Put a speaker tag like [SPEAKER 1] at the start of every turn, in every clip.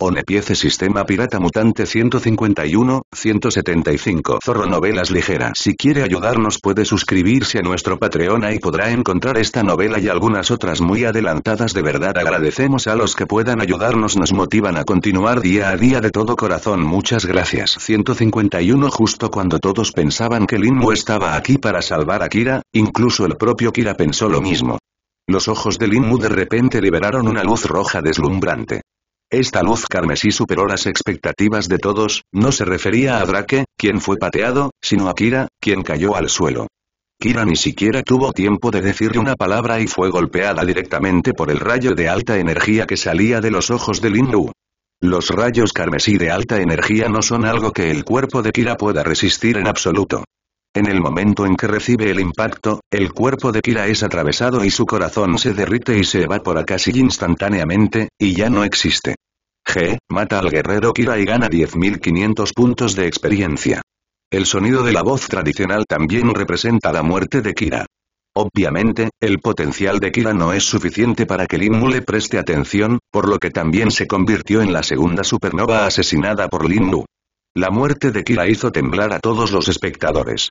[SPEAKER 1] Onepiece Sistema Pirata Mutante 151, 175 Zorro Novelas Ligeras Si quiere ayudarnos puede suscribirse a nuestro Patreon ahí podrá encontrar esta novela y algunas otras muy adelantadas de verdad agradecemos a los que puedan ayudarnos nos motivan a continuar día a día de todo corazón muchas gracias 151 Justo cuando todos pensaban que Linmu estaba aquí para salvar a Kira, incluso el propio Kira pensó lo mismo. Los ojos de Linmu de repente liberaron una luz roja deslumbrante. Esta luz carmesí superó las expectativas de todos, no se refería a Drake, quien fue pateado, sino a Kira, quien cayó al suelo. Kira ni siquiera tuvo tiempo de decirle una palabra y fue golpeada directamente por el rayo de alta energía que salía de los ojos de Lin Los rayos carmesí de alta energía no son algo que el cuerpo de Kira pueda resistir en absoluto. En el momento en que recibe el impacto, el cuerpo de Kira es atravesado y su corazón se derrite y se evapora casi instantáneamente, y ya no existe. G. Mata al guerrero Kira y gana 10.500 puntos de experiencia. El sonido de la voz tradicional también representa la muerte de Kira. Obviamente, el potencial de Kira no es suficiente para que Lin le preste atención, por lo que también se convirtió en la segunda supernova asesinada por Lin La muerte de Kira hizo temblar a todos los espectadores.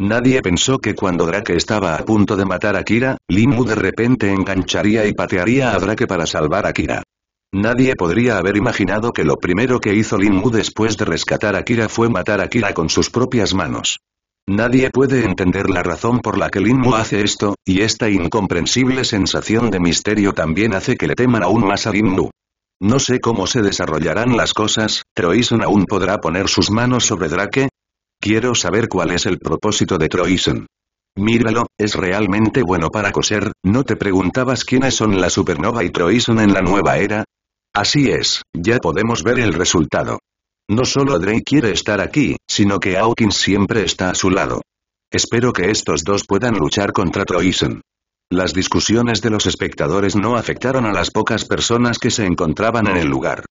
[SPEAKER 1] Nadie pensó que cuando Drake estaba a punto de matar a Kira, Linmu de repente engancharía y patearía a Drake para salvar a Kira. Nadie podría haber imaginado que lo primero que hizo Linmu después de rescatar a Kira fue matar a Kira con sus propias manos. Nadie puede entender la razón por la que Linmu hace esto, y esta incomprensible sensación de misterio también hace que le teman aún más a Linmu. No sé cómo se desarrollarán las cosas, Troison aún podrá poner sus manos sobre Drake, Quiero saber cuál es el propósito de Troisen. Míralo, es realmente bueno para coser, ¿no te preguntabas quiénes son la supernova y Troison en la nueva era? Así es, ya podemos ver el resultado. No solo Dre quiere estar aquí, sino que Hawkins siempre está a su lado. Espero que estos dos puedan luchar contra Troisen. Las discusiones de los espectadores no afectaron a las pocas personas que se encontraban en el lugar.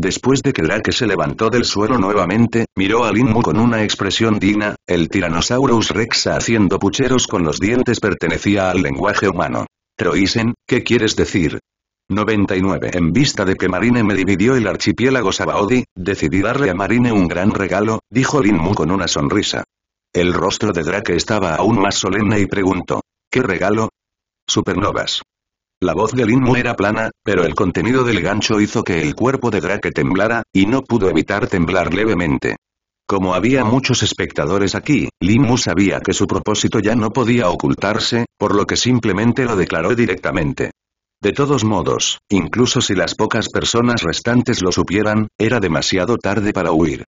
[SPEAKER 1] Después de que Drake se levantó del suelo nuevamente, miró a Linmu con una expresión digna, el Tyrannosaurus Rex haciendo pucheros con los dientes pertenecía al lenguaje humano. Troisen, ¿qué quieres decir? 99. En vista de que Marine me dividió el archipiélago Sabaody, decidí darle a Marine un gran regalo, dijo Linmu con una sonrisa. El rostro de Drake estaba aún más solemne y preguntó. ¿Qué regalo? Supernovas. La voz de Lin Mu era plana, pero el contenido del gancho hizo que el cuerpo de Drake temblara, y no pudo evitar temblar levemente. Como había muchos espectadores aquí, Lin Mu sabía que su propósito ya no podía ocultarse, por lo que simplemente lo declaró directamente. De todos modos, incluso si las pocas personas restantes lo supieran, era demasiado tarde para huir.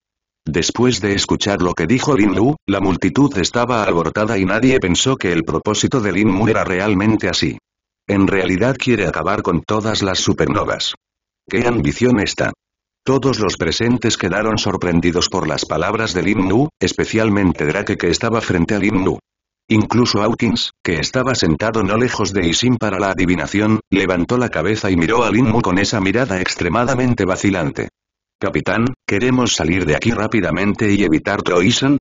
[SPEAKER 1] Después de escuchar lo que dijo Lin Mu, la multitud estaba abortada y nadie pensó que el propósito de Lin Mu era realmente así. En realidad quiere acabar con todas las supernovas. ¡Qué ambición esta! Todos los presentes quedaron sorprendidos por las palabras del Mu, especialmente Drake que estaba frente al Mu. Incluso Hawkins, que estaba sentado no lejos de Isin para la adivinación, levantó la cabeza y miró Lin Mu con esa mirada extremadamente vacilante. Capitán, ¿queremos salir de aquí rápidamente y evitar Troisan?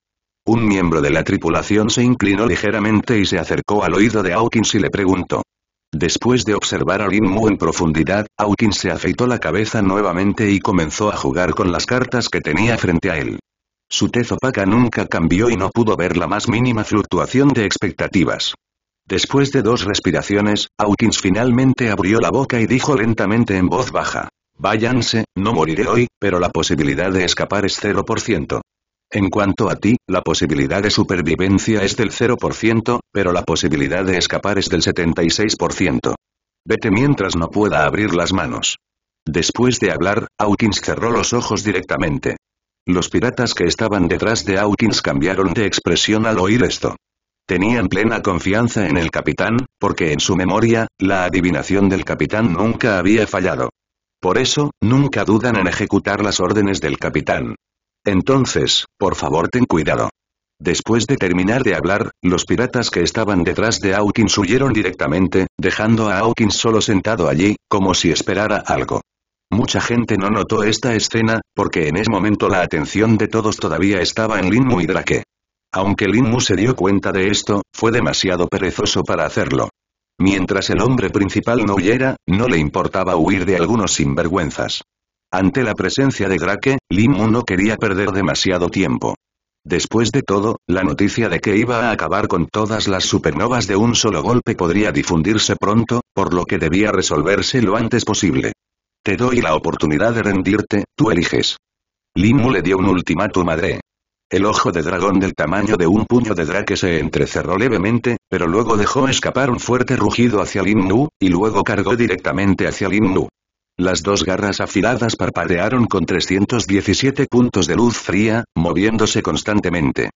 [SPEAKER 1] Un miembro de la tripulación se inclinó ligeramente y se acercó al oído de Hawkins y le preguntó. Después de observar a Lin Mu en profundidad, Hawkins se afeitó la cabeza nuevamente y comenzó a jugar con las cartas que tenía frente a él. Su tez opaca nunca cambió y no pudo ver la más mínima fluctuación de expectativas. Después de dos respiraciones, Hawkins finalmente abrió la boca y dijo lentamente en voz baja. Váyanse, no moriré hoy, pero la posibilidad de escapar es 0%. En cuanto a ti, la posibilidad de supervivencia es del 0%, pero la posibilidad de escapar es del 76%. Vete mientras no pueda abrir las manos. Después de hablar, Hawkins cerró los ojos directamente. Los piratas que estaban detrás de Hawkins cambiaron de expresión al oír esto. Tenían plena confianza en el capitán, porque en su memoria, la adivinación del capitán nunca había fallado. Por eso, nunca dudan en ejecutar las órdenes del capitán. Entonces, por favor ten cuidado. Después de terminar de hablar, los piratas que estaban detrás de Hawkins huyeron directamente, dejando a Hawkins solo sentado allí, como si esperara algo. Mucha gente no notó esta escena, porque en ese momento la atención de todos todavía estaba en Linmu y Drake. Aunque Lin Mu se dio cuenta de esto, fue demasiado perezoso para hacerlo. Mientras el hombre principal no huyera, no le importaba huir de algunos sinvergüenzas. Ante la presencia de Drake, Limu no quería perder demasiado tiempo. Después de todo, la noticia de que iba a acabar con todas las supernovas de un solo golpe podría difundirse pronto, por lo que debía resolverse lo antes posible. Te doy la oportunidad de rendirte, tú eliges. Limu le dio un ultimátum madre. El ojo de dragón del tamaño de un puño de drake se entrecerró levemente, pero luego dejó escapar un fuerte rugido hacia Lin y luego cargó directamente hacia Lin las dos garras afiladas parpadearon con 317 puntos de luz fría, moviéndose constantemente.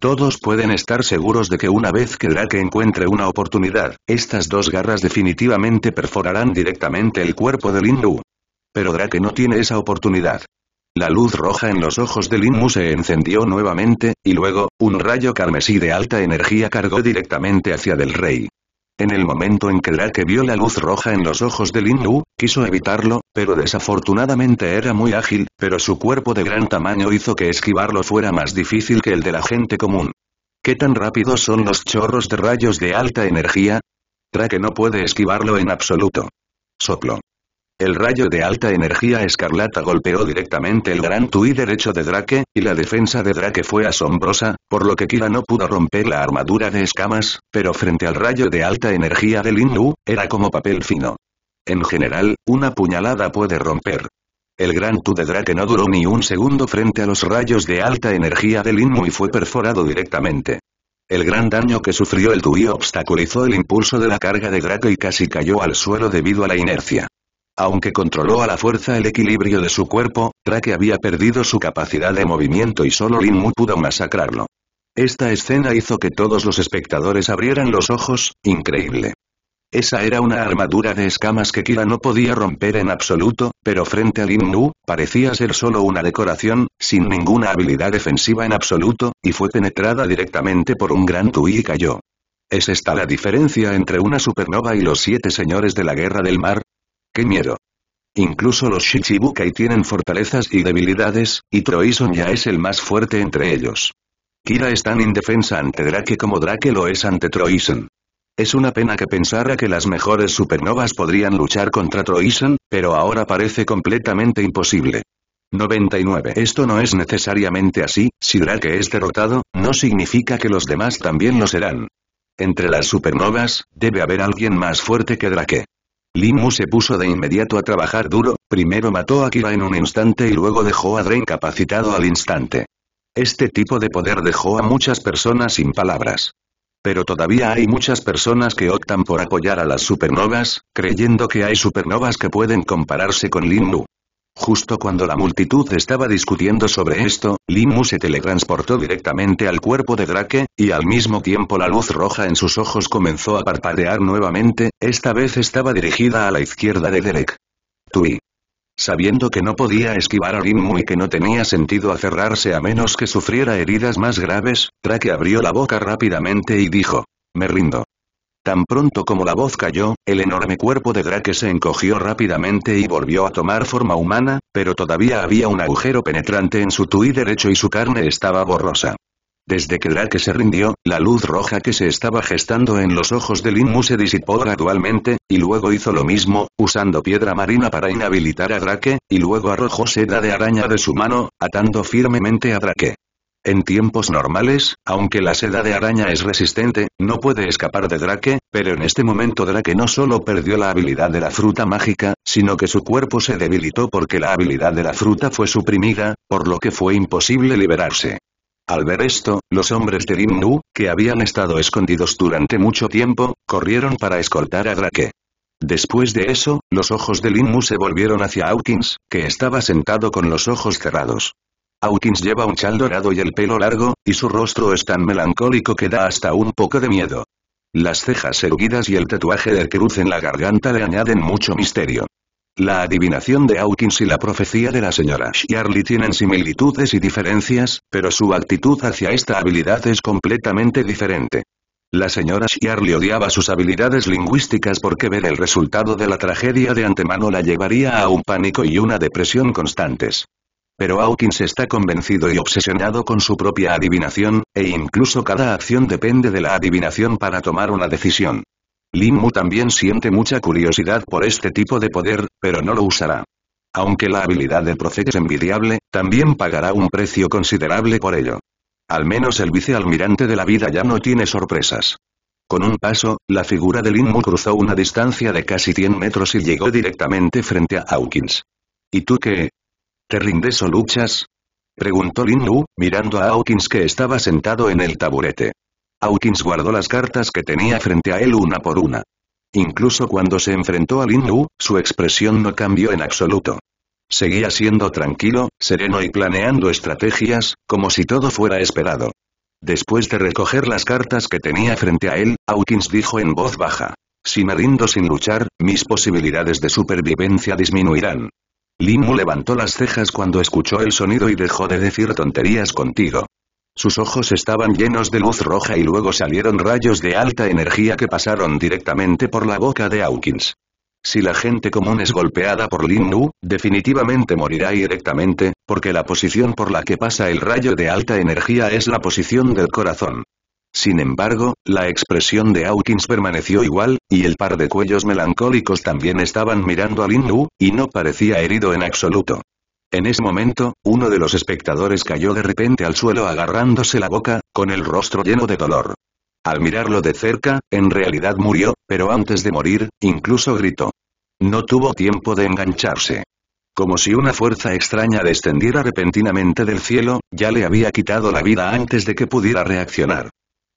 [SPEAKER 1] Todos pueden estar seguros de que una vez que Drake encuentre una oportunidad, estas dos garras definitivamente perforarán directamente el cuerpo de Lin Wu. Pero Drake no tiene esa oportunidad. La luz roja en los ojos de Lin se encendió nuevamente, y luego, un rayo carmesí de alta energía cargó directamente hacia Del Rey. En el momento en que Drake vio la luz roja en los ojos de Lin Lu, quiso evitarlo, pero desafortunadamente era muy ágil, pero su cuerpo de gran tamaño hizo que esquivarlo fuera más difícil que el de la gente común. ¿Qué tan rápidos son los chorros de rayos de alta energía? Drake no puede esquivarlo en absoluto. Soplo. El rayo de alta energía escarlata golpeó directamente el gran tui derecho de Drake, y la defensa de Drake fue asombrosa, por lo que Kira no pudo romper la armadura de escamas, pero frente al rayo de alta energía del Inmu, era como papel fino. En general, una puñalada puede romper. El gran tu de Drake no duró ni un segundo frente a los rayos de alta energía del Inmu y fue perforado directamente. El gran daño que sufrió el Tui obstaculizó el impulso de la carga de Drake y casi cayó al suelo debido a la inercia. Aunque controló a la fuerza el equilibrio de su cuerpo, Drake había perdido su capacidad de movimiento y solo Lin Mu pudo masacrarlo. Esta escena hizo que todos los espectadores abrieran los ojos, increíble. Esa era una armadura de escamas que Kira no podía romper en absoluto, pero frente a Lin Mu, parecía ser solo una decoración, sin ninguna habilidad defensiva en absoluto, y fue penetrada directamente por un gran tui y cayó. ¿Es esta la diferencia entre una supernova y los siete señores de la guerra del mar? ¡Qué miedo! Incluso los Shichibukai tienen fortalezas y debilidades, y Troison ya es el más fuerte entre ellos. Kira es tan indefensa ante Drake como Drake lo es ante Troison. Es una pena que pensara que las mejores supernovas podrían luchar contra Troison, pero ahora parece completamente imposible. 99. Esto no es necesariamente así, si Drake es derrotado, no significa que los demás también lo serán. Entre las supernovas, debe haber alguien más fuerte que Drake. Limu se puso de inmediato a trabajar duro, primero mató a Kira en un instante y luego dejó a Dre incapacitado al instante. Este tipo de poder dejó a muchas personas sin palabras. Pero todavía hay muchas personas que optan por apoyar a las supernovas, creyendo que hay supernovas que pueden compararse con Limu. Justo cuando la multitud estaba discutiendo sobre esto, Limu se teletransportó directamente al cuerpo de Drake, y al mismo tiempo la luz roja en sus ojos comenzó a parpadear nuevamente, esta vez estaba dirigida a la izquierda de Derek. Tui. Sabiendo que no podía esquivar a Limu y que no tenía sentido aferrarse a menos que sufriera heridas más graves, Drake abrió la boca rápidamente y dijo. Me rindo. Tan pronto como la voz cayó, el enorme cuerpo de Drake se encogió rápidamente y volvió a tomar forma humana, pero todavía había un agujero penetrante en su tui derecho y su carne estaba borrosa. Desde que Drake se rindió, la luz roja que se estaba gestando en los ojos de Lin se disipó gradualmente, y luego hizo lo mismo, usando piedra marina para inhabilitar a Drake, y luego arrojó seda de araña de su mano, atando firmemente a Drake. En tiempos normales, aunque la seda de araña es resistente, no puede escapar de Drake, pero en este momento Drake no solo perdió la habilidad de la fruta mágica, sino que su cuerpo se debilitó porque la habilidad de la fruta fue suprimida, por lo que fue imposible liberarse. Al ver esto, los hombres de Lin que habían estado escondidos durante mucho tiempo, corrieron para escoltar a Drake. Después de eso, los ojos de Lin se volvieron hacia Hawkins, que estaba sentado con los ojos cerrados. Hawkins lleva un chal dorado y el pelo largo, y su rostro es tan melancólico que da hasta un poco de miedo. Las cejas erguidas y el tatuaje de cruz en la garganta le añaden mucho misterio. La adivinación de Hawkins y la profecía de la señora Shirley tienen similitudes y diferencias, pero su actitud hacia esta habilidad es completamente diferente. La señora Shirley odiaba sus habilidades lingüísticas porque ver el resultado de la tragedia de antemano la llevaría a un pánico y una depresión constantes. Pero Hawkins está convencido y obsesionado con su propia adivinación, e incluso cada acción depende de la adivinación para tomar una decisión. Lin Mu también siente mucha curiosidad por este tipo de poder, pero no lo usará. Aunque la habilidad del procede es envidiable, también pagará un precio considerable por ello. Al menos el vicealmirante de la vida ya no tiene sorpresas. Con un paso, la figura de Lin Mu cruzó una distancia de casi 100 metros y llegó directamente frente a Hawkins. ¿Y tú qué? ¿Te rindes o luchas? Preguntó Lin mirando a Hawkins que estaba sentado en el taburete. Hawkins guardó las cartas que tenía frente a él una por una. Incluso cuando se enfrentó a Lin su expresión no cambió en absoluto. Seguía siendo tranquilo, sereno y planeando estrategias, como si todo fuera esperado. Después de recoger las cartas que tenía frente a él, Hawkins dijo en voz baja. Si me rindo sin luchar, mis posibilidades de supervivencia disminuirán. Limu levantó las cejas cuando escuchó el sonido y dejó de decir tonterías contigo. Sus ojos estaban llenos de luz roja y luego salieron rayos de alta energía que pasaron directamente por la boca de Hawkins. Si la gente común es golpeada por Lin definitivamente morirá directamente, porque la posición por la que pasa el rayo de alta energía es la posición del corazón. Sin embargo, la expresión de Hawkins permaneció igual, y el par de cuellos melancólicos también estaban mirando a Lin y no parecía herido en absoluto. En ese momento, uno de los espectadores cayó de repente al suelo agarrándose la boca, con el rostro lleno de dolor. Al mirarlo de cerca, en realidad murió, pero antes de morir, incluso gritó. No tuvo tiempo de engancharse. Como si una fuerza extraña descendiera repentinamente del cielo, ya le había quitado la vida antes de que pudiera reaccionar.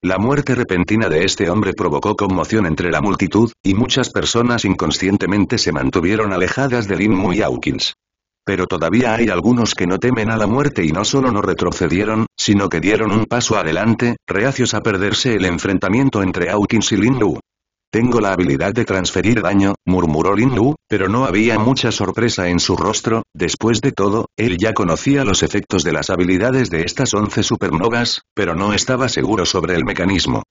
[SPEAKER 1] La muerte repentina de este hombre provocó conmoción entre la multitud, y muchas personas inconscientemente se mantuvieron alejadas de Lin y Hawkins. Pero todavía hay algunos que no temen a la muerte y no solo no retrocedieron, sino que dieron un paso adelante, reacios a perderse el enfrentamiento entre Hawkins y Lin Mu. Tengo la habilidad de transferir daño, murmuró Lin Lu, pero no había mucha sorpresa en su rostro, después de todo, él ya conocía los efectos de las habilidades de estas once supernovas, pero no estaba seguro sobre el mecanismo.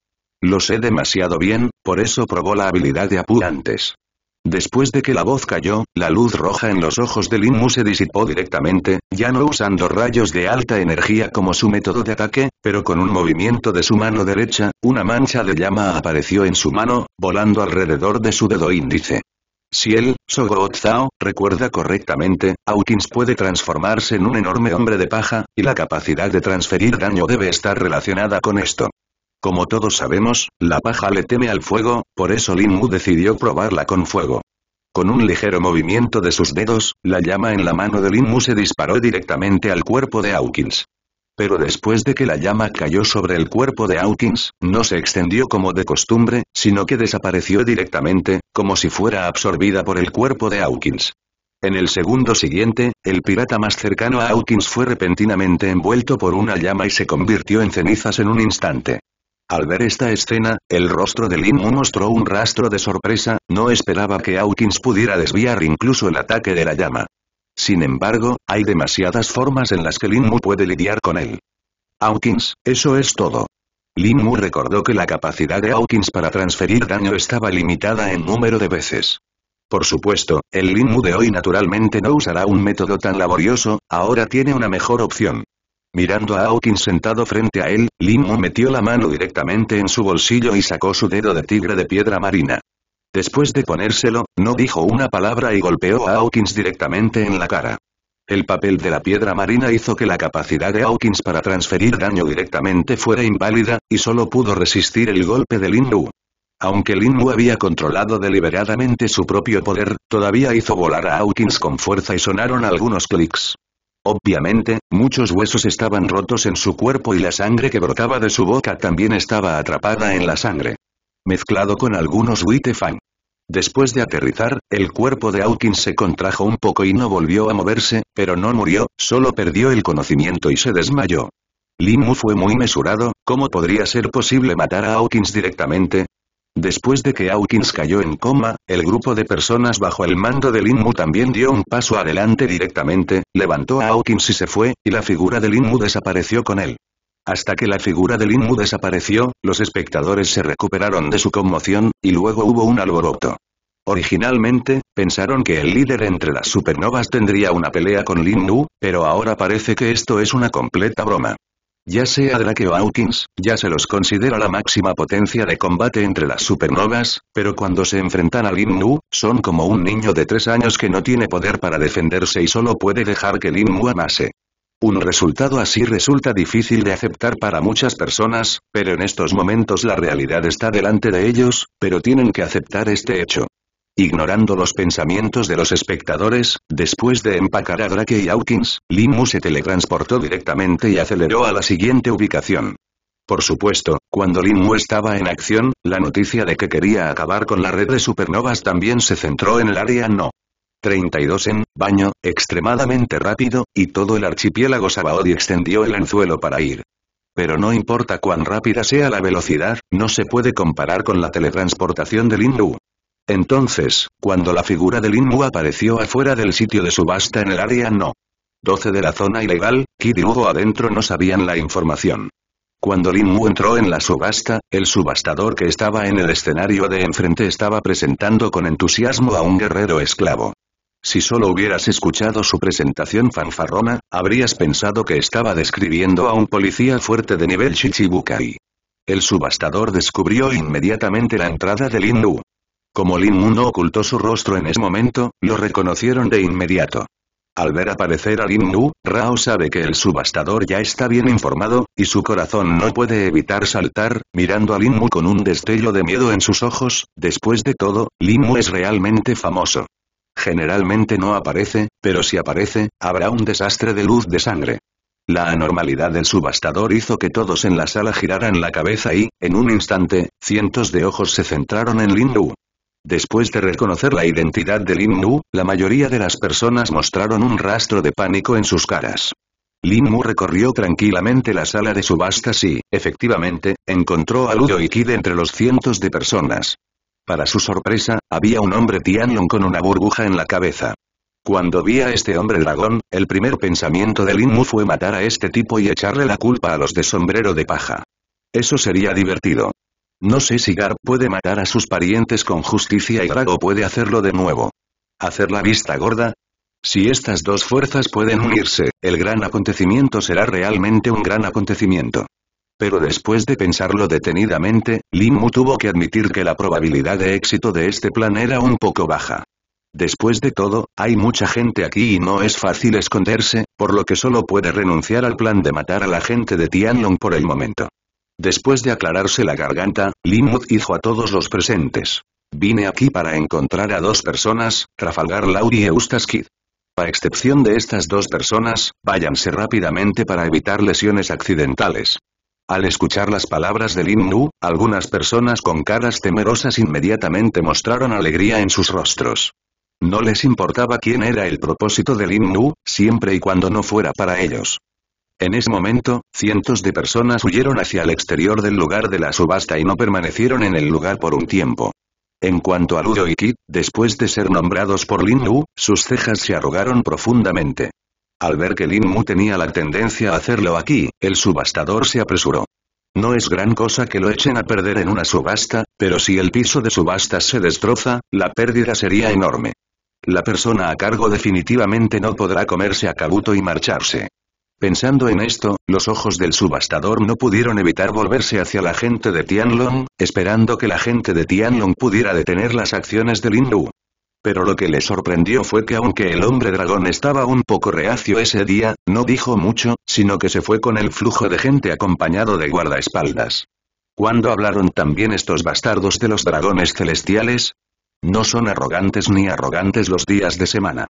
[SPEAKER 1] Lo sé demasiado bien, por eso probó la habilidad de Apu antes. Después de que la voz cayó, la luz roja en los ojos de Lin Mu se disipó directamente, ya no usando rayos de alta energía como su método de ataque, pero con un movimiento de su mano derecha, una mancha de llama apareció en su mano, volando alrededor de su dedo índice. Si él, Sogo Zhao, recuerda correctamente, Hawkins puede transformarse en un enorme hombre de paja, y la capacidad de transferir daño debe estar relacionada con esto. Como todos sabemos, la paja le teme al fuego, por eso Lin Mu decidió probarla con fuego. Con un ligero movimiento de sus dedos, la llama en la mano de Lin Mu se disparó directamente al cuerpo de Hawkins. Pero después de que la llama cayó sobre el cuerpo de Hawkins, no se extendió como de costumbre, sino que desapareció directamente, como si fuera absorbida por el cuerpo de Hawkins. En el segundo siguiente, el pirata más cercano a Hawkins fue repentinamente envuelto por una llama y se convirtió en cenizas en un instante. Al ver esta escena, el rostro de Lin Mu mostró un rastro de sorpresa, no esperaba que Hawkins pudiera desviar incluso el ataque de la llama. Sin embargo, hay demasiadas formas en las que Lin Mu puede lidiar con él. Hawkins, eso es todo. Lin Mu recordó que la capacidad de Hawkins para transferir daño estaba limitada en número de veces. Por supuesto, el Lin Mu de hoy naturalmente no usará un método tan laborioso, ahora tiene una mejor opción. Mirando a Hawkins sentado frente a él, Lin Mu metió la mano directamente en su bolsillo y sacó su dedo de tigre de piedra marina. Después de ponérselo, no dijo una palabra y golpeó a Hawkins directamente en la cara. El papel de la piedra marina hizo que la capacidad de Hawkins para transferir daño directamente fuera inválida, y solo pudo resistir el golpe de Lin Wu. Aunque Lin Wu había controlado deliberadamente su propio poder, todavía hizo volar a Hawkins con fuerza y sonaron algunos clics. Obviamente, muchos huesos estaban rotos en su cuerpo y la sangre que brotaba de su boca también estaba atrapada en la sangre. Mezclado con algunos Wittefang. Después de aterrizar, el cuerpo de Hawkins se contrajo un poco y no volvió a moverse, pero no murió, solo perdió el conocimiento y se desmayó. Limu fue muy mesurado, ¿cómo podría ser posible matar a Hawkins directamente? Después de que Hawkins cayó en coma, el grupo de personas bajo el mando de Lin-Mu también dio un paso adelante directamente, levantó a Hawkins y se fue, y la figura de Lin-Mu desapareció con él. Hasta que la figura de Lin-Mu desapareció, los espectadores se recuperaron de su conmoción, y luego hubo un alboroto. Originalmente, pensaron que el líder entre las supernovas tendría una pelea con Lin mu pero ahora parece que esto es una completa broma. Ya sea Drake o Hawkins, ya se los considera la máxima potencia de combate entre las supernovas, pero cuando se enfrentan a Lin Mu, son como un niño de tres años que no tiene poder para defenderse y solo puede dejar que Lin Mu amase. Un resultado así resulta difícil de aceptar para muchas personas, pero en estos momentos la realidad está delante de ellos, pero tienen que aceptar este hecho. Ignorando los pensamientos de los espectadores, después de empacar a Drake y Hawkins, Limu se teletransportó directamente y aceleró a la siguiente ubicación. Por supuesto, cuando Limu estaba en acción, la noticia de que quería acabar con la red de supernovas también se centró en el área no. 32 en, baño, extremadamente rápido, y todo el archipiélago Sabaody extendió el anzuelo para ir. Pero no importa cuán rápida sea la velocidad, no se puede comparar con la teletransportación de Limu. Entonces, cuando la figura de Lin Mu apareció afuera del sitio de subasta en el área no. 12 de la zona ilegal, Kid y adentro no sabían la información. Cuando Lin Mu entró en la subasta, el subastador que estaba en el escenario de enfrente estaba presentando con entusiasmo a un guerrero esclavo. Si solo hubieras escuchado su presentación fanfarrona, habrías pensado que estaba describiendo a un policía fuerte de nivel Shichibukai. El subastador descubrió inmediatamente la entrada de Lin Mu. Como Lin no ocultó su rostro en ese momento, lo reconocieron de inmediato. Al ver aparecer a Lin Mu, Rao sabe que el subastador ya está bien informado, y su corazón no puede evitar saltar, mirando a Lin Mu con un destello de miedo en sus ojos, después de todo, Lin Mu es realmente famoso. Generalmente no aparece, pero si aparece, habrá un desastre de luz de sangre. La anormalidad del subastador hizo que todos en la sala giraran la cabeza y, en un instante, cientos de ojos se centraron en Lin Mu. Después de reconocer la identidad de Lin Mu, la mayoría de las personas mostraron un rastro de pánico en sus caras. Lin Mu recorrió tranquilamente la sala de subastas y, efectivamente, encontró a Ludo y Kid entre los cientos de personas. Para su sorpresa, había un hombre Tianlong con una burbuja en la cabeza. Cuando vi a este hombre dragón, el primer pensamiento de Lin Mu fue matar a este tipo y echarle la culpa a los de sombrero de paja. Eso sería divertido. No sé si Gar puede matar a sus parientes con justicia y Drago puede hacerlo de nuevo. ¿Hacer la vista gorda? Si estas dos fuerzas pueden unirse, el gran acontecimiento será realmente un gran acontecimiento. Pero después de pensarlo detenidamente, Lin Mu tuvo que admitir que la probabilidad de éxito de este plan era un poco baja. Después de todo, hay mucha gente aquí y no es fácil esconderse, por lo que solo puede renunciar al plan de matar a la gente de Tianlong por el momento. Después de aclararse la garganta, Linwood dijo a todos los presentes. Vine aquí para encontrar a dos personas, Trafalgar Lauri y Eustace Kidd. A excepción de estas dos personas, váyanse rápidamente para evitar lesiones accidentales. Al escuchar las palabras de Lin Nu, algunas personas con caras temerosas inmediatamente mostraron alegría en sus rostros. No les importaba quién era el propósito de Lin Nu, siempre y cuando no fuera para ellos. En ese momento, cientos de personas huyeron hacia el exterior del lugar de la subasta y no permanecieron en el lugar por un tiempo. En cuanto a Ludo y Kit, después de ser nombrados por Lin Wu, sus cejas se arrugaron profundamente. Al ver que Lin Mu tenía la tendencia a hacerlo aquí, el subastador se apresuró. No es gran cosa que lo echen a perder en una subasta, pero si el piso de subastas se destroza, la pérdida sería enorme. La persona a cargo definitivamente no podrá comerse a Kabuto y marcharse. Pensando en esto, los ojos del subastador no pudieron evitar volverse hacia la gente de Tianlong, esperando que la gente de Tianlong pudiera detener las acciones del hindú. Pero lo que le sorprendió fue que aunque el hombre dragón estaba un poco reacio ese día, no dijo mucho, sino que se fue con el flujo de gente acompañado de guardaespaldas. ¿Cuándo hablaron también estos bastardos de los dragones celestiales? No son arrogantes ni arrogantes los días de semana.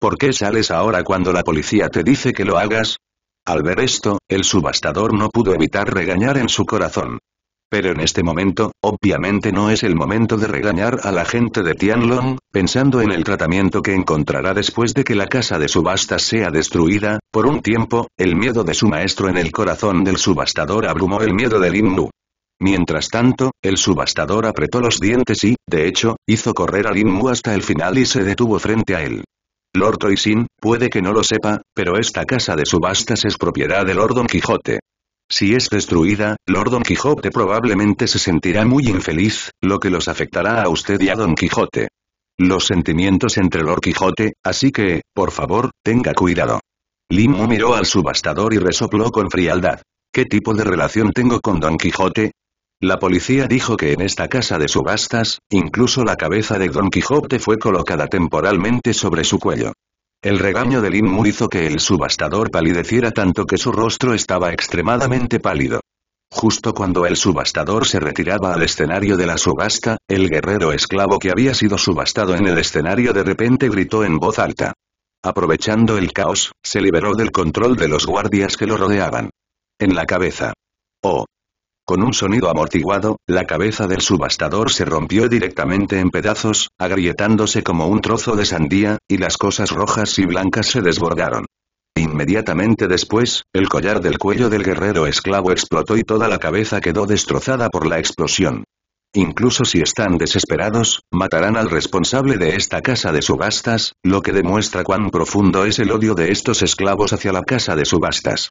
[SPEAKER 1] ¿Por qué sales ahora cuando la policía te dice que lo hagas? Al ver esto, el subastador no pudo evitar regañar en su corazón. Pero en este momento, obviamente no es el momento de regañar a la gente de Tianlong, pensando en el tratamiento que encontrará después de que la casa de subastas sea destruida, por un tiempo, el miedo de su maestro en el corazón del subastador abrumó el miedo de Lin Mu. Mientras tanto, el subastador apretó los dientes y, de hecho, hizo correr a Lin Mu hasta el final y se detuvo frente a él. Lord Toysin, puede que no lo sepa, pero esta casa de subastas es propiedad de Lord Don Quijote. Si es destruida, Lord Don Quijote probablemente se sentirá muy infeliz, lo que los afectará a usted y a Don Quijote. Los sentimientos entre Lord Quijote, así que, por favor, tenga cuidado. Limo miró al subastador y resopló con frialdad. ¿Qué tipo de relación tengo con Don Quijote? La policía dijo que en esta casa de subastas, incluso la cabeza de Don Quijote fue colocada temporalmente sobre su cuello. El regaño del Inmu hizo que el subastador palideciera tanto que su rostro estaba extremadamente pálido. Justo cuando el subastador se retiraba al escenario de la subasta, el guerrero esclavo que había sido subastado en el escenario de repente gritó en voz alta. Aprovechando el caos, se liberó del control de los guardias que lo rodeaban. En la cabeza. Oh, con un sonido amortiguado, la cabeza del subastador se rompió directamente en pedazos, agrietándose como un trozo de sandía, y las cosas rojas y blancas se desbordaron. Inmediatamente después, el collar del cuello del guerrero esclavo explotó y toda la cabeza quedó destrozada por la explosión. Incluso si están desesperados, matarán al responsable de esta casa de subastas, lo que demuestra cuán profundo es el odio de estos esclavos hacia la casa de subastas.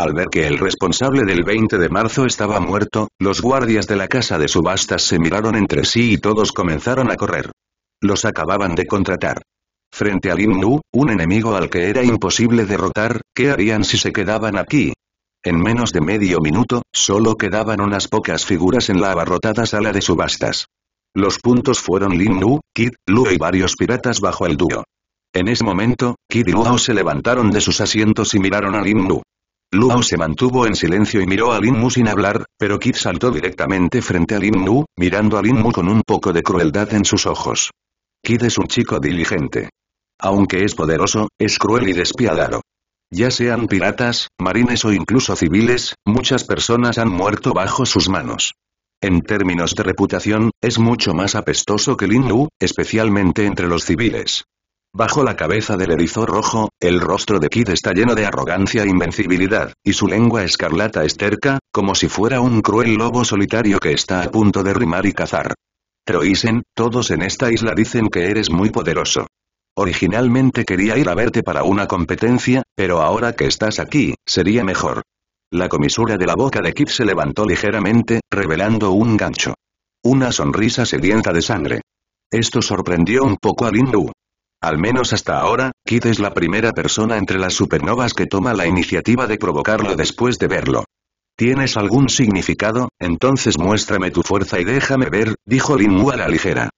[SPEAKER 1] Al ver que el responsable del 20 de marzo estaba muerto, los guardias de la casa de subastas se miraron entre sí y todos comenzaron a correr. Los acababan de contratar. Frente a Lin Nu, un enemigo al que era imposible derrotar, ¿qué harían si se quedaban aquí? En menos de medio minuto, solo quedaban unas pocas figuras en la abarrotada sala de subastas. Los puntos fueron Lin Nu, Kid, Lu y varios piratas bajo el dúo. En ese momento, Kid y Luo se levantaron de sus asientos y miraron a Lin Nu. Luo se mantuvo en silencio y miró a Lin Mu sin hablar, pero Kid saltó directamente frente a Lin Mu, mirando a Lin Mu con un poco de crueldad en sus ojos. Kid es un chico diligente. Aunque es poderoso, es cruel y despiadado. Ya sean piratas, marines o incluso civiles, muchas personas han muerto bajo sus manos. En términos de reputación, es mucho más apestoso que Lin Mu, especialmente entre los civiles. Bajo la cabeza del erizo rojo, el rostro de Kid está lleno de arrogancia e invencibilidad, y su lengua escarlata es terca, como si fuera un cruel lobo solitario que está a punto de rimar y cazar. Troisen, todos en esta isla dicen que eres muy poderoso. Originalmente quería ir a verte para una competencia, pero ahora que estás aquí, sería mejor. La comisura de la boca de Kid se levantó ligeramente, revelando un gancho. Una sonrisa sedienta de sangre. Esto sorprendió un poco a Lindu, al menos hasta ahora, Kid es la primera persona entre las supernovas que toma la iniciativa de provocarlo después de verlo. ¿Tienes algún significado? Entonces muéstrame tu fuerza y déjame ver, dijo Lin Wu a la ligera.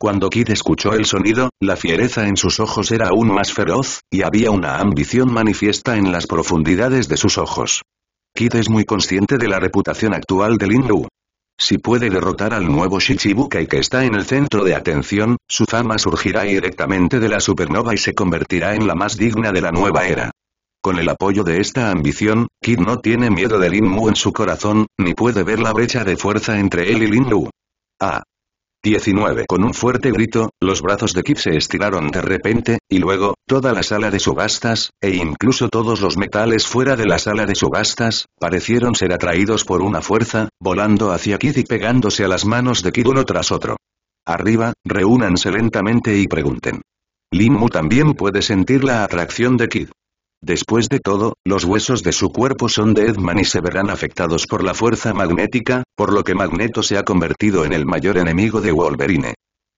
[SPEAKER 1] Cuando Kid escuchó el sonido, la fiereza en sus ojos era aún más feroz, y había una ambición manifiesta en las profundidades de sus ojos. Kid es muy consciente de la reputación actual de Lin Wu. Si puede derrotar al nuevo Shichibukai que está en el centro de atención, su fama surgirá directamente de la supernova y se convertirá en la más digna de la nueva era. Con el apoyo de esta ambición, Kid no tiene miedo de Lin Mu en su corazón, ni puede ver la brecha de fuerza entre él y Lin Mu. Ah, 19. Con un fuerte grito, los brazos de Kid se estiraron de repente, y luego, toda la sala de subastas, e incluso todos los metales fuera de la sala de subastas, parecieron ser atraídos por una fuerza, volando hacia Kid y pegándose a las manos de Kid uno tras otro. Arriba, reúnanse lentamente y pregunten. Limu también puede sentir la atracción de Kid. Después de todo, los huesos de su cuerpo son de Edman y se verán afectados por la fuerza magnética, por lo que Magneto se ha convertido en el mayor enemigo de Wolverine.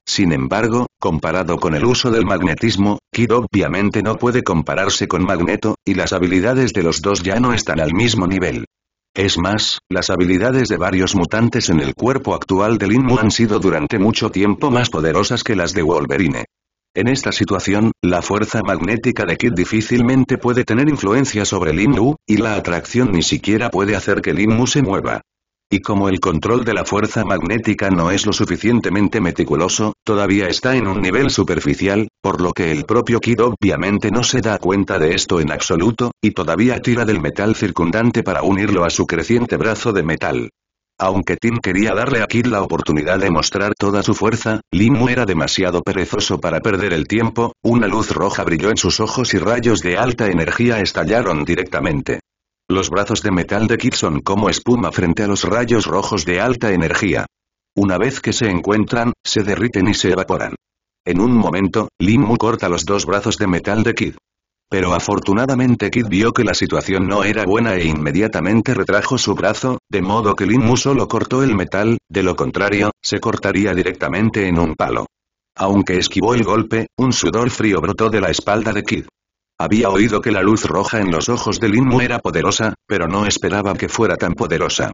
[SPEAKER 1] Sin embargo, comparado con el uso del magnetismo, Kid obviamente no puede compararse con Magneto, y las habilidades de los dos ya no están al mismo nivel. Es más, las habilidades de varios mutantes en el cuerpo actual de Inmu han sido durante mucho tiempo más poderosas que las de Wolverine. En esta situación, la fuerza magnética de Kid difícilmente puede tener influencia sobre Lin y la atracción ni siquiera puede hacer que Lin se mueva. Y como el control de la fuerza magnética no es lo suficientemente meticuloso, todavía está en un nivel superficial, por lo que el propio Kid obviamente no se da cuenta de esto en absoluto, y todavía tira del metal circundante para unirlo a su creciente brazo de metal. Aunque Tim quería darle a Kid la oportunidad de mostrar toda su fuerza, Limu era demasiado perezoso para perder el tiempo, una luz roja brilló en sus ojos y rayos de alta energía estallaron directamente. Los brazos de metal de Kid son como espuma frente a los rayos rojos de alta energía. Una vez que se encuentran, se derriten y se evaporan. En un momento, Limu corta los dos brazos de metal de Kid. Pero afortunadamente Kid vio que la situación no era buena e inmediatamente retrajo su brazo, de modo que Lin Mu solo cortó el metal, de lo contrario, se cortaría directamente en un palo. Aunque esquivó el golpe, un sudor frío brotó de la espalda de Kid. Había oído que la luz roja en los ojos de Lin era poderosa, pero no esperaba que fuera tan poderosa.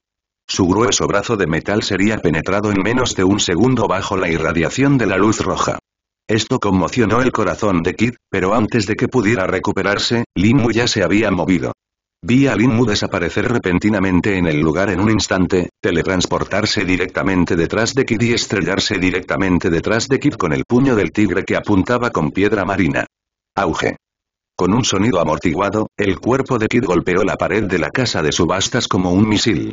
[SPEAKER 1] Su grueso brazo de metal sería penetrado en menos de un segundo bajo la irradiación de la luz roja. Esto conmocionó el corazón de Kid, pero antes de que pudiera recuperarse, Lin ya se había movido. Vi a Lin desaparecer repentinamente en el lugar en un instante, teletransportarse directamente detrás de Kid y estrellarse directamente detrás de Kid con el puño del tigre que apuntaba con piedra marina. Auge. Con un sonido amortiguado, el cuerpo de Kid golpeó la pared de la casa de subastas como un misil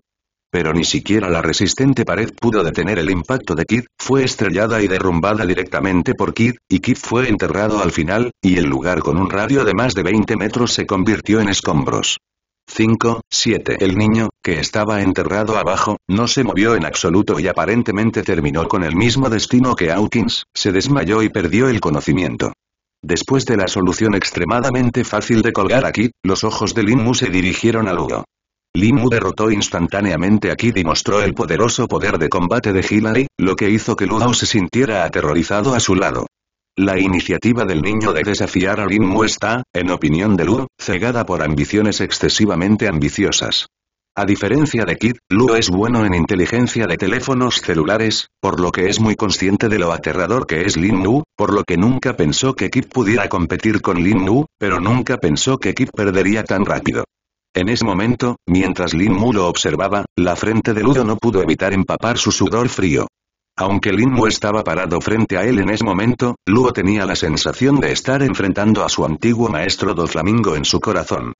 [SPEAKER 1] pero ni siquiera la resistente pared pudo detener el impacto de Kid, fue estrellada y derrumbada directamente por Kid, y Kid fue enterrado al final, y el lugar con un radio de más de 20 metros se convirtió en escombros. 5, 7. El niño, que estaba enterrado abajo, no se movió en absoluto y aparentemente terminó con el mismo destino que Hawkins, se desmayó y perdió el conocimiento. Después de la solución extremadamente fácil de colgar a Kid, los ojos de Lin se dirigieron a Lugo. Limu derrotó instantáneamente a Kid y mostró el poderoso poder de combate de Hillary, lo que hizo que Ludo se sintiera aterrorizado a su lado. La iniciativa del niño de desafiar a Mu está, en opinión de Lu, cegada por ambiciones excesivamente ambiciosas. A diferencia de Kid, Lu es bueno en inteligencia de teléfonos celulares, por lo que es muy consciente de lo aterrador que es Lin Wu, por lo que nunca pensó que Kid pudiera competir con Lin Wu, pero nunca pensó que Kid perdería tan rápido. En ese momento, mientras Lin Mu lo observaba, la frente de Ludo no pudo evitar empapar su sudor frío. Aunque Lin Mu estaba parado frente a él en ese momento, Luo tenía la sensación de estar enfrentando a su antiguo maestro Doflamingo en su corazón.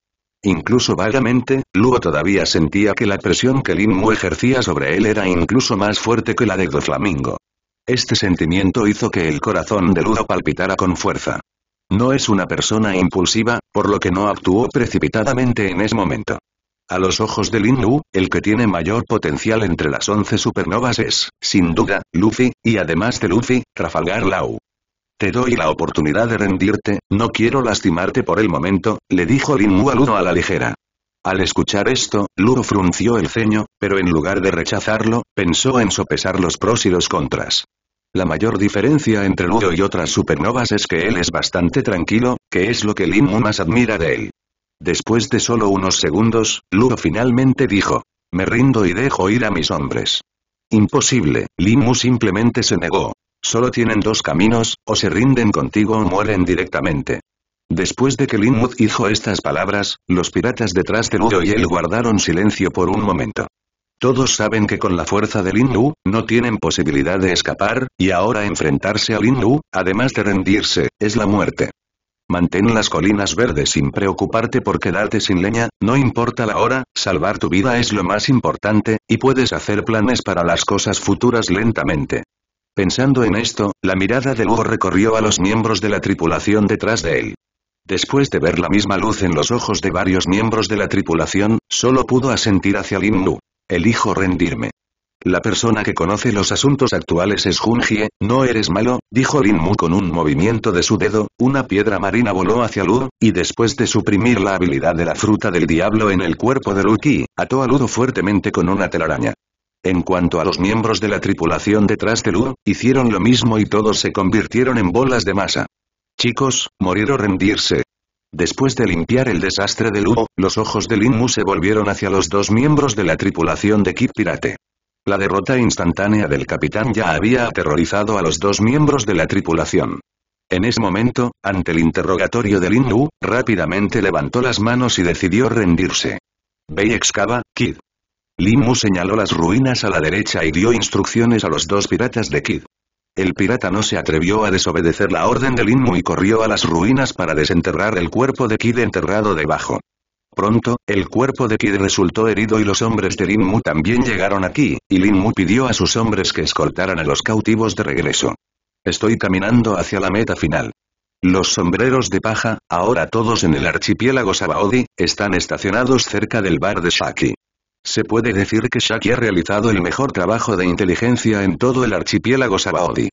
[SPEAKER 1] Incluso vagamente, Luo todavía sentía que la presión que Lin Mu ejercía sobre él era incluso más fuerte que la de Doflamingo. Este sentimiento hizo que el corazón de Ludo palpitara con fuerza. No es una persona impulsiva, por lo que no actuó precipitadamente en ese momento. A los ojos de Lin Wu, el que tiene mayor potencial entre las 11 supernovas es, sin duda, Luffy, y además de Luffy, Trafalgar Lau. Te doy la oportunidad de rendirte, no quiero lastimarte por el momento, le dijo Lin Wu a a la ligera. Al escuchar esto, Luro frunció el ceño, pero en lugar de rechazarlo, pensó en sopesar los pros y los contras. La mayor diferencia entre Ludo y otras supernovas es que él es bastante tranquilo, que es lo que Lin más admira de él. Después de solo unos segundos, Ludo finalmente dijo. Me rindo y dejo ir a mis hombres. Imposible, Limu simplemente se negó. Solo tienen dos caminos, o se rinden contigo o mueren directamente. Después de que Linwood dijo estas palabras, los piratas detrás de Ludo y él guardaron silencio por un momento. Todos saben que con la fuerza de Lin no tienen posibilidad de escapar, y ahora enfrentarse a Lin además de rendirse, es la muerte. Mantén las colinas verdes sin preocuparte por quedarte sin leña, no importa la hora, salvar tu vida es lo más importante, y puedes hacer planes para las cosas futuras lentamente. Pensando en esto, la mirada de Luo recorrió a los miembros de la tripulación detrás de él. Después de ver la misma luz en los ojos de varios miembros de la tripulación, solo pudo asentir hacia Lin hindú elijo rendirme. La persona que conoce los asuntos actuales es Junjie, no eres malo, dijo Lin Mu con un movimiento de su dedo, una piedra marina voló hacia Lu, y después de suprimir la habilidad de la fruta del diablo en el cuerpo de Luki, ató a Ludo fuertemente con una telaraña. En cuanto a los miembros de la tripulación detrás de Lu, hicieron lo mismo y todos se convirtieron en bolas de masa. Chicos, morir o rendirse, Después de limpiar el desastre de Lu, los ojos de Lin Mu se volvieron hacia los dos miembros de la tripulación de Kid Pirate. La derrota instantánea del capitán ya había aterrorizado a los dos miembros de la tripulación. En ese momento, ante el interrogatorio de Lin rápidamente levantó las manos y decidió rendirse. Bei excava, Kid. Lin Mu señaló las ruinas a la derecha y dio instrucciones a los dos piratas de Kid. El pirata no se atrevió a desobedecer la orden de Linmu y corrió a las ruinas para desenterrar el cuerpo de Kid enterrado debajo. Pronto, el cuerpo de Kid resultó herido y los hombres de Linmu también llegaron aquí, y Linmu pidió a sus hombres que escoltaran a los cautivos de regreso. Estoy caminando hacia la meta final. Los sombreros de paja, ahora todos en el archipiélago Sabaody, están estacionados cerca del bar de Shaki. Se puede decir que Shaki ha realizado el mejor trabajo de inteligencia en todo el archipiélago Sabaody.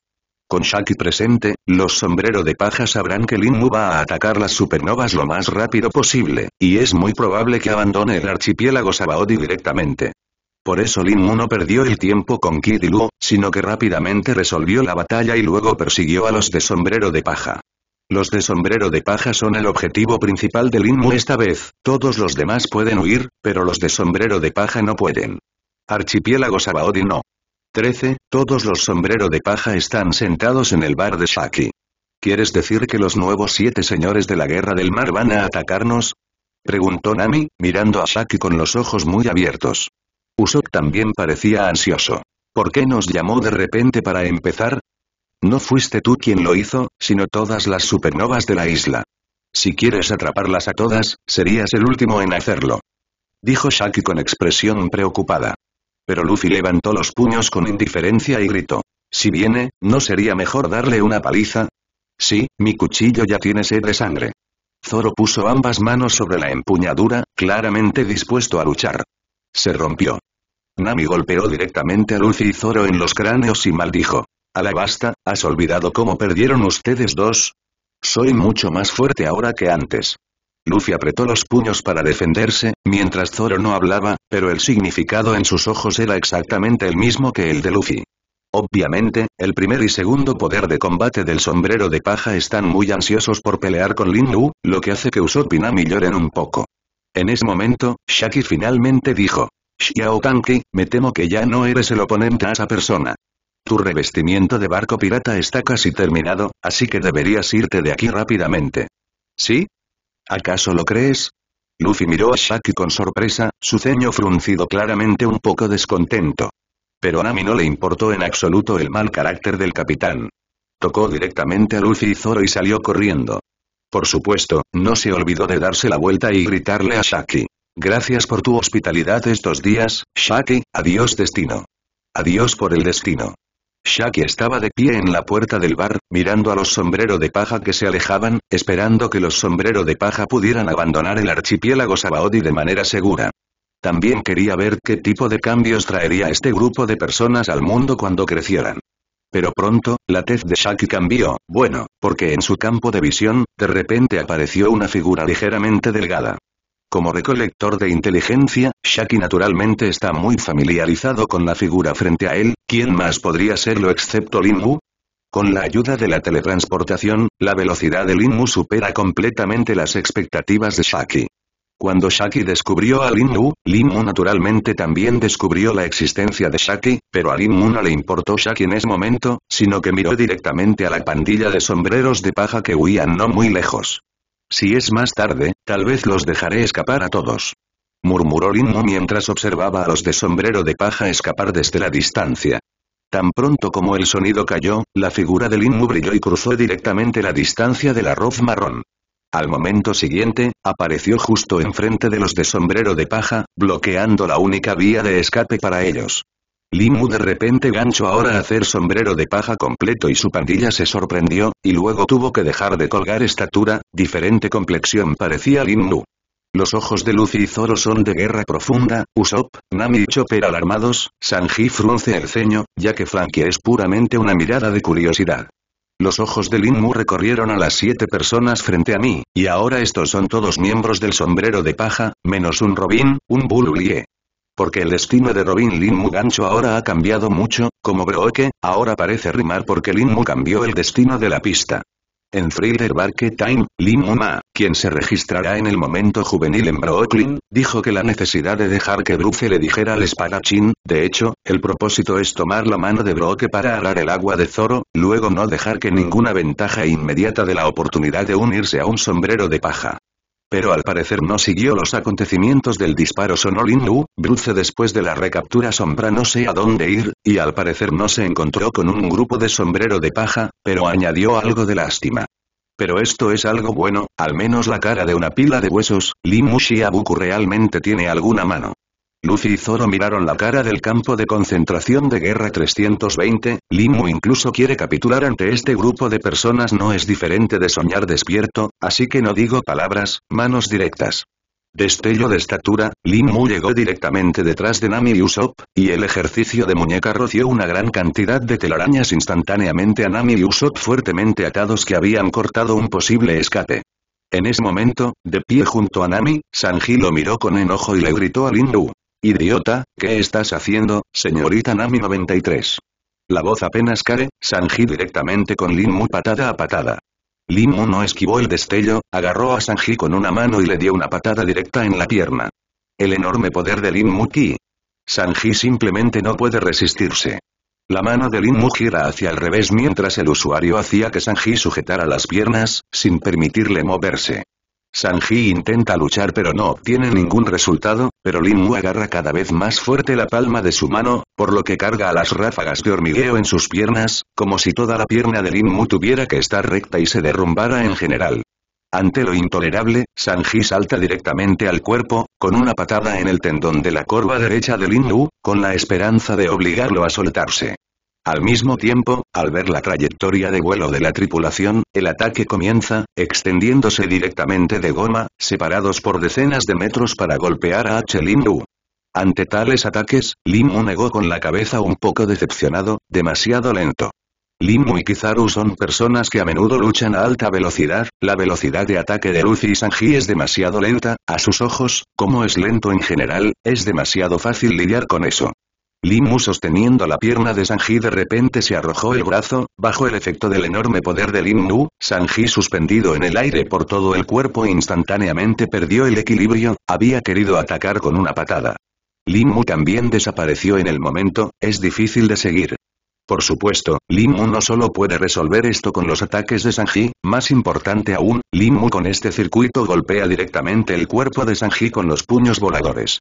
[SPEAKER 1] Con Shaki presente, los sombrero de paja sabrán que Lin Mu va a atacar las supernovas lo más rápido posible, y es muy probable que abandone el archipiélago Sabaody directamente. Por eso Lin Mu no perdió el tiempo con Kid y sino que rápidamente resolvió la batalla y luego persiguió a los de sombrero de paja. Los de sombrero de paja son el objetivo principal del Inmu esta vez, todos los demás pueden huir, pero los de sombrero de paja no pueden. Archipiélago Sabaody no. 13. Todos los sombrero de paja están sentados en el bar de Shaki. ¿Quieres decir que los nuevos siete señores de la guerra del mar van a atacarnos? Preguntó Nami, mirando a Shaki con los ojos muy abiertos. Usopp también parecía ansioso. ¿Por qué nos llamó de repente para empezar? No fuiste tú quien lo hizo, sino todas las supernovas de la isla. Si quieres atraparlas a todas, serías el último en hacerlo. Dijo Shaki con expresión preocupada. Pero Luffy levantó los puños con indiferencia y gritó. Si viene, ¿no sería mejor darle una paliza? Sí, mi cuchillo ya tiene sed de sangre. Zoro puso ambas manos sobre la empuñadura, claramente dispuesto a luchar. Se rompió. Nami golpeó directamente a Luffy y Zoro en los cráneos y maldijo basta, ¿has olvidado cómo perdieron ustedes dos? Soy mucho más fuerte ahora que antes. Luffy apretó los puños para defenderse, mientras Zoro no hablaba, pero el significado en sus ojos era exactamente el mismo que el de Luffy. Obviamente, el primer y segundo poder de combate del sombrero de paja están muy ansiosos por pelear con Lin Lu, lo que hace que Usopp y Nami lloren un poco. En ese momento, Shaki finalmente dijo, Xiao Tanki, me temo que ya no eres el oponente a esa persona. Tu revestimiento de barco pirata está casi terminado, así que deberías irte de aquí rápidamente. ¿Sí? ¿Acaso lo crees? Luffy miró a Shaki con sorpresa, su ceño fruncido claramente un poco descontento. Pero a Nami no le importó en absoluto el mal carácter del capitán. Tocó directamente a Luffy y Zoro y salió corriendo. Por supuesto, no se olvidó de darse la vuelta y gritarle a Shaki. Gracias por tu hospitalidad estos días, Shaki, adiós destino. Adiós por el destino. Shaki estaba de pie en la puerta del bar, mirando a los sombreros de paja que se alejaban, esperando que los sombreros de paja pudieran abandonar el archipiélago Sabaody de manera segura. También quería ver qué tipo de cambios traería este grupo de personas al mundo cuando crecieran. Pero pronto, la tez de Shaki cambió, bueno, porque en su campo de visión, de repente apareció una figura ligeramente delgada. Como recolector de inteligencia, Shaki naturalmente está muy familiarizado con la figura frente a él, ¿quién más podría serlo excepto Lin Wu? Con la ayuda de la teletransportación, la velocidad de Lin supera completamente las expectativas de Shaki. Cuando Shaki descubrió a Lin Wu, Lin naturalmente también descubrió la existencia de Shaki, pero a Lin no le importó Shaki en ese momento, sino que miró directamente a la pandilla de sombreros de paja que huían no muy lejos. Si es más tarde, tal vez los dejaré escapar a todos. Murmuró Linmu mientras observaba a los de sombrero de paja escapar desde la distancia. Tan pronto como el sonido cayó, la figura de Mu brilló y cruzó directamente la distancia del arroz marrón. Al momento siguiente, apareció justo enfrente de los de sombrero de paja, bloqueando la única vía de escape para ellos. Limu de repente gancho ahora a hacer sombrero de paja completo y su pandilla se sorprendió, y luego tuvo que dejar de colgar estatura, diferente complexión parecía Limu. Los ojos de Lucy y Zoro son de guerra profunda, Usopp, Nami y Chopper alarmados, Sanji frunce el ceño, ya que Frankie es puramente una mirada de curiosidad. Los ojos de Lin recorrieron a las siete personas frente a mí, y ahora estos son todos miembros del sombrero de paja, menos un Robin, un Bululie. Porque el destino de Robin Lin Mu Gancho ahora ha cambiado mucho, como Brooke, ahora parece rimar porque Lin Mu cambió el destino de la pista. En Thriller Barque Time, Lin Ma, quien se registrará en el momento juvenil en Brooklyn, dijo que la necesidad de dejar que Bruce le dijera al espadachín, de hecho, el propósito es tomar la mano de Brooke para arar el agua de Zoro, luego no dejar que ninguna ventaja inmediata de la oportunidad de unirse a un sombrero de paja pero al parecer no siguió los acontecimientos del disparo sonolindo. Bruce después de la recaptura sombra no sé a dónde ir, y al parecer no se encontró con un grupo de sombrero de paja, pero añadió algo de lástima. Pero esto es algo bueno, al menos la cara de una pila de huesos, Limushi realmente tiene alguna mano. Lucy y Zoro miraron la cara del campo de concentración de guerra 320, Mu incluso quiere capitular ante este grupo de personas no es diferente de soñar despierto, así que no digo palabras, manos directas. Destello de estatura, Mu llegó directamente detrás de Nami y Usopp, y el ejercicio de muñeca roció una gran cantidad de telarañas instantáneamente a Nami y Usopp fuertemente atados que habían cortado un posible escape. En ese momento, de pie junto a Nami, Sanji lo miró con enojo y le gritó a Lin Mu. Idiota, ¿qué estás haciendo, señorita Nami 93? La voz apenas cae, Sanji directamente con Lin Mu patada a patada. Lin Mu no esquivó el destello, agarró a Sanji con una mano y le dio una patada directa en la pierna. El enorme poder de Lin Mu Ki. Sanji simplemente no puede resistirse. La mano de Lin Mu gira hacia el revés mientras el usuario hacía que Sanji sujetara las piernas, sin permitirle moverse. Sanji intenta luchar pero no obtiene ningún resultado, pero Lin Mu agarra cada vez más fuerte la palma de su mano, por lo que carga a las ráfagas de hormigueo en sus piernas, como si toda la pierna de Lin Mu tuviera que estar recta y se derrumbara en general. Ante lo intolerable, Sanji salta directamente al cuerpo, con una patada en el tendón de la corva derecha de Lin Mu, con la esperanza de obligarlo a soltarse. Al mismo tiempo, al ver la trayectoria de vuelo de la tripulación, el ataque comienza, extendiéndose directamente de goma, separados por decenas de metros para golpear a H. Lin Ante tales ataques, Lin negó con la cabeza un poco decepcionado, demasiado lento. Lin y Kizaru son personas que a menudo luchan a alta velocidad, la velocidad de ataque de Lucy y Sanji es demasiado lenta, a sus ojos, como es lento en general, es demasiado fácil lidiar con eso. Limu sosteniendo la pierna de Sanji de repente se arrojó el brazo, bajo el efecto del enorme poder de Limu, Sanji suspendido en el aire por todo el cuerpo instantáneamente perdió el equilibrio, había querido atacar con una patada. Limu también desapareció en el momento, es difícil de seguir. Por supuesto, Limu no solo puede resolver esto con los ataques de Sanji, más importante aún, Limu con este circuito golpea directamente el cuerpo de Sanji con los puños voladores.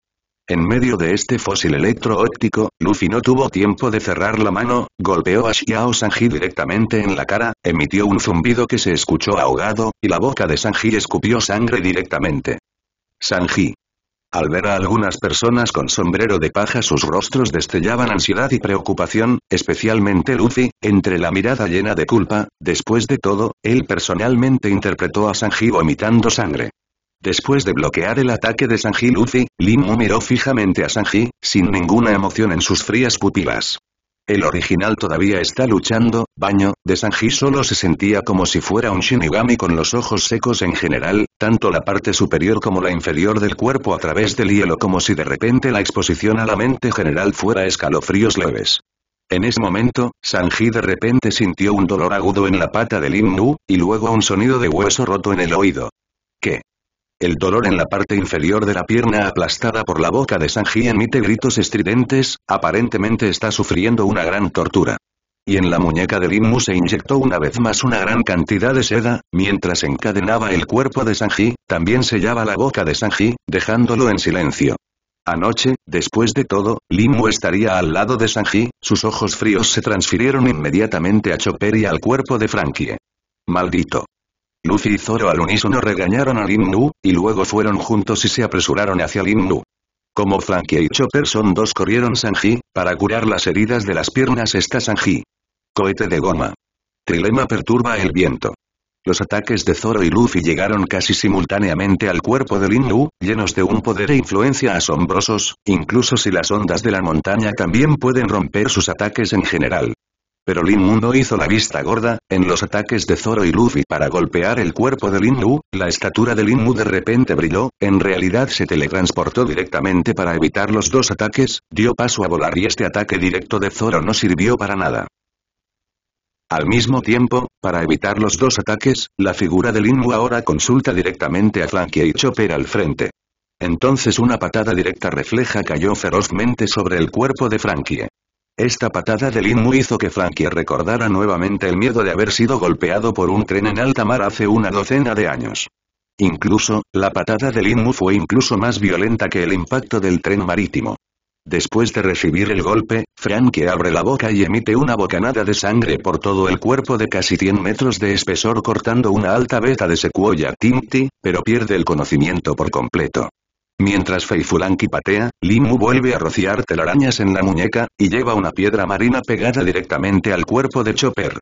[SPEAKER 1] En medio de este fósil electro-óptico, Luffy no tuvo tiempo de cerrar la mano, golpeó a Xiao Sanji directamente en la cara, emitió un zumbido que se escuchó ahogado, y la boca de Sanji escupió sangre directamente. Sanji. Al ver a algunas personas con sombrero de paja sus rostros destellaban ansiedad y preocupación, especialmente Luffy, entre la mirada llena de culpa, después de todo, él personalmente interpretó a Sanji vomitando sangre. Después de bloquear el ataque de Sanji Luffy, Mu miró fijamente a Sanji, sin ninguna emoción en sus frías pupilas. El original todavía está luchando, baño, de Sanji solo se sentía como si fuera un Shinigami con los ojos secos en general, tanto la parte superior como la inferior del cuerpo a través del hielo como si de repente la exposición a la mente general fuera escalofríos leves. En ese momento, Sanji de repente sintió un dolor agudo en la pata de Lin Mu, y luego un sonido de hueso roto en el oído. ¿Qué? El dolor en la parte inferior de la pierna aplastada por la boca de Sanji emite gritos estridentes, aparentemente está sufriendo una gran tortura. Y en la muñeca de Limu se inyectó una vez más una gran cantidad de seda, mientras encadenaba el cuerpo de Sanji, también sellaba la boca de Sanji, dejándolo en silencio. Anoche, después de todo, Limu estaría al lado de Sanji, sus ojos fríos se transfirieron inmediatamente a Chopper y al cuerpo de Frankie. Maldito. Luffy y Zoro al unísono regañaron a Lin y luego fueron juntos y se apresuraron hacia Lin Como Frankie y Chopper son dos corrieron Sanji, para curar las heridas de las piernas está Sanji. Cohete de goma. Trilema perturba el viento. Los ataques de Zoro y Luffy llegaron casi simultáneamente al cuerpo de Lin llenos de un poder e influencia asombrosos, incluso si las ondas de la montaña también pueden romper sus ataques en general pero Lin no hizo la vista gorda, en los ataques de Zoro y Luffy para golpear el cuerpo de Lin Mu, la estatura de Lin de repente brilló, en realidad se teletransportó directamente para evitar los dos ataques, dio paso a volar y este ataque directo de Zoro no sirvió para nada. Al mismo tiempo, para evitar los dos ataques, la figura de Lin ahora consulta directamente a Frankie y Chopper al frente. Entonces una patada directa refleja cayó ferozmente sobre el cuerpo de Frankie. Esta patada de Lin hizo que Frankie recordara nuevamente el miedo de haber sido golpeado por un tren en alta mar hace una docena de años. Incluso, la patada de Lin fue incluso más violenta que el impacto del tren marítimo. Después de recibir el golpe, Frankie abre la boca y emite una bocanada de sangre por todo el cuerpo de casi 100 metros de espesor cortando una alta veta de secuoya Tinty, pero pierde el conocimiento por completo. Mientras Feifulanki patea, Limu vuelve a rociar telarañas en la muñeca, y lleva una piedra marina pegada directamente al cuerpo de Chopper.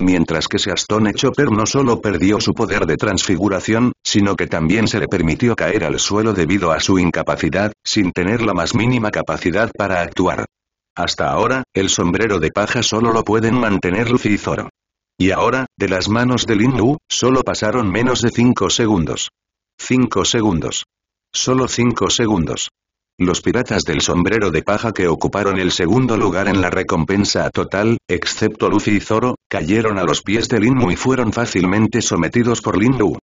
[SPEAKER 1] Mientras que se astone Chopper no solo perdió su poder de transfiguración, sino que también se le permitió caer al suelo debido a su incapacidad, sin tener la más mínima capacidad para actuar. Hasta ahora, el sombrero de paja solo lo pueden mantener Luffy y Zoro. Y ahora, de las manos de Limu, solo pasaron menos de 5 segundos. 5 segundos. Solo cinco segundos. Los piratas del sombrero de paja que ocuparon el segundo lugar en la recompensa total, excepto Luffy y Zoro, cayeron a los pies de Linmu y fueron fácilmente sometidos por Linmu.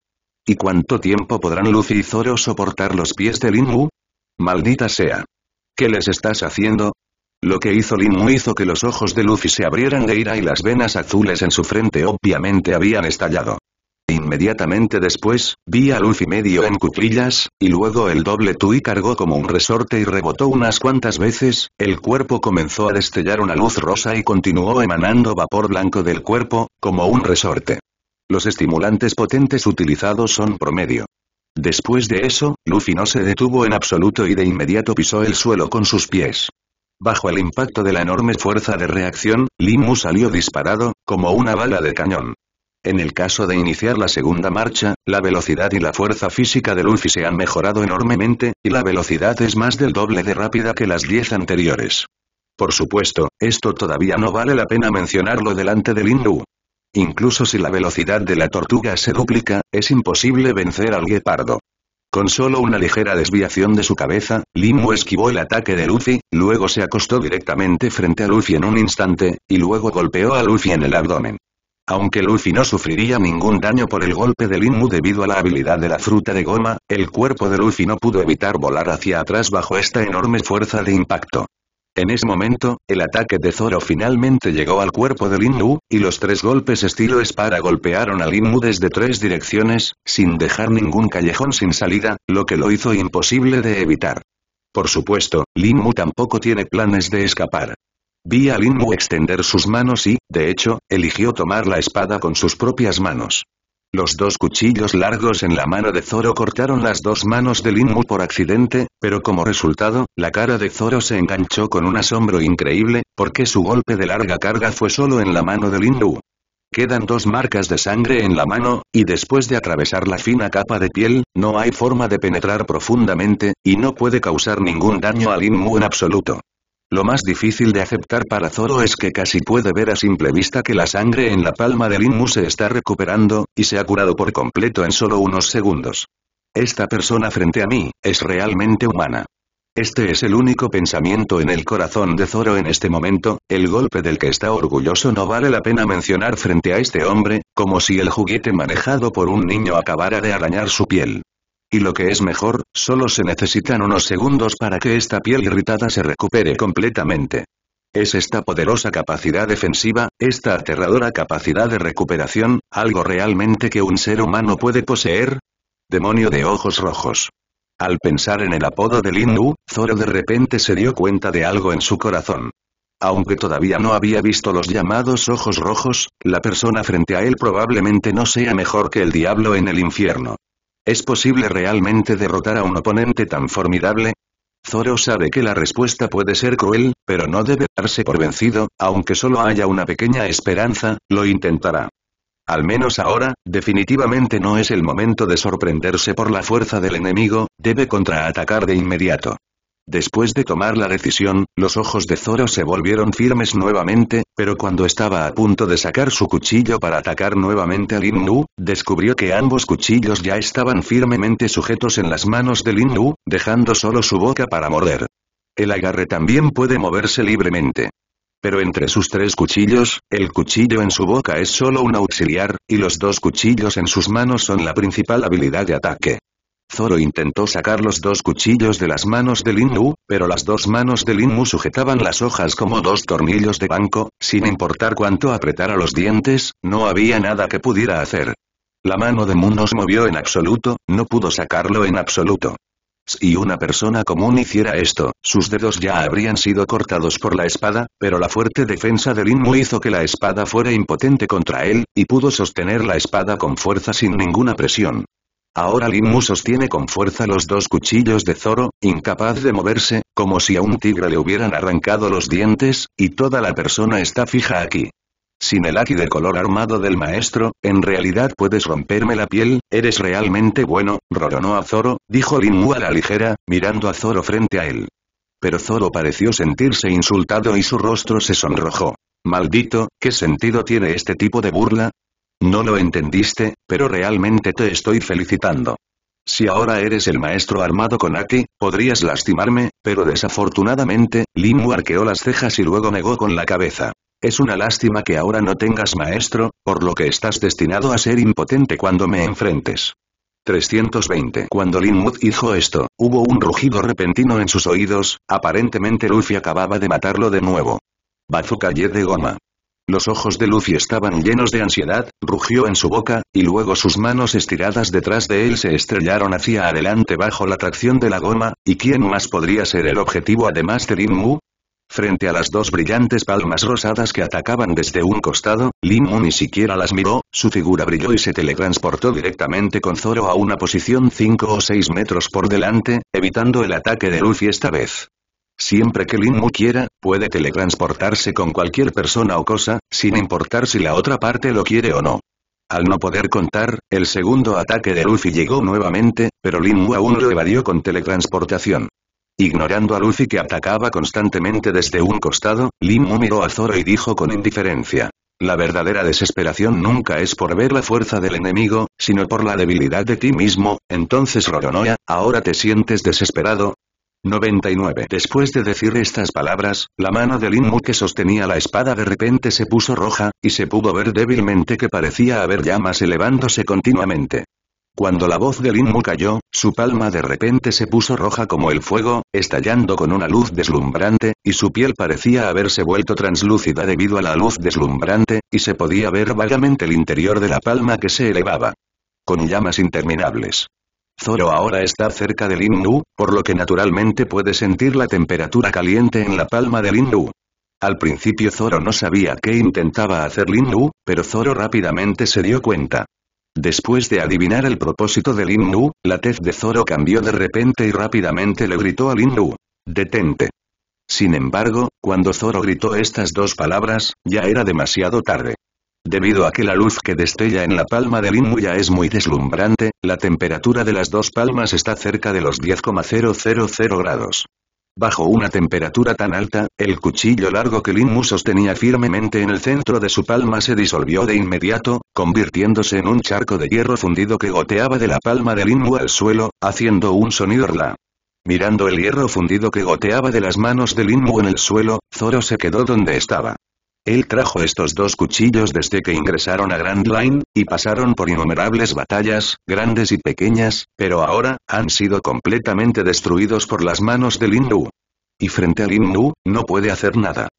[SPEAKER 1] ¿Y cuánto tiempo podrán Luffy y Zoro soportar los pies de Linmu? Maldita sea. ¿Qué les estás haciendo? Lo que hizo Linmu hizo que los ojos de Luffy se abrieran de ira y las venas azules en su frente obviamente habían estallado. Inmediatamente después, vi a Luffy medio en cuclillas, y luego el doble Tui cargó como un resorte y rebotó unas cuantas veces, el cuerpo comenzó a destellar una luz rosa y continuó emanando vapor blanco del cuerpo, como un resorte. Los estimulantes potentes utilizados son promedio. Después de eso, Luffy no se detuvo en absoluto y de inmediato pisó el suelo con sus pies. Bajo el impacto de la enorme fuerza de reacción, Limu salió disparado, como una bala de cañón. En el caso de iniciar la segunda marcha, la velocidad y la fuerza física de Luffy se han mejorado enormemente, y la velocidad es más del doble de rápida que las 10 anteriores. Por supuesto, esto todavía no vale la pena mencionarlo delante de Lindu. Incluso si la velocidad de la tortuga se duplica, es imposible vencer al guepardo. Con solo una ligera desviación de su cabeza, Limu esquivó el ataque de Luffy, luego se acostó directamente frente a Luffy en un instante, y luego golpeó a Luffy en el abdomen. Aunque Luffy no sufriría ningún daño por el golpe de Linmu debido a la habilidad de la fruta de goma, el cuerpo de Luffy no pudo evitar volar hacia atrás bajo esta enorme fuerza de impacto. En ese momento, el ataque de Zoro finalmente llegó al cuerpo de Lin y los tres golpes estilo spara golpearon a Linmu desde tres direcciones, sin dejar ningún callejón sin salida, lo que lo hizo imposible de evitar. Por supuesto, Lin tampoco tiene planes de escapar. Vi a Lin extender sus manos y, de hecho, eligió tomar la espada con sus propias manos. Los dos cuchillos largos en la mano de Zoro cortaron las dos manos de Lin por accidente, pero como resultado, la cara de Zoro se enganchó con un asombro increíble, porque su golpe de larga carga fue solo en la mano de Lin Quedan dos marcas de sangre en la mano, y después de atravesar la fina capa de piel, no hay forma de penetrar profundamente, y no puede causar ningún daño a Lin en absoluto. Lo más difícil de aceptar para Zoro es que casi puede ver a simple vista que la sangre en la palma del Inmu se está recuperando, y se ha curado por completo en solo unos segundos. Esta persona frente a mí, es realmente humana. Este es el único pensamiento en el corazón de Zoro en este momento, el golpe del que está orgulloso no vale la pena mencionar frente a este hombre, como si el juguete manejado por un niño acabara de arañar su piel. Y lo que es mejor, solo se necesitan unos segundos para que esta piel irritada se recupere completamente. Es esta poderosa capacidad defensiva, esta aterradora capacidad de recuperación, algo realmente que un ser humano puede poseer. Demonio de ojos rojos. Al pensar en el apodo de Lin Zoro de repente se dio cuenta de algo en su corazón. Aunque todavía no había visto los llamados ojos rojos, la persona frente a él probablemente no sea mejor que el diablo en el infierno. ¿Es posible realmente derrotar a un oponente tan formidable? Zoro sabe que la respuesta puede ser cruel, pero no debe darse por vencido, aunque solo haya una pequeña esperanza, lo intentará. Al menos ahora, definitivamente no es el momento de sorprenderse por la fuerza del enemigo, debe contraatacar de inmediato. Después de tomar la decisión, los ojos de Zoro se volvieron firmes nuevamente, pero cuando estaba a punto de sacar su cuchillo para atacar nuevamente a Lin descubrió que ambos cuchillos ya estaban firmemente sujetos en las manos de Lin dejando solo su boca para morder. El agarre también puede moverse libremente. Pero entre sus tres cuchillos, el cuchillo en su boca es solo un auxiliar, y los dos cuchillos en sus manos son la principal habilidad de ataque. Zoro intentó sacar los dos cuchillos de las manos de Lin pero las dos manos de Lin sujetaban las hojas como dos tornillos de banco, sin importar cuánto apretara los dientes, no había nada que pudiera hacer. La mano de Mu no se movió en absoluto, no pudo sacarlo en absoluto. Si una persona común hiciera esto, sus dedos ya habrían sido cortados por la espada, pero la fuerte defensa de Lin Mu hizo que la espada fuera impotente contra él, y pudo sostener la espada con fuerza sin ninguna presión. Ahora Lin sostiene con fuerza los dos cuchillos de Zoro, incapaz de moverse, como si a un tigre le hubieran arrancado los dientes, y toda la persona está fija aquí. Sin el aquí de color armado del maestro, en realidad puedes romperme la piel, eres realmente bueno, roronó a Zoro, dijo Lin a la ligera, mirando a Zoro frente a él. Pero Zoro pareció sentirse insultado y su rostro se sonrojó. Maldito, ¿qué sentido tiene este tipo de burla? No lo entendiste, pero realmente te estoy felicitando. Si ahora eres el maestro armado con Aki, podrías lastimarme, pero desafortunadamente, Limu arqueó las cejas y luego negó con la cabeza. Es una lástima que ahora no tengas maestro, por lo que estás destinado a ser impotente cuando me enfrentes. 320 Cuando Lin dijo esto, hubo un rugido repentino en sus oídos, aparentemente Luffy acababa de matarlo de nuevo. Bazooka cayó de goma. Los ojos de Luffy estaban llenos de ansiedad, rugió en su boca, y luego sus manos estiradas detrás de él se estrellaron hacia adelante bajo la tracción de la goma, ¿y quién más podría ser el objetivo además de Lin Mu? Frente a las dos brillantes palmas rosadas que atacaban desde un costado, Lin Mu ni siquiera las miró, su figura brilló y se teletransportó directamente con Zoro a una posición 5 o 6 metros por delante, evitando el ataque de Luffy esta vez. Siempre que Lin Mu quiera, puede teletransportarse con cualquier persona o cosa, sin importar si la otra parte lo quiere o no. Al no poder contar, el segundo ataque de Luffy llegó nuevamente, pero Lin Mu aún lo evadió con teletransportación. Ignorando a Luffy que atacaba constantemente desde un costado, Lin Mu miró a Zoro y dijo con indiferencia. La verdadera desesperación nunca es por ver la fuerza del enemigo, sino por la debilidad de ti mismo, entonces Roronoa, ahora te sientes desesperado, 99. Después de decir estas palabras, la mano de Lin Mu que sostenía la espada de repente se puso roja, y se pudo ver débilmente que parecía haber llamas elevándose continuamente. Cuando la voz de Lin Mu cayó, su palma de repente se puso roja como el fuego, estallando con una luz deslumbrante, y su piel parecía haberse vuelto translúcida debido a la luz deslumbrante, y se podía ver vagamente el interior de la palma que se elevaba. Con llamas interminables. Zoro ahora está cerca de Lin por lo que naturalmente puede sentir la temperatura caliente en la palma de Lin Al principio Zoro no sabía qué intentaba hacer Lin pero Zoro rápidamente se dio cuenta. Después de adivinar el propósito de Lin la tez de Zoro cambió de repente y rápidamente le gritó a Lin Detente. Sin embargo, cuando Zoro gritó estas dos palabras, ya era demasiado tarde. Debido a que la luz que destella en la palma de Linmu ya es muy deslumbrante, la temperatura de las dos palmas está cerca de los 10,000 grados. Bajo una temperatura tan alta, el cuchillo largo que Linmu sostenía firmemente en el centro de su palma se disolvió de inmediato, convirtiéndose en un charco de hierro fundido que goteaba de la palma de Linmu al suelo, haciendo un sonido rla. Mirando el hierro fundido que goteaba de las manos de Linmu en el suelo, Zoro se quedó donde estaba. Él trajo estos dos cuchillos desde que ingresaron a Grand Line, y pasaron por innumerables batallas, grandes y pequeñas, pero ahora, han sido completamente destruidos por las manos de Lin Y frente a Lin no puede hacer nada.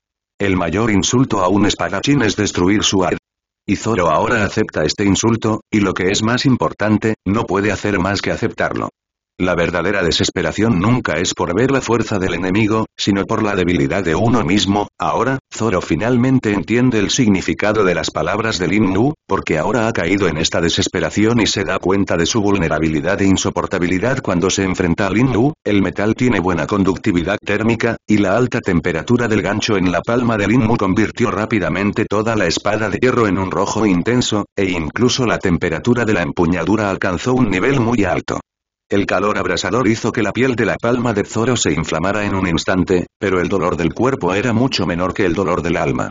[SPEAKER 1] El mayor insulto a un espadachín es destruir su arte. Y Zoro ahora acepta este insulto, y lo que es más importante, no puede hacer más que aceptarlo. La verdadera desesperación nunca es por ver la fuerza del enemigo, sino por la debilidad de uno mismo. Ahora, Zoro finalmente entiende el significado de las palabras de Lin porque ahora ha caído en esta desesperación y se da cuenta de su vulnerabilidad e insoportabilidad cuando se enfrenta a Lin El metal tiene buena conductividad térmica, y la alta temperatura del gancho en la palma de Lin convirtió rápidamente toda la espada de hierro en un rojo intenso, e incluso la temperatura de la empuñadura alcanzó un nivel muy alto. El calor abrasador hizo que la piel de la palma de Zoro se inflamara en un instante, pero el dolor del cuerpo era mucho menor que el dolor del alma.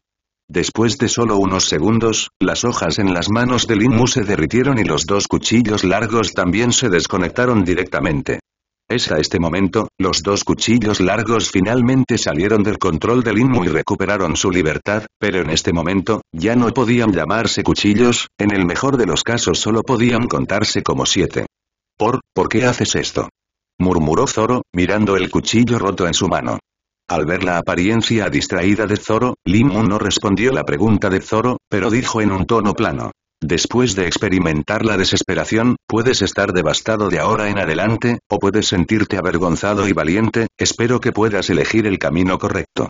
[SPEAKER 1] Después de solo unos segundos, las hojas en las manos de Linmu se derritieron y los dos cuchillos largos también se desconectaron directamente. Es a este momento, los dos cuchillos largos finalmente salieron del control del Inmu y recuperaron su libertad, pero en este momento, ya no podían llamarse cuchillos, en el mejor de los casos solo podían contarse como siete. Por, ¿por qué haces esto? murmuró Zoro, mirando el cuchillo roto en su mano. Al ver la apariencia distraída de Zoro, Limu no respondió la pregunta de Zoro, pero dijo en un tono plano. Después de experimentar la desesperación, puedes estar devastado de ahora en adelante, o puedes sentirte avergonzado y valiente, espero que puedas elegir el camino correcto.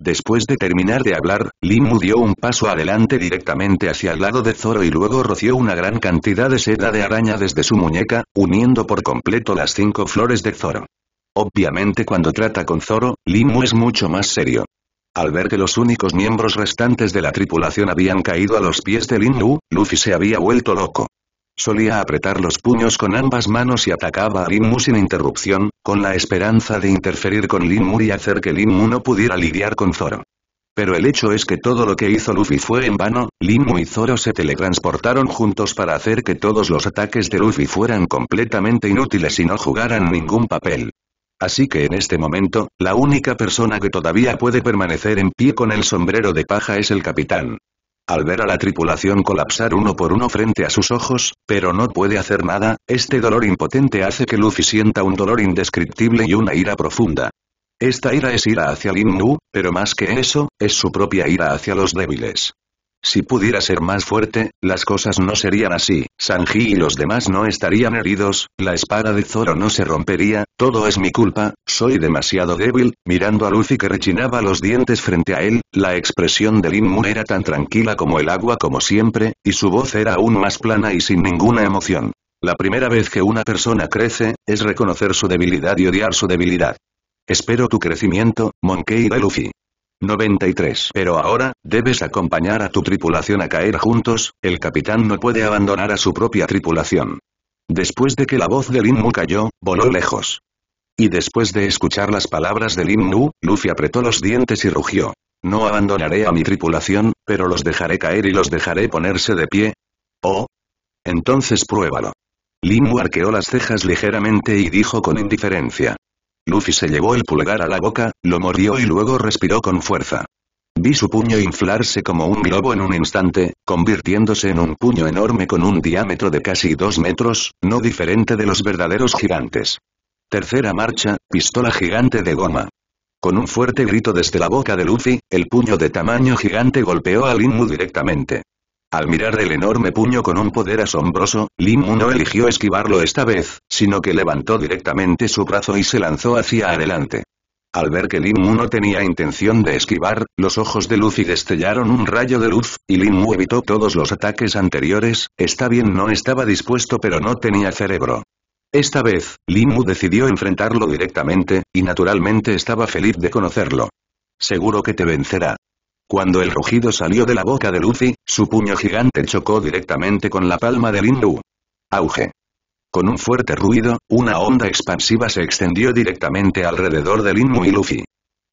[SPEAKER 1] Después de terminar de hablar, Limu dio un paso adelante directamente hacia el lado de Zoro y luego roció una gran cantidad de seda de araña desde su muñeca, uniendo por completo las cinco flores de Zoro. Obviamente cuando trata con Zoro, Limu es mucho más serio. Al ver que los únicos miembros restantes de la tripulación habían caído a los pies de Limu, Luffy se había vuelto loco. Solía apretar los puños con ambas manos y atacaba a Lin sin interrupción, con la esperanza de interferir con Lin Mu y hacer que Lin Mu no pudiera lidiar con Zoro. Pero el hecho es que todo lo que hizo Luffy fue en vano, Lin Mu y Zoro se teletransportaron juntos para hacer que todos los ataques de Luffy fueran completamente inútiles y no jugaran ningún papel. Así que en este momento, la única persona que todavía puede permanecer en pie con el sombrero de paja es el capitán. Al ver a la tripulación colapsar uno por uno frente a sus ojos, pero no puede hacer nada, este dolor impotente hace que Luffy sienta un dolor indescriptible y una ira profunda. Esta ira es ira hacia Lin pero más que eso, es su propia ira hacia los débiles. Si pudiera ser más fuerte, las cosas no serían así, Sanji y los demás no estarían heridos, la espada de Zoro no se rompería, todo es mi culpa, soy demasiado débil, mirando a Luffy que rechinaba los dientes frente a él, la expresión de Lin era tan tranquila como el agua como siempre, y su voz era aún más plana y sin ninguna emoción. La primera vez que una persona crece, es reconocer su debilidad y odiar su debilidad. Espero tu crecimiento, Monkey de Luffy. 93. Pero ahora, debes acompañar a tu tripulación a caer juntos, el capitán no puede abandonar a su propia tripulación. Después de que la voz de Lin Mu cayó, voló lejos. Y después de escuchar las palabras de Lin Mu, Luffy apretó los dientes y rugió. No abandonaré a mi tripulación, pero los dejaré caer y los dejaré ponerse de pie. ¿Oh? Entonces pruébalo. Lin arqueó las cejas ligeramente y dijo con indiferencia. Luffy se llevó el pulgar a la boca, lo mordió y luego respiró con fuerza. Vi su puño inflarse como un globo en un instante, convirtiéndose en un puño enorme con un diámetro de casi dos metros, no diferente de los verdaderos gigantes. Tercera marcha, pistola gigante de goma. Con un fuerte grito desde la boca de Luffy, el puño de tamaño gigante golpeó a Linmu directamente. Al mirar el enorme puño con un poder asombroso, Limu no eligió esquivarlo esta vez, sino que levantó directamente su brazo y se lanzó hacia adelante. Al ver que Lin Mu no tenía intención de esquivar, los ojos de y destellaron un rayo de luz, y Lin Mu evitó todos los ataques anteriores, está bien no estaba dispuesto pero no tenía cerebro. Esta vez, Lin Mu decidió enfrentarlo directamente, y naturalmente estaba feliz de conocerlo. Seguro que te vencerá. Cuando el rugido salió de la boca de Luffy, su puño gigante chocó directamente con la palma de Linmu. Auge. Con un fuerte ruido, una onda expansiva se extendió directamente alrededor de Linmu y Luffy.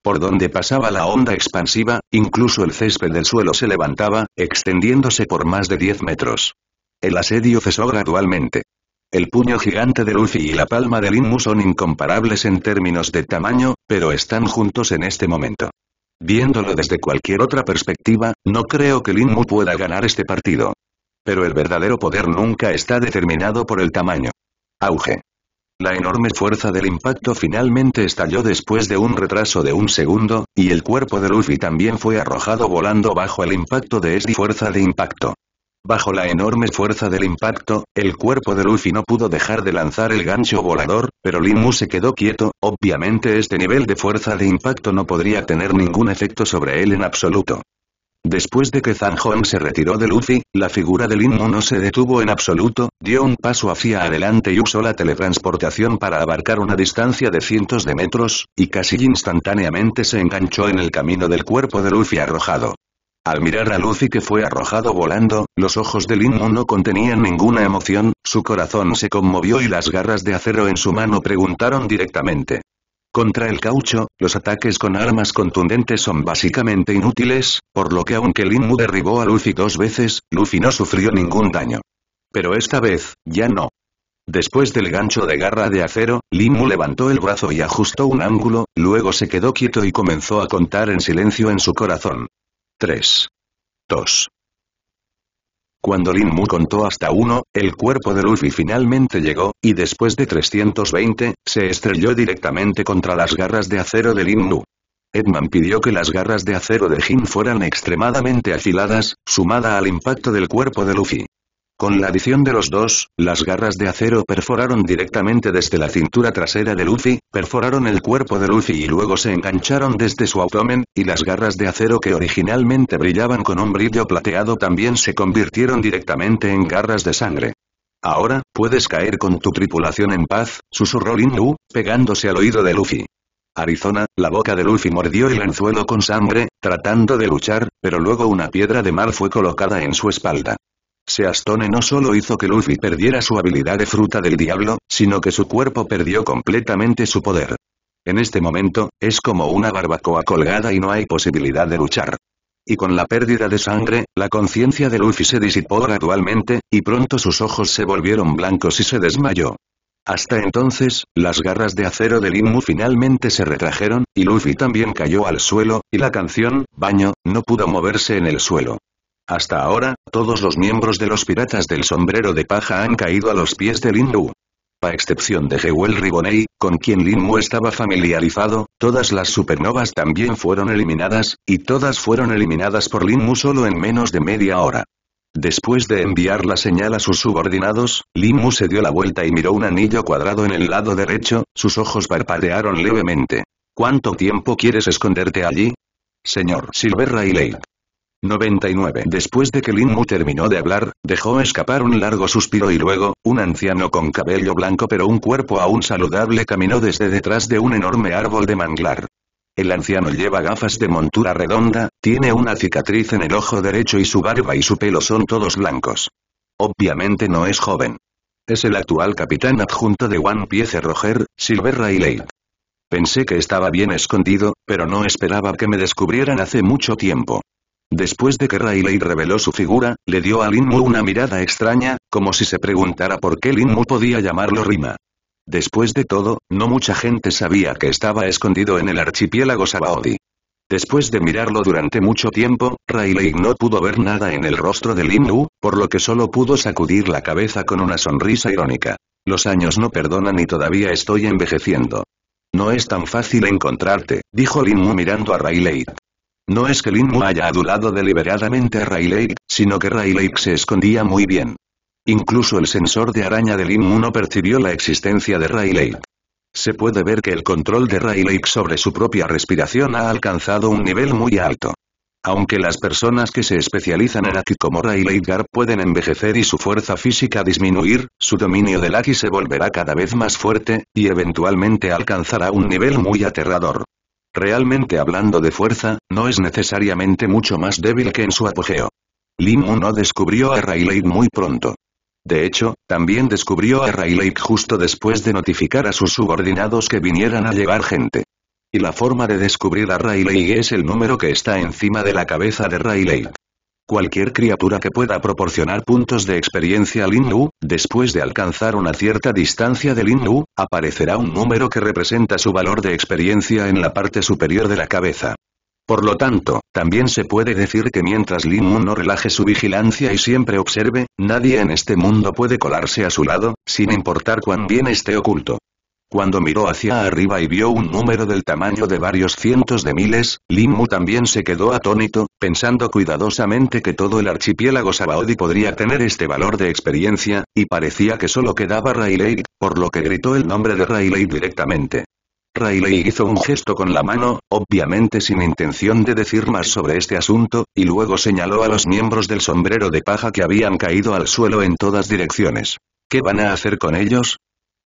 [SPEAKER 1] Por donde pasaba la onda expansiva, incluso el césped del suelo se levantaba, extendiéndose por más de 10 metros. El asedio cesó gradualmente. El puño gigante de Luffy y la palma de Linmu son incomparables en términos de tamaño, pero están juntos en este momento. Viéndolo desde cualquier otra perspectiva, no creo que Lin Mu pueda ganar este partido. Pero el verdadero poder nunca está determinado por el tamaño. Auge. La enorme fuerza del impacto finalmente estalló después de un retraso de un segundo, y el cuerpo de Luffy también fue arrojado volando bajo el impacto de esta fuerza de impacto. Bajo la enorme fuerza del impacto, el cuerpo de Luffy no pudo dejar de lanzar el gancho volador, pero Lin Mu se quedó quieto, obviamente este nivel de fuerza de impacto no podría tener ningún efecto sobre él en absoluto. Después de que Zanjong se retiró de Luffy, la figura de Lin Mu no se detuvo en absoluto, dio un paso hacia adelante y usó la teletransportación para abarcar una distancia de cientos de metros, y casi instantáneamente se enganchó en el camino del cuerpo de Luffy arrojado. Al mirar a Lucy que fue arrojado volando, los ojos de Lin no contenían ninguna emoción, su corazón se conmovió y las garras de acero en su mano preguntaron directamente. Contra el caucho, los ataques con armas contundentes son básicamente inútiles, por lo que aunque Lin derribó a Luffy dos veces, Luffy no sufrió ningún daño. Pero esta vez, ya no. Después del gancho de garra de acero, Lin levantó el brazo y ajustó un ángulo, luego se quedó quieto y comenzó a contar en silencio en su corazón. 3. 2. Cuando Lin Mu contó hasta uno, el cuerpo de Luffy finalmente llegó, y después de 320, se estrelló directamente contra las garras de acero de Lin Mu. Edman pidió que las garras de acero de Jin fueran extremadamente afiladas, sumada al impacto del cuerpo de Luffy. Con la adición de los dos, las garras de acero perforaron directamente desde la cintura trasera de Luffy, perforaron el cuerpo de Luffy y luego se engancharon desde su abdomen, y las garras de acero que originalmente brillaban con un brillo plateado también se convirtieron directamente en garras de sangre. Ahora, puedes caer con tu tripulación en paz, susurró Lin pegándose al oído de Luffy. Arizona, la boca de Luffy mordió el anzuelo con sangre, tratando de luchar, pero luego una piedra de mar fue colocada en su espalda. Seastone no solo hizo que Luffy perdiera su habilidad de fruta del diablo, sino que su cuerpo perdió completamente su poder. En este momento, es como una barbacoa colgada y no hay posibilidad de luchar. Y con la pérdida de sangre, la conciencia de Luffy se disipó gradualmente, y pronto sus ojos se volvieron blancos y se desmayó. Hasta entonces, las garras de acero de Inmu finalmente se retrajeron, y Luffy también cayó al suelo, y la canción, Baño, no pudo moverse en el suelo. Hasta ahora, todos los miembros de los Piratas del Sombrero de Paja han caído a los pies de Lin Mu. A excepción de Jewel Riboney, con quien Lin Mu estaba familiarizado, todas las supernovas también fueron eliminadas, y todas fueron eliminadas por Lin Mu solo en menos de media hora. Después de enviar la señal a sus subordinados, Lin Mu se dio la vuelta y miró un anillo cuadrado en el lado derecho, sus ojos parpadearon levemente. ¿Cuánto tiempo quieres esconderte allí? Señor Silver Riley. 99. Después de que Lin Mu terminó de hablar, dejó escapar un largo suspiro y luego, un anciano con cabello blanco pero un cuerpo aún saludable caminó desde detrás de un enorme árbol de manglar. El anciano lleva gafas de montura redonda, tiene una cicatriz en el ojo derecho y su barba y su pelo son todos blancos. Obviamente no es joven. Es el actual capitán adjunto de One Piece Roger, Silver Lake. Pensé que estaba bien escondido, pero no esperaba que me descubrieran hace mucho tiempo. Después de que Rayleigh reveló su figura, le dio a Lin Mu una mirada extraña, como si se preguntara por qué Lin Mu podía llamarlo Rima. Después de todo, no mucha gente sabía que estaba escondido en el archipiélago Sabaody. Después de mirarlo durante mucho tiempo, Rayleigh no pudo ver nada en el rostro de Lin Mu, por lo que solo pudo sacudir la cabeza con una sonrisa irónica. Los años no perdonan y todavía estoy envejeciendo. No es tan fácil encontrarte, dijo Lin Mu mirando a Rayleigh. No es que Linmu haya adulado deliberadamente a Rayleigh, sino que Rayleigh se escondía muy bien. Incluso el sensor de araña de Linmu no percibió la existencia de Rayleigh. Se puede ver que el control de Rayleigh sobre su propia respiración ha alcanzado un nivel muy alto. Aunque las personas que se especializan en Aki como Rayleigh Gar pueden envejecer y su fuerza física disminuir, su dominio del Aki se volverá cada vez más fuerte, y eventualmente alcanzará un nivel muy aterrador. Realmente hablando de fuerza, no es necesariamente mucho más débil que en su apogeo. Lin no descubrió a Rayleigh muy pronto. De hecho, también descubrió a Rayleigh justo después de notificar a sus subordinados que vinieran a llevar gente. Y la forma de descubrir a Rayleigh es el número que está encima de la cabeza de Rayleigh. Cualquier criatura que pueda proporcionar puntos de experiencia a Lin después de alcanzar una cierta distancia de Lin aparecerá un número que representa su valor de experiencia en la parte superior de la cabeza. Por lo tanto, también se puede decir que mientras Lin no relaje su vigilancia y siempre observe, nadie en este mundo puede colarse a su lado, sin importar cuán bien esté oculto. Cuando miró hacia arriba y vio un número del tamaño de varios cientos de miles, Lin Mu también se quedó atónito, pensando cuidadosamente que todo el archipiélago Sabaody podría tener este valor de experiencia, y parecía que solo quedaba Rayleigh, por lo que gritó el nombre de Rayleigh directamente. Rayleigh hizo un gesto con la mano, obviamente sin intención de decir más sobre este asunto, y luego señaló a los miembros del sombrero de paja que habían caído al suelo en todas direcciones. ¿Qué van a hacer con ellos?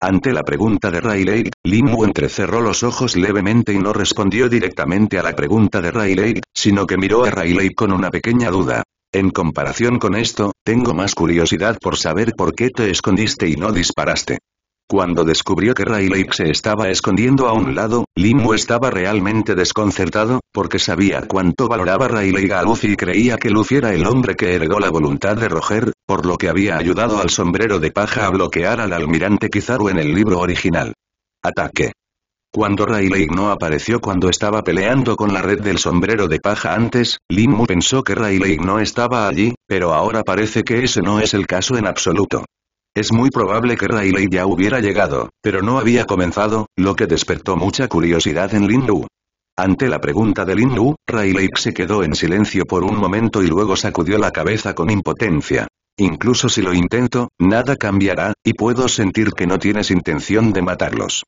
[SPEAKER 1] Ante la pregunta de Rayleigh, Limu entrecerró los ojos levemente y no respondió directamente a la pregunta de Rayleigh, sino que miró a Rayleigh con una pequeña duda. En comparación con esto, tengo más curiosidad por saber por qué te escondiste y no disparaste. Cuando descubrió que Rayleigh se estaba escondiendo a un lado, Limu estaba realmente desconcertado, porque sabía cuánto valoraba Rayleigh a Luffy y creía que Luffy era el hombre que heredó la voluntad de Roger, por lo que había ayudado al sombrero de paja a bloquear al almirante Kizaru en el libro original. Ataque. Cuando Rayleigh no apareció cuando estaba peleando con la red del sombrero de paja antes, Lin Mu pensó que Rayleigh no estaba allí, pero ahora parece que ese no es el caso en absoluto. Es muy probable que Rayleigh ya hubiera llegado, pero no había comenzado, lo que despertó mucha curiosidad en Lin Lu. Ante la pregunta de Lin Lu, Rayleigh se quedó en silencio por un momento y luego sacudió la cabeza con impotencia. Incluso si lo intento, nada cambiará, y puedo sentir que no tienes intención de matarlos.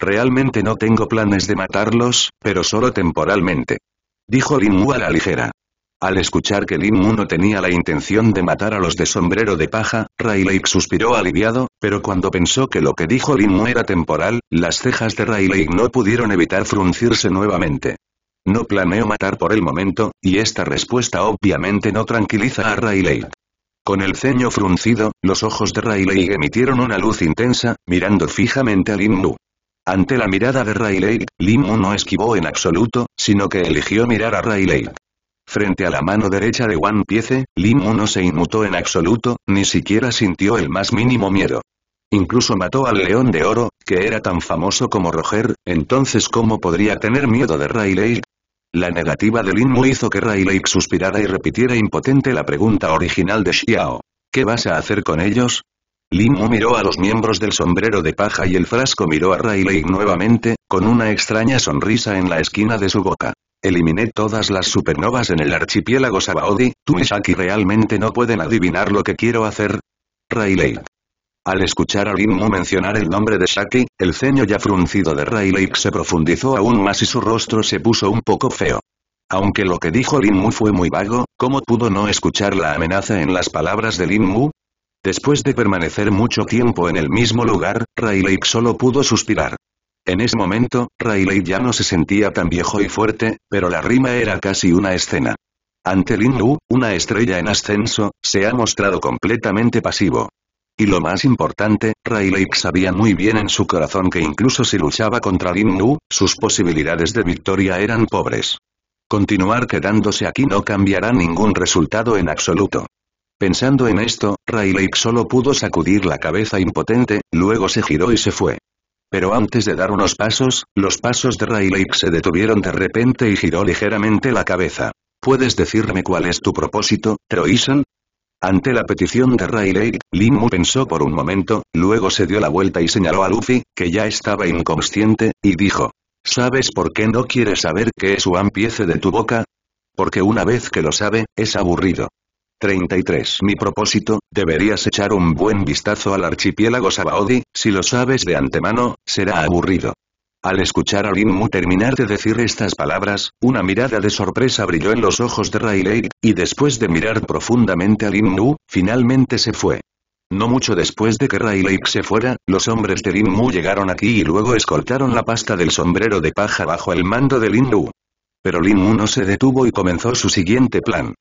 [SPEAKER 1] Realmente no tengo planes de matarlos, pero solo temporalmente. Dijo Lin Wu a la ligera. Al escuchar que Lin Mu no tenía la intención de matar a los de sombrero de paja, Rayleigh suspiró aliviado, pero cuando pensó que lo que dijo Lin Mu era temporal, las cejas de Rayleigh no pudieron evitar fruncirse nuevamente. No planeo matar por el momento, y esta respuesta obviamente no tranquiliza a Rayleigh. Con el ceño fruncido, los ojos de Rayleigh emitieron una luz intensa, mirando fijamente a Lin Ante la mirada de Rayleigh, Lin no esquivó en absoluto, sino que eligió mirar a Rayleigh. Frente a la mano derecha de One Piece, Lin no se inmutó en absoluto, ni siquiera sintió el más mínimo miedo. Incluso mató al león de oro, que era tan famoso como Roger, entonces ¿cómo podría tener miedo de Rayleigh? La negativa de Lin Mu hizo que Rayleigh suspirara y repitiera impotente la pregunta original de Xiao. ¿Qué vas a hacer con ellos? Lin Mu miró a los miembros del sombrero de paja y el frasco miró a Rayleigh nuevamente, con una extraña sonrisa en la esquina de su boca. Eliminé todas las supernovas en el archipiélago Sabaody, tú y Shaki realmente no pueden adivinar lo que quiero hacer. Rayleigh. Al escuchar a Mu mencionar el nombre de Shaki, el ceño ya fruncido de Rayleigh se profundizó aún más y su rostro se puso un poco feo. Aunque lo que dijo Lin Mu fue muy vago, ¿cómo pudo no escuchar la amenaza en las palabras de Lin Mu? Después de permanecer mucho tiempo en el mismo lugar, Rayleigh solo pudo suspirar. En ese momento, Rayleigh ya no se sentía tan viejo y fuerte, pero la rima era casi una escena. Ante Lin Mu, una estrella en ascenso, se ha mostrado completamente pasivo. Y lo más importante, Rayleigh sabía muy bien en su corazón que incluso si luchaba contra Lin Wu, sus posibilidades de victoria eran pobres. Continuar quedándose aquí no cambiará ningún resultado en absoluto. Pensando en esto, Rayleigh solo pudo sacudir la cabeza impotente, luego se giró y se fue. Pero antes de dar unos pasos, los pasos de Rayleigh se detuvieron de repente y giró ligeramente la cabeza. ¿Puedes decirme cuál es tu propósito, Troison. Ante la petición de Rayleigh, Lin pensó por un momento, luego se dio la vuelta y señaló a Luffy, que ya estaba inconsciente, y dijo. ¿Sabes por qué no quieres saber qué es un piece de tu boca? Porque una vez que lo sabe, es aburrido. 33. Mi propósito, deberías echar un buen vistazo al archipiélago Sabaody, si lo sabes de antemano, será aburrido. Al escuchar a Lin Mu terminar de decir estas palabras, una mirada de sorpresa brilló en los ojos de Rayleigh y después de mirar profundamente a Lin Mu, finalmente se fue. No mucho después de que Rayleigh se fuera, los hombres de Lin Mu llegaron aquí y luego escoltaron la pasta del sombrero de paja bajo el mando de Lin Mu. Pero Lin Mu no se detuvo y comenzó su siguiente plan.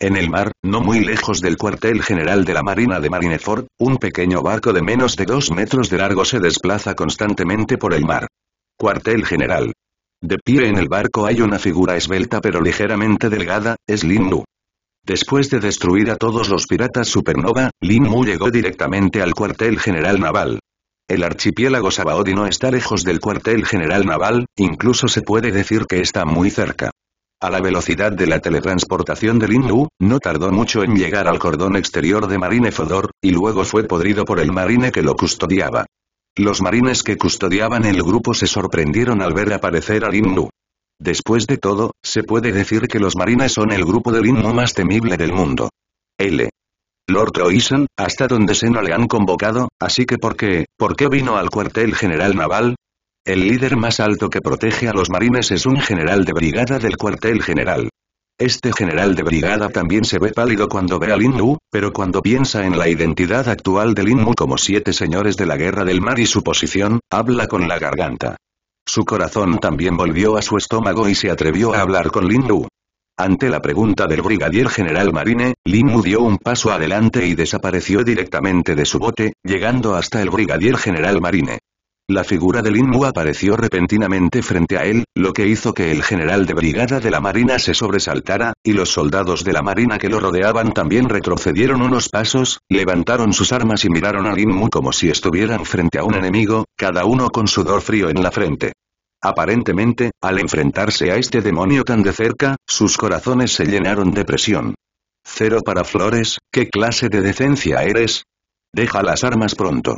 [SPEAKER 1] En el mar, no muy lejos del cuartel general de la Marina de Marineford, un pequeño barco de menos de dos metros de largo se desplaza constantemente por el mar. Cuartel General. De pie en el barco hay una figura esbelta pero ligeramente delgada, es Lin Mu. Después de destruir a todos los piratas supernova, Lin Mu llegó directamente al cuartel general naval. El archipiélago Sabaody no está lejos del cuartel general naval, incluso se puede decir que está muy cerca. A la velocidad de la teletransportación de Lin Mu, no tardó mucho en llegar al cordón exterior de Marine Fodor, y luego fue podrido por el marine que lo custodiaba. Los marines que custodiaban el grupo se sorprendieron al ver aparecer a Lin Después de todo, se puede decir que los marines son el grupo de Lin más temible del mundo. L. Lord Troison, hasta donde no le han convocado, así que ¿por qué, por qué vino al cuartel general naval? El líder más alto que protege a los marines es un general de brigada del cuartel general. Este general de brigada también se ve pálido cuando ve a Lin Mu, pero cuando piensa en la identidad actual de Lin Mu como siete señores de la guerra del mar y su posición, habla con la garganta. Su corazón también volvió a su estómago y se atrevió a hablar con Lin Mu. Ante la pregunta del brigadier general Marine, Lin Mu dio un paso adelante y desapareció directamente de su bote, llegando hasta el brigadier general Marine. La figura de Mu apareció repentinamente frente a él, lo que hizo que el general de brigada de la marina se sobresaltara, y los soldados de la marina que lo rodeaban también retrocedieron unos pasos, levantaron sus armas y miraron a Mu como si estuvieran frente a un enemigo, cada uno con sudor frío en la frente. Aparentemente, al enfrentarse a este demonio tan de cerca, sus corazones se llenaron de presión. Cero para Flores, ¿qué clase de decencia eres? Deja las armas pronto.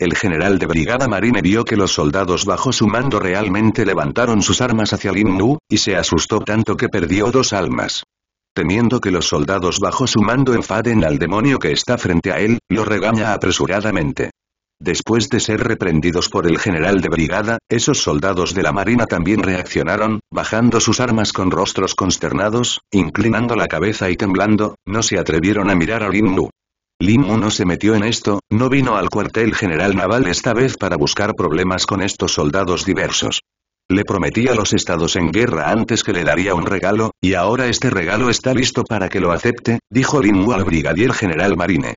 [SPEAKER 1] El general de brigada marine vio que los soldados bajo su mando realmente levantaron sus armas hacia Lin Nu, y se asustó tanto que perdió dos almas. Temiendo que los soldados bajo su mando enfaden al demonio que está frente a él, lo regaña apresuradamente. Después de ser reprendidos por el general de brigada, esos soldados de la marina también reaccionaron, bajando sus armas con rostros consternados, inclinando la cabeza y temblando, no se atrevieron a mirar a Lin Nu. Lin no se metió en esto, no vino al cuartel general naval esta vez para buscar problemas con estos soldados diversos. Le prometí a los estados en guerra antes que le daría un regalo, y ahora este regalo está listo para que lo acepte, dijo Lin al brigadier general Marine.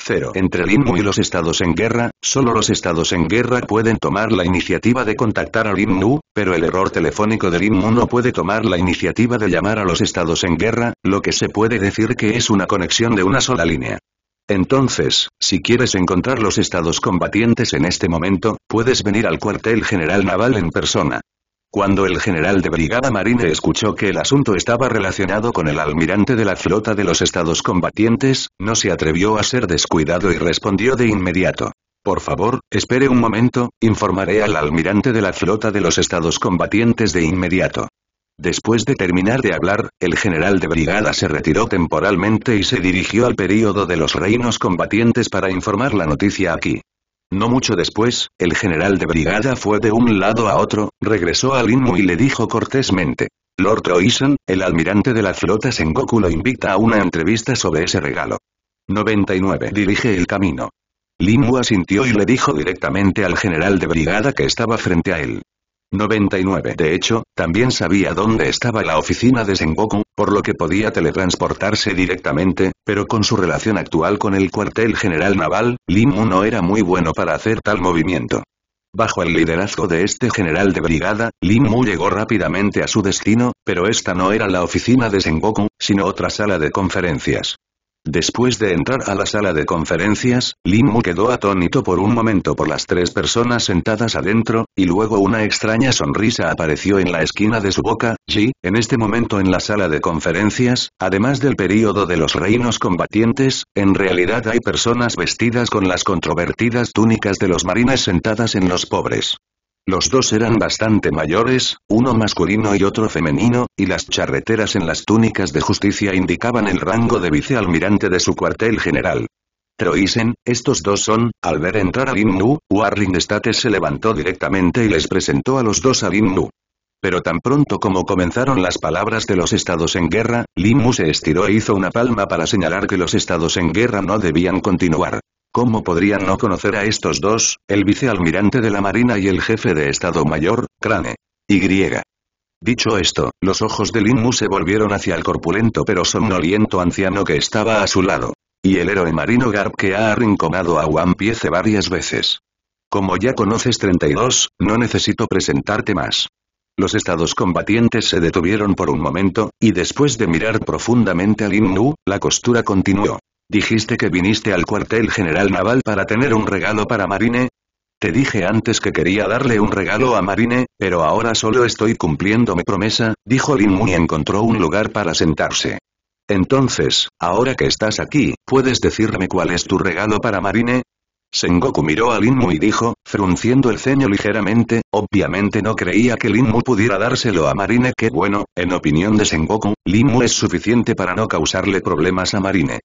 [SPEAKER 1] Cero. Entre Limu y los estados en guerra, solo los estados en guerra pueden tomar la iniciativa de contactar a Limu, pero el error telefónico de Mu no puede tomar la iniciativa de llamar a los estados en guerra, lo que se puede decir que es una conexión de una sola línea. Entonces, si quieres encontrar los estados combatientes en este momento, puedes venir al cuartel general naval en persona. Cuando el general de brigada marine escuchó que el asunto estaba relacionado con el almirante de la flota de los estados combatientes, no se atrevió a ser descuidado y respondió de inmediato. Por favor, espere un momento, informaré al almirante de la flota de los estados combatientes de inmediato. Después de terminar de hablar, el general de brigada se retiró temporalmente y se dirigió al período de los reinos combatientes para informar la noticia aquí. No mucho después, el general de brigada fue de un lado a otro, regresó a Limu y le dijo cortésmente. Lord Royson, el almirante de la flota Sengoku lo invita a una entrevista sobre ese regalo. 99. Dirige el camino. Limu asintió y le dijo directamente al general de brigada que estaba frente a él. 99. De hecho, también sabía dónde estaba la oficina de Sengoku, por lo que podía teletransportarse directamente, pero con su relación actual con el cuartel general naval, Limu no era muy bueno para hacer tal movimiento. Bajo el liderazgo de este general de brigada, Lin Mu llegó rápidamente a su destino, pero esta no era la oficina de Sengoku, sino otra sala de conferencias. Después de entrar a la sala de conferencias, Limu quedó atónito por un momento por las tres personas sentadas adentro, y luego una extraña sonrisa apareció en la esquina de su boca, Ji, en este momento en la sala de conferencias, además del período de los reinos combatientes, en realidad hay personas vestidas con las controvertidas túnicas de los marines sentadas en los pobres. Los dos eran bastante mayores, uno masculino y otro femenino, y las charreteras en las túnicas de justicia indicaban el rango de vicealmirante de su cuartel general. Troisen, estos dos son, al ver entrar a Lin Nu, Warling State se levantó directamente y les presentó a los dos a Lin Pero tan pronto como comenzaron las palabras de los estados en guerra, Lin se estiró e hizo una palma para señalar que los estados en guerra no debían continuar. ¿Cómo podrían no conocer a estos dos, el vicealmirante de la Marina y el jefe de Estado Mayor, Crane? Y. Dicho esto, los ojos de Lin Mu se volvieron hacia el corpulento pero somnoliento anciano que estaba a su lado. Y el héroe marino Garp que ha arrinconado a One Piece varias veces. Como ya conoces 32, no necesito presentarte más. Los estados combatientes se detuvieron por un momento, y después de mirar profundamente a Lin Mu, la costura continuó. Dijiste que viniste al cuartel general naval para tener un regalo para Marine. Te dije antes que quería darle un regalo a Marine, pero ahora solo estoy cumpliendo mi promesa, dijo Lin y encontró un lugar para sentarse. Entonces, ahora que estás aquí, ¿puedes decirme cuál es tu regalo para Marine? Sengoku miró a Lin y dijo, frunciendo el ceño ligeramente, obviamente no creía que Lin pudiera dárselo a Marine. que bueno, en opinión de Sengoku, Lin Mu es suficiente para no causarle problemas a Marine.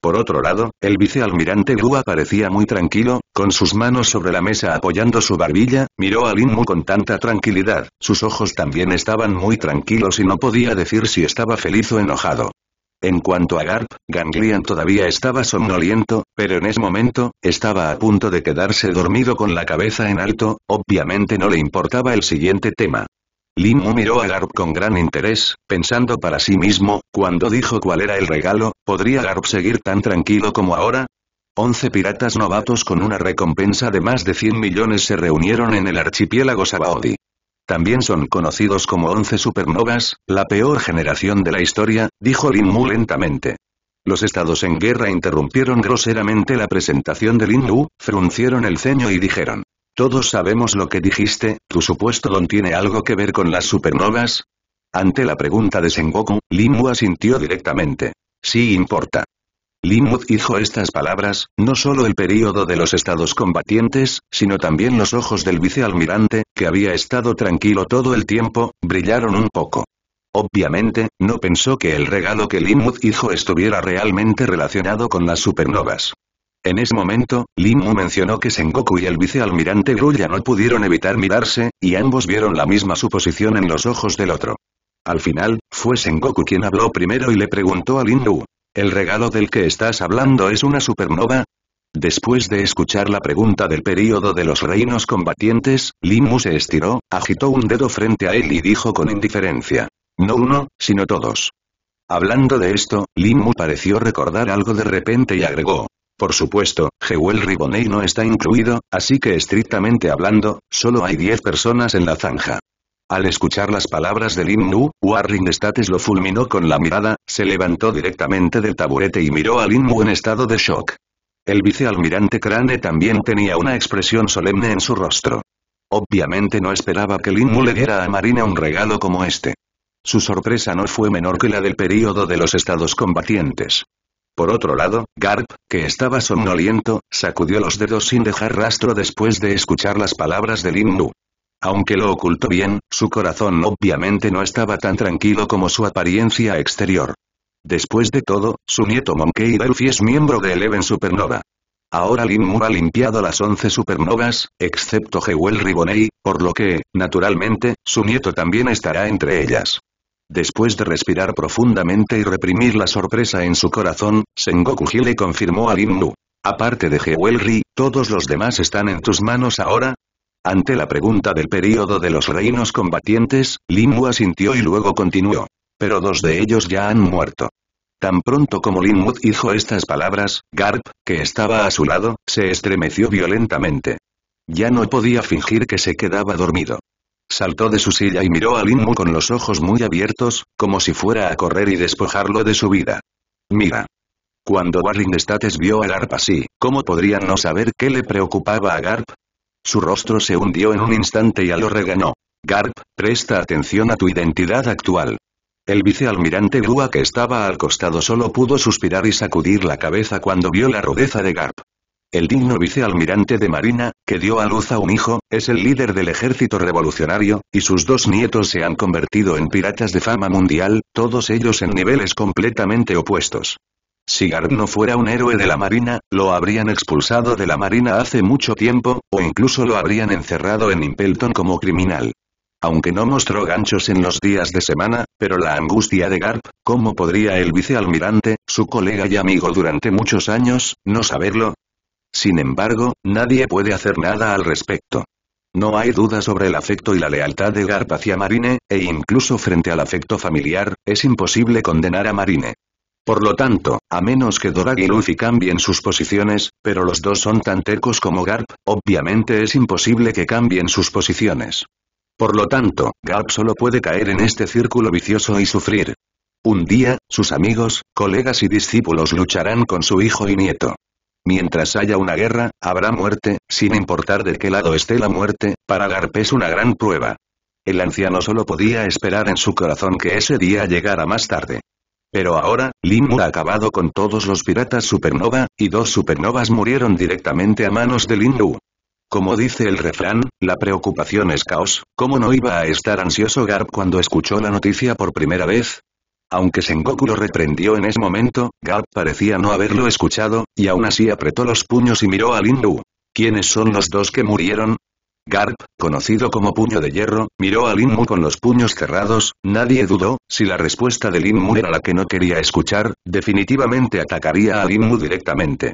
[SPEAKER 1] Por otro lado, el vicealmirante Grua parecía muy tranquilo, con sus manos sobre la mesa apoyando su barbilla, miró a Lin con tanta tranquilidad, sus ojos también estaban muy tranquilos y no podía decir si estaba feliz o enojado. En cuanto a Garp, Ganglian todavía estaba somnoliento, pero en ese momento, estaba a punto de quedarse dormido con la cabeza en alto, obviamente no le importaba el siguiente tema. Lin Mu miró a Garp con gran interés, pensando para sí mismo, cuando dijo cuál era el regalo, ¿podría Garp seguir tan tranquilo como ahora? Once piratas novatos con una recompensa de más de 100 millones se reunieron en el archipiélago Sabaody. También son conocidos como once supernovas, la peor generación de la historia, dijo Lin Mu lentamente. Los estados en guerra interrumpieron groseramente la presentación de Lin Mu, fruncieron el ceño y dijeron. Todos sabemos lo que dijiste, ¿tu supuesto don tiene algo que ver con las supernovas? Ante la pregunta de Sengoku, Linwu asintió directamente. Sí importa. Linwood dijo estas palabras, no solo el período de los estados combatientes, sino también los ojos del vicealmirante, que había estado tranquilo todo el tiempo, brillaron un poco. Obviamente, no pensó que el regalo que Linwood hizo estuviera realmente relacionado con las supernovas. En ese momento, Lin Mu mencionó que Sengoku y el vicealmirante Grulla no pudieron evitar mirarse, y ambos vieron la misma suposición en los ojos del otro. Al final, fue Sengoku quien habló primero y le preguntó a Lin Mu: ¿El regalo del que estás hablando es una supernova? Después de escuchar la pregunta del período de los reinos combatientes, Lin Mu se estiró, agitó un dedo frente a él y dijo con indiferencia. No uno, sino todos. Hablando de esto, Lin Mu pareció recordar algo de repente y agregó. Por supuesto, Jewel Riboney no está incluido, así que estrictamente hablando, solo hay 10 personas en la zanja. Al escuchar las palabras de Lin Mu, Warring States lo fulminó con la mirada, se levantó directamente del taburete y miró a Lin Mu en estado de shock. El vicealmirante Crane también tenía una expresión solemne en su rostro. Obviamente no esperaba que Lin Mu le diera a Marina un regalo como este. Su sorpresa no fue menor que la del período de los estados combatientes. Por otro lado, Garp, que estaba somnoliento, sacudió los dedos sin dejar rastro después de escuchar las palabras de Lin Aunque lo ocultó bien, su corazón obviamente no estaba tan tranquilo como su apariencia exterior. Después de todo, su nieto Monkey Delphi es miembro de Eleven Supernova. Ahora Lin Mu ha limpiado las 11 supernovas, excepto Jewel Riboney, por lo que, naturalmente, su nieto también estará entre ellas. Después de respirar profundamente y reprimir la sorpresa en su corazón, Sengoku le confirmó a Lin Aparte de gewel-ri, todos los demás están en tus manos ahora, ante la pregunta del período de los reinos combatientes, Lin asintió y luego continuó. Pero dos de ellos ya han muerto. Tan pronto como Lin hizo dijo estas palabras, Garp, que estaba a su lado, se estremeció violentamente. Ya no podía fingir que se quedaba dormido. Saltó de su silla y miró a Linmu con los ojos muy abiertos, como si fuera a correr y despojarlo de su vida. Mira. Cuando Warring States vio a Garp así, ¿cómo podría no saber qué le preocupaba a Garp? Su rostro se hundió en un instante y a lo regañó. Garp, presta atención a tu identidad actual. El vicealmirante grúa que estaba al costado solo pudo suspirar y sacudir la cabeza cuando vio la rudeza de Garp. El digno vicealmirante de Marina, que dio a luz a un hijo, es el líder del ejército revolucionario, y sus dos nietos se han convertido en piratas de fama mundial, todos ellos en niveles completamente opuestos. Si Garp no fuera un héroe de la Marina, lo habrían expulsado de la Marina hace mucho tiempo, o incluso lo habrían encerrado en Impelton como criminal. Aunque no mostró ganchos en los días de semana, pero la angustia de Garp, ¿cómo podría el vicealmirante, su colega y amigo durante muchos años, no saberlo? Sin embargo, nadie puede hacer nada al respecto. No hay duda sobre el afecto y la lealtad de Garp hacia Marine, e incluso frente al afecto familiar, es imposible condenar a Marine. Por lo tanto, a menos que Dorag y Luffy cambien sus posiciones, pero los dos son tan tercos como Garp, obviamente es imposible que cambien sus posiciones. Por lo tanto, Garp solo puede caer en este círculo vicioso y sufrir. Un día, sus amigos, colegas y discípulos lucharán con su hijo y nieto. Mientras haya una guerra, habrá muerte, sin importar de qué lado esté la muerte, para Garp es una gran prueba. El anciano solo podía esperar en su corazón que ese día llegara más tarde. Pero ahora, Limu ha acabado con todos los piratas supernova, y dos supernovas murieron directamente a manos de Limu. Como dice el refrán, la preocupación es caos, ¿cómo no iba a estar ansioso Garp cuando escuchó la noticia por primera vez? Aunque Sengoku lo reprendió en ese momento, Garp parecía no haberlo escuchado, y aún así apretó los puños y miró a Lin Lu. ¿Quiénes son los dos que murieron? Garp, conocido como puño de hierro, miró a Lin con los puños cerrados, nadie dudó, si la respuesta de Lin era la que no quería escuchar, definitivamente atacaría a Lin directamente.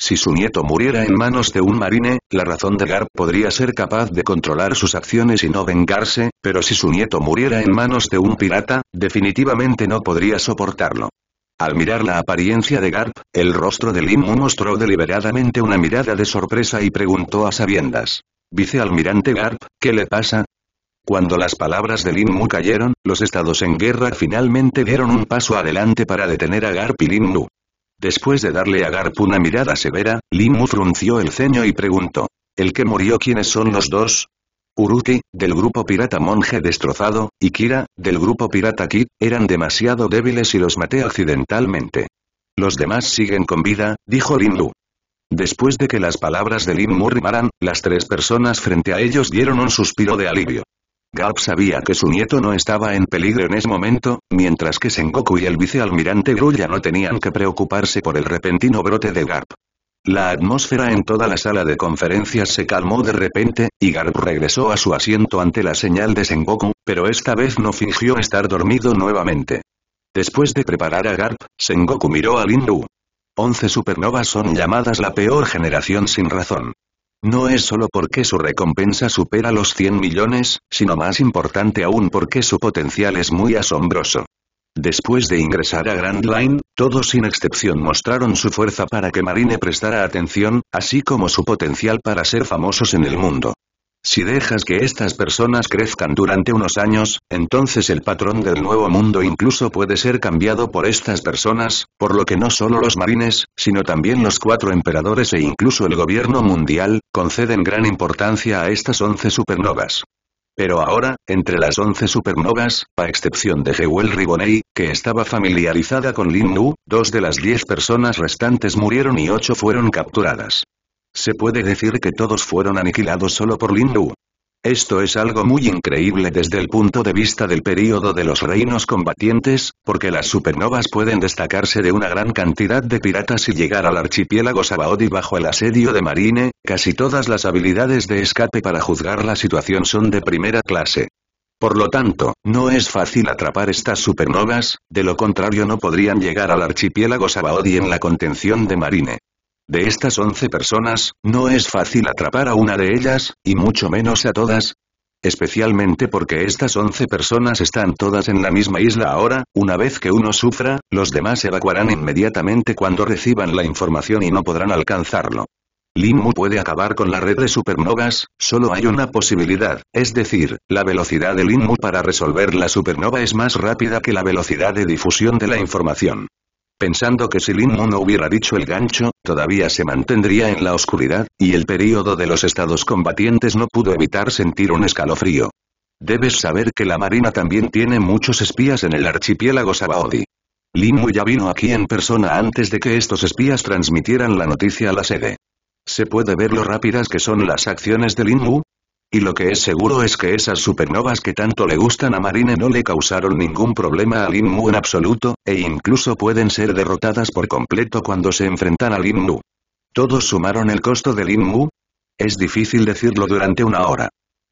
[SPEAKER 1] Si su nieto muriera en manos de un marine, la razón de Garp podría ser capaz de controlar sus acciones y no vengarse, pero si su nieto muriera en manos de un pirata, definitivamente no podría soportarlo. Al mirar la apariencia de Garp, el rostro de Limu mostró deliberadamente una mirada de sorpresa y preguntó a sabiendas. Vicealmirante Garp, ¿qué le pasa? Cuando las palabras de Lin cayeron, los estados en guerra finalmente dieron un paso adelante para detener a Garp y Lin Después de darle a Garp una mirada severa, Limu frunció el ceño y preguntó. ¿El que murió quiénes son los dos? Uruki, del grupo pirata monje destrozado, y Kira, del grupo pirata Kid, eran demasiado débiles y los maté accidentalmente. Los demás siguen con vida, dijo Lin Después de que las palabras de Lin Mu rimaran, las tres personas frente a ellos dieron un suspiro de alivio. Garp sabía que su nieto no estaba en peligro en ese momento, mientras que Sengoku y el vicealmirante Grulla no tenían que preocuparse por el repentino brote de Garp. La atmósfera en toda la sala de conferencias se calmó de repente, y Garp regresó a su asiento ante la señal de Sengoku, pero esta vez no fingió estar dormido nuevamente. Después de preparar a Garp, Sengoku miró a Lindu. Once supernovas son llamadas la peor generación sin razón. No es solo porque su recompensa supera los 100 millones, sino más importante aún porque su potencial es muy asombroso. Después de ingresar a Grand Line, todos sin excepción mostraron su fuerza para que Marine prestara atención, así como su potencial para ser famosos en el mundo. Si dejas que estas personas crezcan durante unos años, entonces el patrón del nuevo mundo incluso puede ser cambiado por estas personas, por lo que no solo los marines, sino también los cuatro emperadores e incluso el gobierno mundial, conceden gran importancia a estas once supernovas. Pero ahora, entre las once supernovas, a excepción de Jewel Riboney, que estaba familiarizada con Lin Wu, dos de las diez personas restantes murieron y ocho fueron capturadas. Se puede decir que todos fueron aniquilados solo por Lin Esto es algo muy increíble desde el punto de vista del período de los reinos combatientes, porque las supernovas pueden destacarse de una gran cantidad de piratas y llegar al archipiélago Sabaody bajo el asedio de Marine, casi todas las habilidades de escape para juzgar la situación son de primera clase. Por lo tanto, no es fácil atrapar estas supernovas, de lo contrario no podrían llegar al archipiélago Sabaody en la contención de Marine. De estas 11 personas, no es fácil atrapar a una de ellas, y mucho menos a todas. Especialmente porque estas 11 personas están todas en la misma isla ahora, una vez que uno sufra, los demás evacuarán inmediatamente cuando reciban la información y no podrán alcanzarlo. Linmu puede acabar con la red de supernovas, solo hay una posibilidad, es decir, la velocidad de Linmu para resolver la supernova es más rápida que la velocidad de difusión de la información pensando que si Lin no hubiera dicho el gancho, todavía se mantendría en la oscuridad, y el período de los estados combatientes no pudo evitar sentir un escalofrío. Debes saber que la Marina también tiene muchos espías en el archipiélago Sabaody. Lin ya vino aquí en persona antes de que estos espías transmitieran la noticia a la sede. ¿Se puede ver lo rápidas que son las acciones de Lin y lo que es seguro es que esas supernovas que tanto le gustan a Marine no le causaron ningún problema a Lin Mu en absoluto, e incluso pueden ser derrotadas por completo cuando se enfrentan a Lin Mu. ¿Todos sumaron el costo de Lin Mu? Es difícil decirlo durante una hora.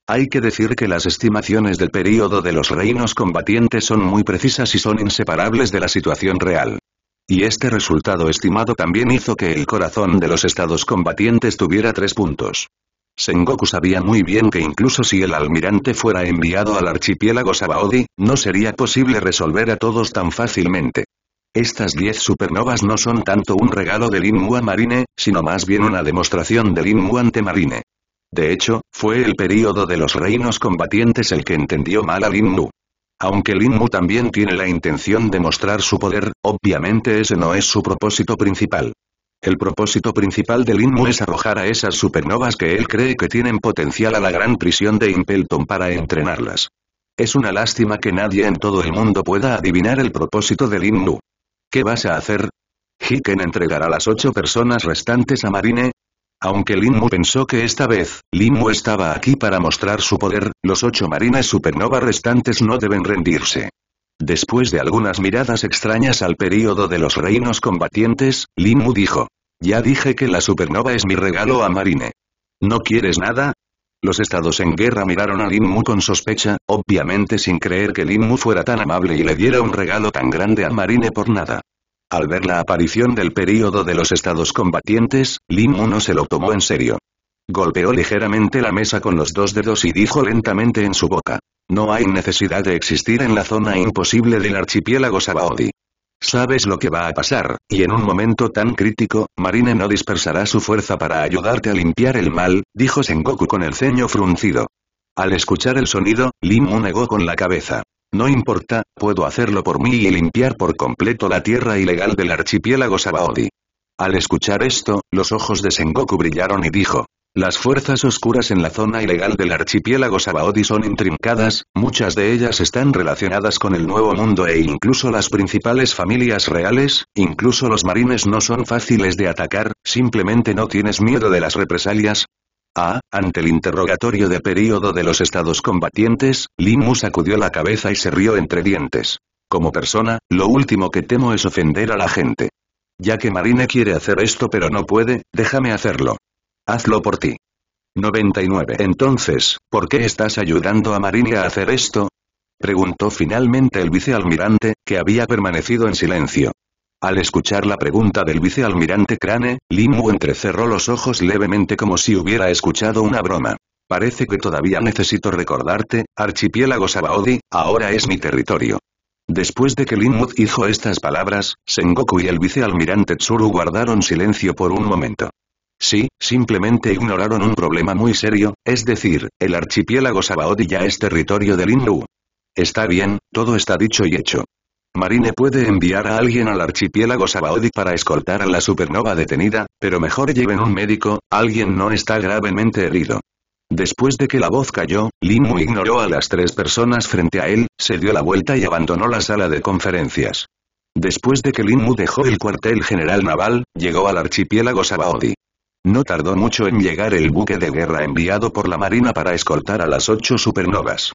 [SPEAKER 1] Hay que decir que las estimaciones del período de los reinos combatientes son muy precisas y son inseparables de la situación real. Y este resultado estimado también hizo que el corazón de los estados combatientes tuviera tres puntos. Sengoku sabía muy bien que incluso si el almirante fuera enviado al archipiélago Sabaody, no sería posible resolver a todos tan fácilmente. Estas 10 supernovas no son tanto un regalo de Lin Marine, sino más bien una demostración de Lin ante Marine. De hecho, fue el período de los reinos combatientes el que entendió mal a Lin Aunque Lin también tiene la intención de mostrar su poder, obviamente ese no es su propósito principal. El propósito principal de Mu es arrojar a esas supernovas que él cree que tienen potencial a la gran prisión de Impelton para entrenarlas. Es una lástima que nadie en todo el mundo pueda adivinar el propósito de Mu. ¿Qué vas a hacer? Hiken entregará las ocho personas restantes a Marine. Aunque Linmu pensó que esta vez, Linmu estaba aquí para mostrar su poder, los ocho marines supernova restantes no deben rendirse. Después de algunas miradas extrañas al período de los reinos combatientes, Lin dijo. Ya dije que la supernova es mi regalo a Marine. ¿No quieres nada? Los estados en guerra miraron a Lin con sospecha, obviamente sin creer que Lin fuera tan amable y le diera un regalo tan grande a Marine por nada. Al ver la aparición del período de los estados combatientes, Lin Mu no se lo tomó en serio. Golpeó ligeramente la mesa con los dos dedos y dijo lentamente en su boca. No hay necesidad de existir en la zona imposible del archipiélago Sabaody. Sabes lo que va a pasar, y en un momento tan crítico, Marine no dispersará su fuerza para ayudarte a limpiar el mal, dijo Sengoku con el ceño fruncido. Al escuchar el sonido, Limu negó con la cabeza. No importa, puedo hacerlo por mí y limpiar por completo la tierra ilegal del archipiélago Sabaody. Al escuchar esto, los ojos de Sengoku brillaron y dijo, las fuerzas oscuras en la zona ilegal del archipiélago Sabaody son intrincadas, muchas de ellas están relacionadas con el Nuevo Mundo e incluso las principales familias reales, incluso los marines no son fáciles de atacar, simplemente no tienes miedo de las represalias, Ah, ante el interrogatorio de período de los estados combatientes, Limu sacudió la cabeza y se rió entre dientes. Como persona, lo último que temo es ofender a la gente. Ya que Marine quiere hacer esto pero no puede, déjame hacerlo. Hazlo por ti. 99. Entonces, ¿por qué estás ayudando a Marine a hacer esto? Preguntó finalmente el vicealmirante, que había permanecido en silencio. Al escuchar la pregunta del vicealmirante Crane, Lin entrecerró los ojos levemente como si hubiera escuchado una broma. Parece que todavía necesito recordarte, archipiélago Sabaody, ahora es mi territorio. Después de que Lin hizo dijo estas palabras, Sengoku y el vicealmirante Tsuru guardaron silencio por un momento. Sí, simplemente ignoraron un problema muy serio, es decir, el archipiélago Sabaody ya es territorio de Linmu. Está bien, todo está dicho y hecho. Marine puede enviar a alguien al archipiélago Sabaody para escoltar a la supernova detenida, pero mejor lleven un médico, alguien no está gravemente herido. Después de que la voz cayó, Linmu ignoró a las tres personas frente a él, se dio la vuelta y abandonó la sala de conferencias. Después de que Linmu dejó el cuartel general naval, llegó al archipiélago Sabaody. No tardó mucho en llegar el buque de guerra enviado por la Marina para escoltar a las ocho supernovas.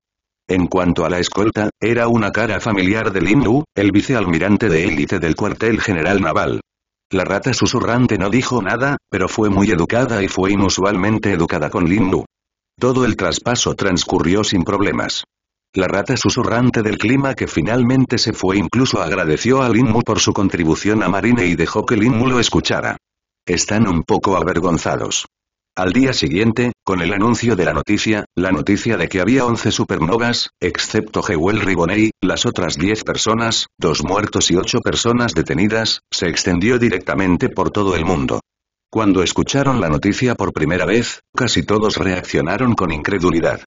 [SPEAKER 1] En cuanto a la escolta, era una cara familiar de Lin Wu, el vicealmirante de élite del cuartel general naval. La rata susurrante no dijo nada, pero fue muy educada y fue inusualmente educada con Lin Todo el traspaso transcurrió sin problemas. La rata susurrante del clima que finalmente se fue incluso agradeció a Lin por su contribución a Marine y dejó que Lin Wu lo escuchara. Están un poco avergonzados. Al día siguiente, con el anuncio de la noticia, la noticia de que había 11 supernovas, excepto Jewel Riboney, las otras 10 personas, dos muertos y 8 personas detenidas, se extendió directamente por todo el mundo. Cuando escucharon la noticia por primera vez, casi todos reaccionaron con incredulidad.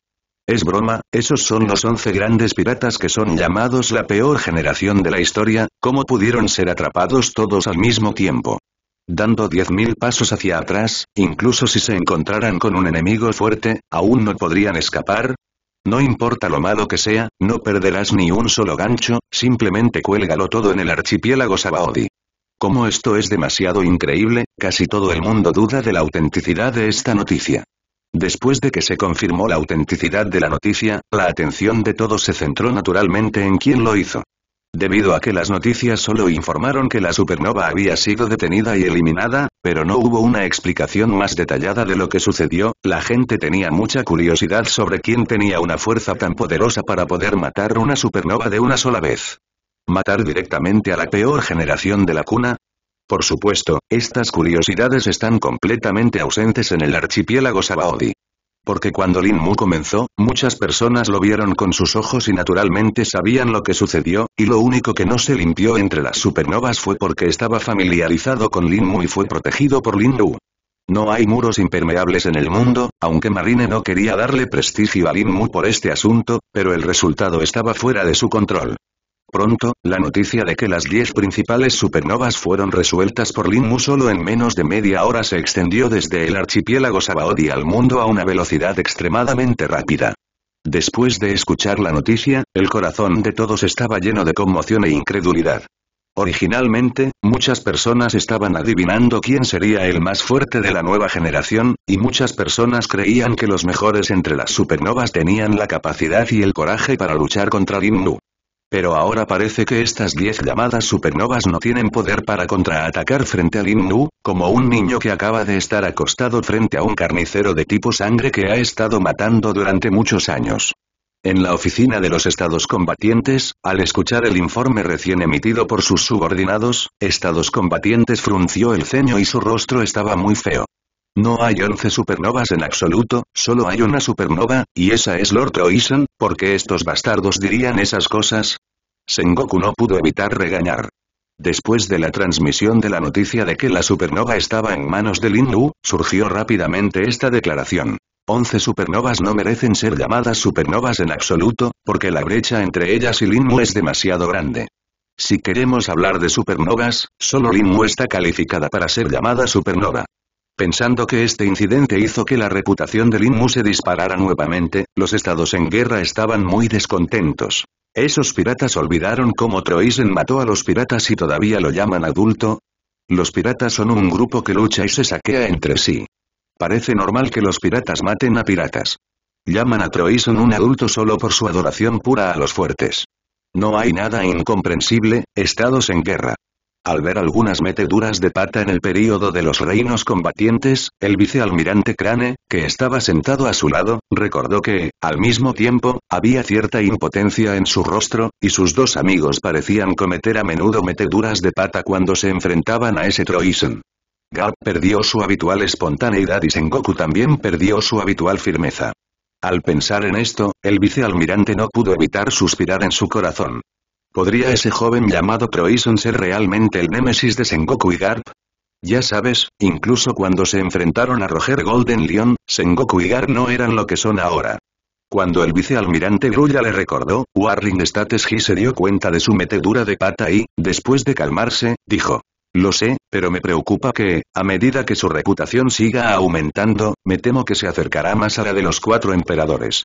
[SPEAKER 1] Es broma, esos son los 11 grandes piratas que son llamados la peor generación de la historia, ¿cómo pudieron ser atrapados todos al mismo tiempo? Dando 10.000 pasos hacia atrás, incluso si se encontraran con un enemigo fuerte, ¿aún no podrían escapar? No importa lo malo que sea, no perderás ni un solo gancho, simplemente cuélgalo todo en el archipiélago Sabaody. Como esto es demasiado increíble, casi todo el mundo duda de la autenticidad de esta noticia. Después de que se confirmó la autenticidad de la noticia, la atención de todos se centró naturalmente en quién lo hizo. Debido a que las noticias solo informaron que la supernova había sido detenida y eliminada, pero no hubo una explicación más detallada de lo que sucedió, la gente tenía mucha curiosidad sobre quién tenía una fuerza tan poderosa para poder matar una supernova de una sola vez. ¿Matar directamente a la peor generación de la cuna? Por supuesto, estas curiosidades están completamente ausentes en el archipiélago Sabaody. Porque cuando Lin Mu comenzó, muchas personas lo vieron con sus ojos y naturalmente sabían lo que sucedió, y lo único que no se limpió entre las supernovas fue porque estaba familiarizado con Lin Mu y fue protegido por Lin Mu. No hay muros impermeables en el mundo, aunque Marine no quería darle prestigio a Lin Mu por este asunto, pero el resultado estaba fuera de su control. Pronto, la noticia de que las 10 principales supernovas fueron resueltas por Lin Mu solo en menos de media hora se extendió desde el archipiélago Sabaody al mundo a una velocidad extremadamente rápida. Después de escuchar la noticia, el corazón de todos estaba lleno de conmoción e incredulidad. Originalmente, muchas personas estaban adivinando quién sería el más fuerte de la nueva generación, y muchas personas creían que los mejores entre las supernovas tenían la capacidad y el coraje para luchar contra Lin Mu. Pero ahora parece que estas 10 llamadas supernovas no tienen poder para contraatacar frente al Innu, como un niño que acaba de estar acostado frente a un carnicero de tipo sangre que ha estado matando durante muchos años. En la oficina de los estados combatientes, al escuchar el informe recién emitido por sus subordinados, estados combatientes frunció el ceño y su rostro estaba muy feo. No hay 11 supernovas en absoluto, solo hay una supernova, y esa es Lord ¿por porque estos bastardos dirían esas cosas. Sengoku no pudo evitar regañar. Después de la transmisión de la noticia de que la supernova estaba en manos de Lin Wu, surgió rápidamente esta declaración. 11 supernovas no merecen ser llamadas supernovas en absoluto, porque la brecha entre ellas y Lin es demasiado grande. Si queremos hablar de supernovas, solo Lin está calificada para ser llamada supernova. Pensando que este incidente hizo que la reputación de Lin se disparara nuevamente, los estados en guerra estaban muy descontentos. ¿Esos piratas olvidaron cómo Troisen mató a los piratas y todavía lo llaman adulto? Los piratas son un grupo que lucha y se saquea entre sí. Parece normal que los piratas maten a piratas. Llaman a Troison un adulto solo por su adoración pura a los fuertes. No hay nada incomprensible, estados en guerra. Al ver algunas meteduras de pata en el período de los reinos combatientes, el vicealmirante Crane, que estaba sentado a su lado, recordó que, al mismo tiempo, había cierta impotencia en su rostro, y sus dos amigos parecían cometer a menudo meteduras de pata cuando se enfrentaban a ese Troisen. Gap perdió su habitual espontaneidad y Sengoku también perdió su habitual firmeza. Al pensar en esto, el vicealmirante no pudo evitar suspirar en su corazón. ¿Podría ese joven llamado Proison ser realmente el némesis de Sengoku y Garp? Ya sabes, incluso cuando se enfrentaron a Roger Golden Leon, Sengoku y Garp no eran lo que son ahora. Cuando el vicealmirante Grulla le recordó, Warring States se dio cuenta de su metedura de pata y, después de calmarse, dijo. Lo sé, pero me preocupa que, a medida que su reputación siga aumentando, me temo que se acercará más a la de los cuatro emperadores.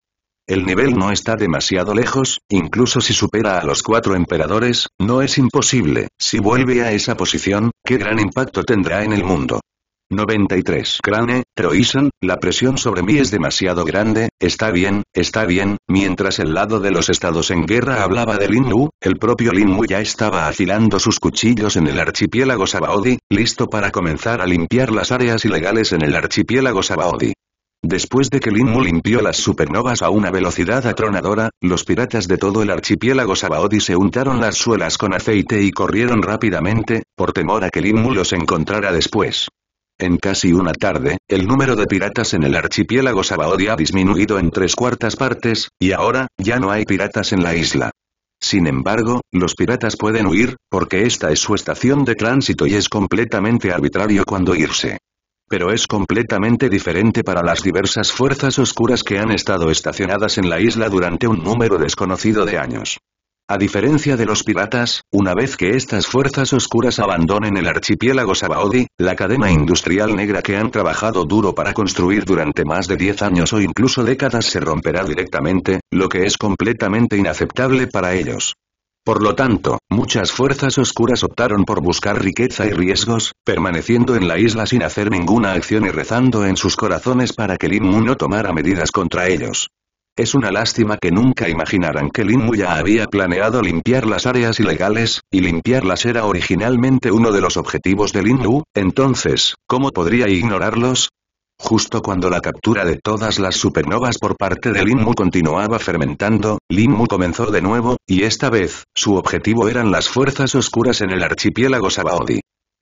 [SPEAKER 1] El nivel no está demasiado lejos, incluso si supera a los cuatro emperadores, no es imposible, si vuelve a esa posición, ¿qué gran impacto tendrá en el mundo? 93. Crane, Troison, la presión sobre mí es demasiado grande, está bien, está bien, mientras el lado de los estados en guerra hablaba de Lin Wu, el propio Lin Wu ya estaba afilando sus cuchillos en el archipiélago Sabaody, listo para comenzar a limpiar las áreas ilegales en el archipiélago Sabaody. Después de que Lin limpió las supernovas a una velocidad atronadora, los piratas de todo el archipiélago Sabaody se untaron las suelas con aceite y corrieron rápidamente, por temor a que Lin los encontrara después. En casi una tarde, el número de piratas en el archipiélago Sabaody ha disminuido en tres cuartas partes, y ahora, ya no hay piratas en la isla. Sin embargo, los piratas pueden huir, porque esta es su estación de tránsito y es completamente arbitrario cuando irse pero es completamente diferente para las diversas fuerzas oscuras que han estado estacionadas en la isla durante un número desconocido de años. A diferencia de los piratas, una vez que estas fuerzas oscuras abandonen el archipiélago Sabaody, la cadena industrial negra que han trabajado duro para construir durante más de 10 años o incluso décadas se romperá directamente, lo que es completamente inaceptable para ellos. Por lo tanto, muchas fuerzas oscuras optaron por buscar riqueza y riesgos, permaneciendo en la isla sin hacer ninguna acción y rezando en sus corazones para que Lin Mu no tomara medidas contra ellos. Es una lástima que nunca imaginaran que Lin Mu ya había planeado limpiar las áreas ilegales, y limpiarlas era originalmente uno de los objetivos de Lin Mu, entonces, ¿cómo podría ignorarlos? Justo cuando la captura de todas las supernovas por parte de Lin continuaba fermentando, Lin comenzó de nuevo, y esta vez, su objetivo eran las fuerzas oscuras en el archipiélago Sabaody.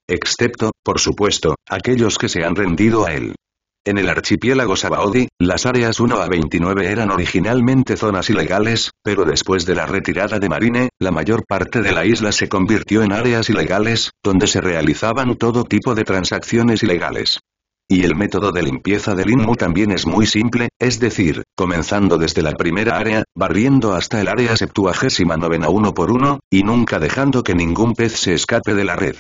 [SPEAKER 1] Excepto, por supuesto, aquellos que se han rendido a él. En el archipiélago Sabaody, las áreas 1 a 29 eran originalmente zonas ilegales, pero después de la retirada de Marine, la mayor parte de la isla se convirtió en áreas ilegales, donde se realizaban todo tipo de transacciones ilegales. Y el método de limpieza del Inmu también es muy simple, es decir, comenzando desde la primera área, barriendo hasta el área septuagésima novena uno por uno, y nunca dejando que ningún pez se escape de la red.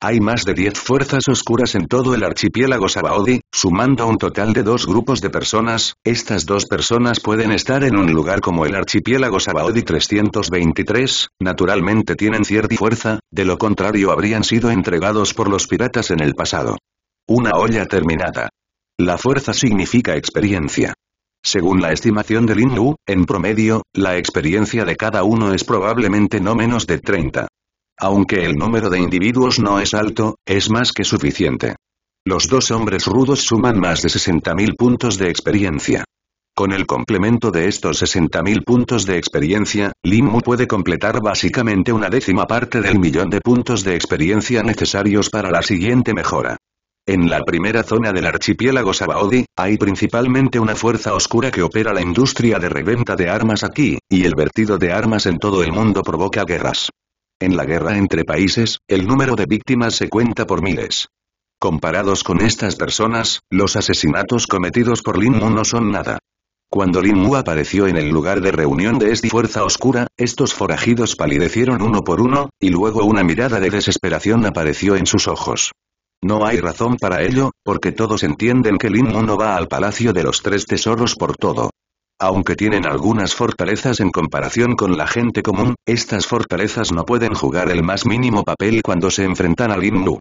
[SPEAKER 1] Hay más de 10 fuerzas oscuras en todo el archipiélago Sabaody, sumando un total de dos grupos de personas, estas dos personas pueden estar en un lugar como el archipiélago Sabaody 323, naturalmente tienen cierta fuerza, de lo contrario habrían sido entregados por los piratas en el pasado. Una olla terminada. La fuerza significa experiencia. Según la estimación de Lin Mu, en promedio, la experiencia de cada uno es probablemente no menos de 30. Aunque el número de individuos no es alto, es más que suficiente. Los dos hombres rudos suman más de 60.000 puntos de experiencia. Con el complemento de estos 60.000 puntos de experiencia, Lin Limu puede completar básicamente una décima parte del millón de puntos de experiencia necesarios para la siguiente mejora. En la primera zona del archipiélago Sabaody, hay principalmente una fuerza oscura que opera la industria de reventa de armas aquí, y el vertido de armas en todo el mundo provoca guerras. En la guerra entre países, el número de víctimas se cuenta por miles. Comparados con estas personas, los asesinatos cometidos por Lin Mu no son nada. Cuando Lin Mu apareció en el lugar de reunión de esta fuerza oscura, estos forajidos palidecieron uno por uno, y luego una mirada de desesperación apareció en sus ojos. No hay razón para ello, porque todos entienden que Lin no va al Palacio de los Tres Tesoros por todo. Aunque tienen algunas fortalezas en comparación con la gente común, estas fortalezas no pueden jugar el más mínimo papel cuando se enfrentan a Lin Lu.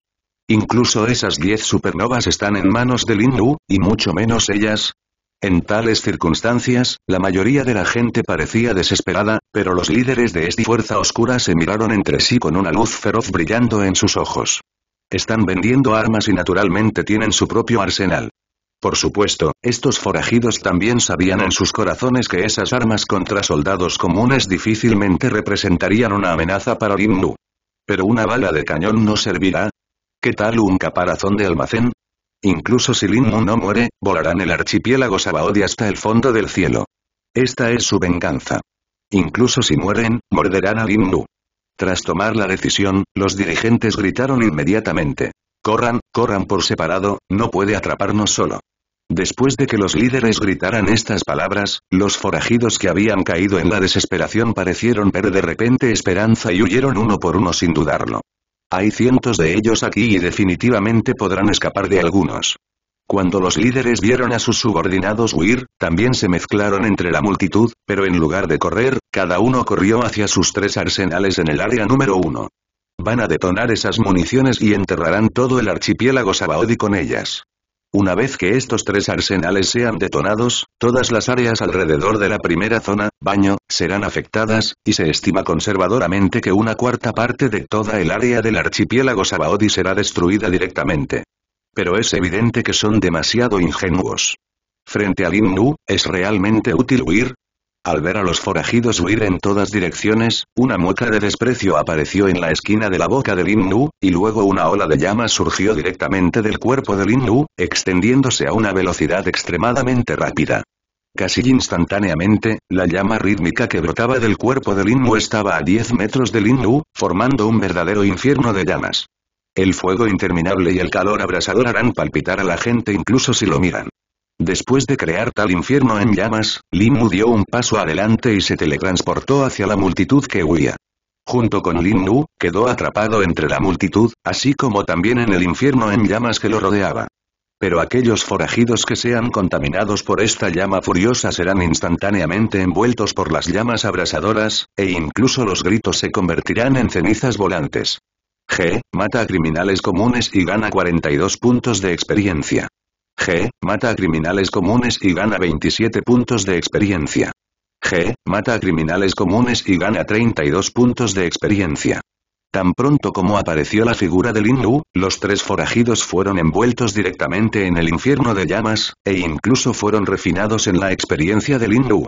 [SPEAKER 1] Incluso esas diez supernovas están en manos de Lin y mucho menos ellas. En tales circunstancias, la mayoría de la gente parecía desesperada, pero los líderes de esta fuerza oscura se miraron entre sí con una luz feroz brillando en sus ojos. Están vendiendo armas y naturalmente tienen su propio arsenal. Por supuesto, estos forajidos también sabían en sus corazones que esas armas contra soldados comunes difícilmente representarían una amenaza para Nu. Pero una bala de cañón no servirá. ¿Qué tal un caparazón de almacén? Incluso si Lin no muere, volarán el archipiélago Sabaody hasta el fondo del cielo. Esta es su venganza. Incluso si mueren, morderán a Lin tras tomar la decisión, los dirigentes gritaron inmediatamente. Corran, corran por separado, no puede atraparnos solo. Después de que los líderes gritaran estas palabras, los forajidos que habían caído en la desesperación parecieron perder de repente esperanza y huyeron uno por uno sin dudarlo. Hay cientos de ellos aquí y definitivamente podrán escapar de algunos. Cuando los líderes vieron a sus subordinados huir, también se mezclaron entre la multitud, pero en lugar de correr, cada uno corrió hacia sus tres arsenales en el área número uno. Van a detonar esas municiones y enterrarán todo el archipiélago Sabaody con ellas. Una vez que estos tres arsenales sean detonados, todas las áreas alrededor de la primera zona, baño, serán afectadas, y se estima conservadoramente que una cuarta parte de toda el área del archipiélago Sabaody será destruida directamente pero es evidente que son demasiado ingenuos. Frente al Innu, ¿es realmente útil huir? Al ver a los forajidos huir en todas direcciones, una mueca de desprecio apareció en la esquina de la boca del Innu, y luego una ola de llamas surgió directamente del cuerpo del Innu, extendiéndose a una velocidad extremadamente rápida. Casi instantáneamente, la llama rítmica que brotaba del cuerpo del Innu estaba a 10 metros del Innu, formando un verdadero infierno de llamas. El fuego interminable y el calor abrasador harán palpitar a la gente incluso si lo miran. Después de crear tal infierno en llamas, Mu dio un paso adelante y se teletransportó hacia la multitud que huía. Junto con Lin Mu, quedó atrapado entre la multitud, así como también en el infierno en llamas que lo rodeaba. Pero aquellos forajidos que sean contaminados por esta llama furiosa serán instantáneamente envueltos por las llamas abrasadoras, e incluso los gritos se convertirán en cenizas volantes. G. Mata a criminales comunes y gana 42 puntos de experiencia. G. Mata a criminales comunes y gana 27 puntos de experiencia. G. Mata a criminales comunes y gana 32 puntos de experiencia. Tan pronto como apareció la figura del Lindu, los tres forajidos fueron envueltos directamente en el infierno de llamas, e incluso fueron refinados en la experiencia del Lu.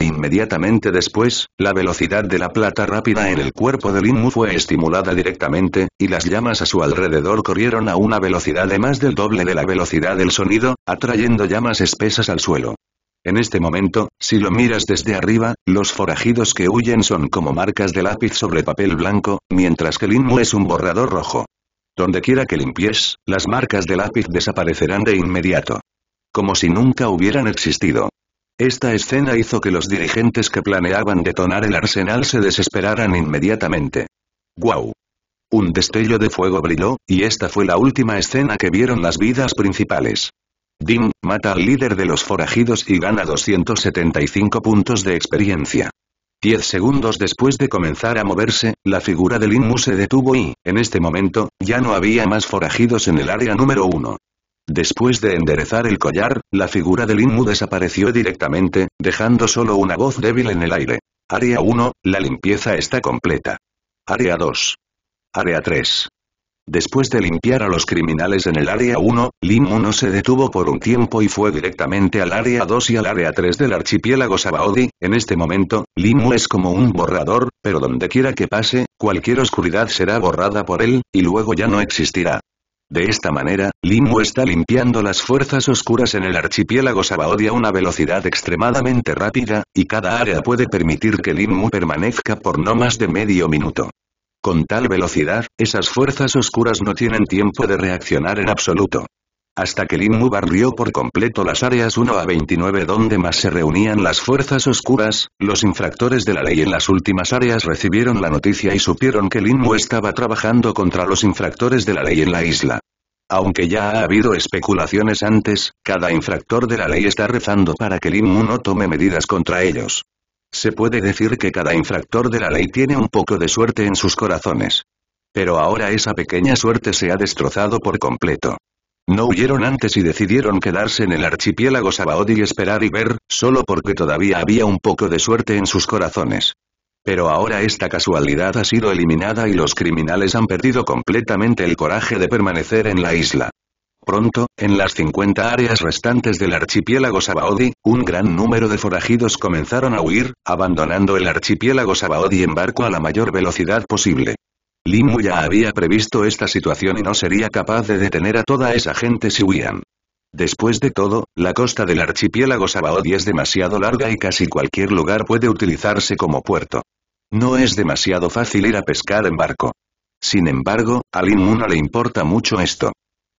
[SPEAKER 1] Inmediatamente después, la velocidad de la plata rápida en el cuerpo de Lin fue estimulada directamente, y las llamas a su alrededor corrieron a una velocidad de más del doble de la velocidad del sonido, atrayendo llamas espesas al suelo. En este momento, si lo miras desde arriba, los forajidos que huyen son como marcas de lápiz sobre papel blanco, mientras que Lin es un borrador rojo. Donde quiera que limpies, las marcas de lápiz desaparecerán de inmediato. Como si nunca hubieran existido. Esta escena hizo que los dirigentes que planeaban detonar el arsenal se desesperaran inmediatamente. ¡Guau! Un destello de fuego brilló, y esta fue la última escena que vieron las vidas principales. Dim, mata al líder de los forajidos y gana 275 puntos de experiencia. Diez segundos después de comenzar a moverse, la figura de Lin Mu se detuvo y, en este momento, ya no había más forajidos en el área número uno. Después de enderezar el collar, la figura de Mu desapareció directamente, dejando solo una voz débil en el aire. Área 1, la limpieza está completa. Área 2. Área 3. Después de limpiar a los criminales en el Área 1, Limu no se detuvo por un tiempo y fue directamente al Área 2 y al Área 3 del archipiélago Sabaody. En este momento, Limu es como un borrador, pero donde quiera que pase, cualquier oscuridad será borrada por él, y luego ya no existirá. De esta manera, Limu está limpiando las fuerzas oscuras en el archipiélago Sabaodia a una velocidad extremadamente rápida, y cada área puede permitir que Limu permanezca por no más de medio minuto. Con tal velocidad, esas fuerzas oscuras no tienen tiempo de reaccionar en absoluto hasta que Lin Mu barrió por completo las áreas 1 a 29 donde más se reunían las fuerzas oscuras, los infractores de la ley en las últimas áreas recibieron la noticia y supieron que Lin Mu estaba trabajando contra los infractores de la ley en la isla. Aunque ya ha habido especulaciones antes, cada infractor de la ley está rezando para que Lin Mu no tome medidas contra ellos. Se puede decir que cada infractor de la ley tiene un poco de suerte en sus corazones. Pero ahora esa pequeña suerte se ha destrozado por completo. No huyeron antes y decidieron quedarse en el archipiélago Sabaody y esperar y ver, solo porque todavía había un poco de suerte en sus corazones. Pero ahora esta casualidad ha sido eliminada y los criminales han perdido completamente el coraje de permanecer en la isla. Pronto, en las 50 áreas restantes del archipiélago Sabaody, un gran número de forajidos comenzaron a huir, abandonando el archipiélago Sabaody en barco a la mayor velocidad posible. Limu ya había previsto esta situación y no sería capaz de detener a toda esa gente si huían. Después de todo, la costa del archipiélago Sabaody es demasiado larga y casi cualquier lugar puede utilizarse como puerto. No es demasiado fácil ir a pescar en barco. Sin embargo, a Limu no le importa mucho esto.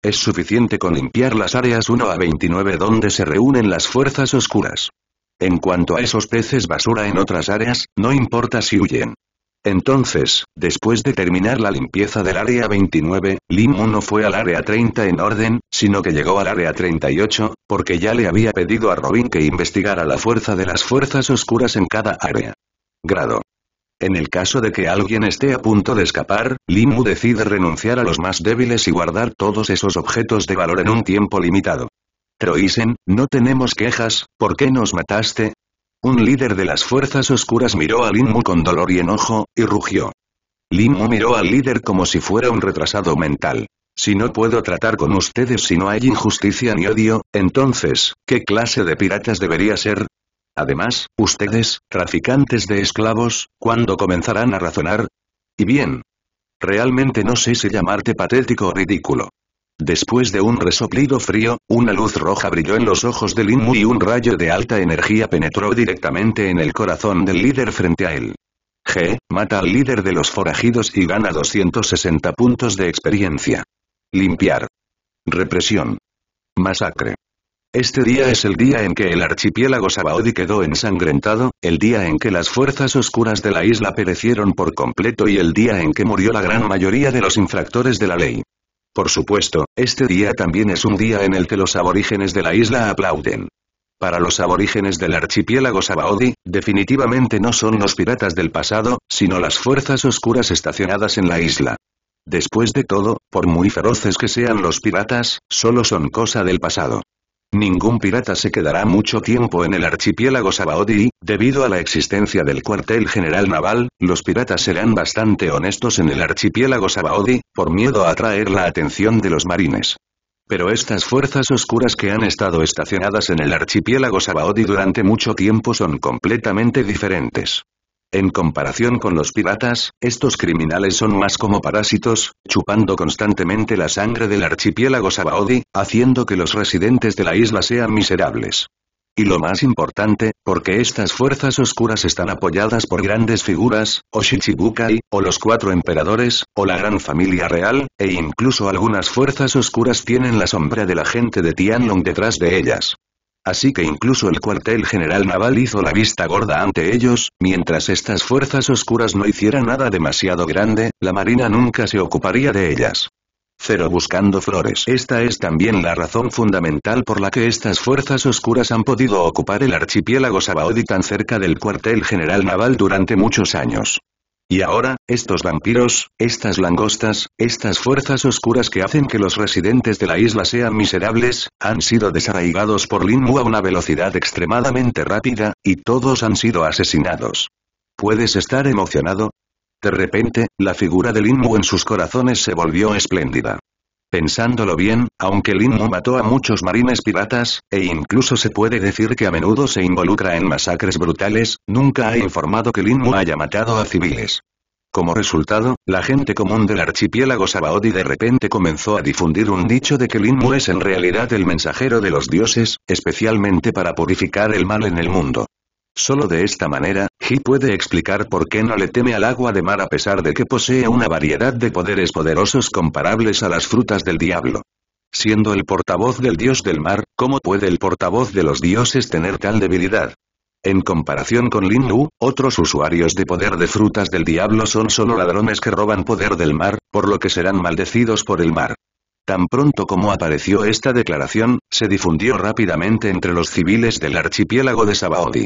[SPEAKER 1] Es suficiente con limpiar las áreas 1 a 29 donde se reúnen las fuerzas oscuras. En cuanto a esos peces basura en otras áreas, no importa si huyen. Entonces, después de terminar la limpieza del Área 29, Limu no fue al Área 30 en orden, sino que llegó al Área 38, porque ya le había pedido a Robin que investigara la fuerza de las fuerzas oscuras en cada área. Grado. En el caso de que alguien esté a punto de escapar, Limu decide renunciar a los más débiles y guardar todos esos objetos de valor en un tiempo limitado. Troisen, no tenemos quejas, ¿por qué nos mataste? Un líder de las fuerzas oscuras miró a Lin Mu con dolor y enojo, y rugió. Lin miró al líder como si fuera un retrasado mental. Si no puedo tratar con ustedes si no hay injusticia ni odio, entonces, ¿qué clase de piratas debería ser? Además, ustedes, traficantes de esclavos, ¿cuándo comenzarán a razonar? Y bien. Realmente no sé si llamarte patético o ridículo. Después de un resoplido frío, una luz roja brilló en los ojos de Lin Mu y un rayo de alta energía penetró directamente en el corazón del líder frente a él. G. Mata al líder de los forajidos y gana 260 puntos de experiencia. Limpiar. Represión. Masacre. Este día es el día en que el archipiélago Sabaody quedó ensangrentado, el día en que las fuerzas oscuras de la isla perecieron por completo y el día en que murió la gran mayoría de los infractores de la ley. Por supuesto, este día también es un día en el que los aborígenes de la isla aplauden. Para los aborígenes del archipiélago Sabaodi, definitivamente no son los piratas del pasado, sino las fuerzas oscuras estacionadas en la isla. Después de todo, por muy feroces que sean los piratas, solo son cosa del pasado. Ningún pirata se quedará mucho tiempo en el archipiélago Sabaody debido a la existencia del cuartel general naval, los piratas serán bastante honestos en el archipiélago Sabaody, por miedo a atraer la atención de los marines. Pero estas fuerzas oscuras que han estado estacionadas en el archipiélago Sabaody durante mucho tiempo son completamente diferentes. En comparación con los piratas, estos criminales son más como parásitos, chupando constantemente la sangre del archipiélago Sabaody, haciendo que los residentes de la isla sean miserables. Y lo más importante, porque estas fuerzas oscuras están apoyadas por grandes figuras, o Shichibukai, o los cuatro emperadores, o la gran familia real, e incluso algunas fuerzas oscuras tienen la sombra de la gente de Tianlong detrás de ellas. Así que incluso el cuartel general naval hizo la vista gorda ante ellos, mientras estas fuerzas oscuras no hicieran nada demasiado grande, la marina nunca se ocuparía de ellas. Cero buscando flores. Esta es también la razón fundamental por la que estas fuerzas oscuras han podido ocupar el archipiélago Sabaody tan cerca del cuartel general naval durante muchos años. Y ahora, estos vampiros, estas langostas, estas fuerzas oscuras que hacen que los residentes de la isla sean miserables, han sido desarraigados por Mu a una velocidad extremadamente rápida, y todos han sido asesinados. ¿Puedes estar emocionado? De repente, la figura de Mu en sus corazones se volvió espléndida. Pensándolo bien, aunque Lin mató a muchos marines piratas, e incluso se puede decir que a menudo se involucra en masacres brutales, nunca ha informado que Lin haya matado a civiles. Como resultado, la gente común del archipiélago Sabaody de repente comenzó a difundir un dicho de que Lin es en realidad el mensajero de los dioses, especialmente para purificar el mal en el mundo. Solo de esta manera, Ji puede explicar por qué no le teme al agua de mar a pesar de que posee una variedad de poderes poderosos comparables a las frutas del diablo. Siendo el portavoz del dios del mar, ¿cómo puede el portavoz de los dioses tener tal debilidad? En comparación con Lin Lu, otros usuarios de poder de frutas del diablo son solo ladrones que roban poder del mar, por lo que serán maldecidos por el mar. Tan pronto como apareció esta declaración, se difundió rápidamente entre los civiles del archipiélago de Sabaody.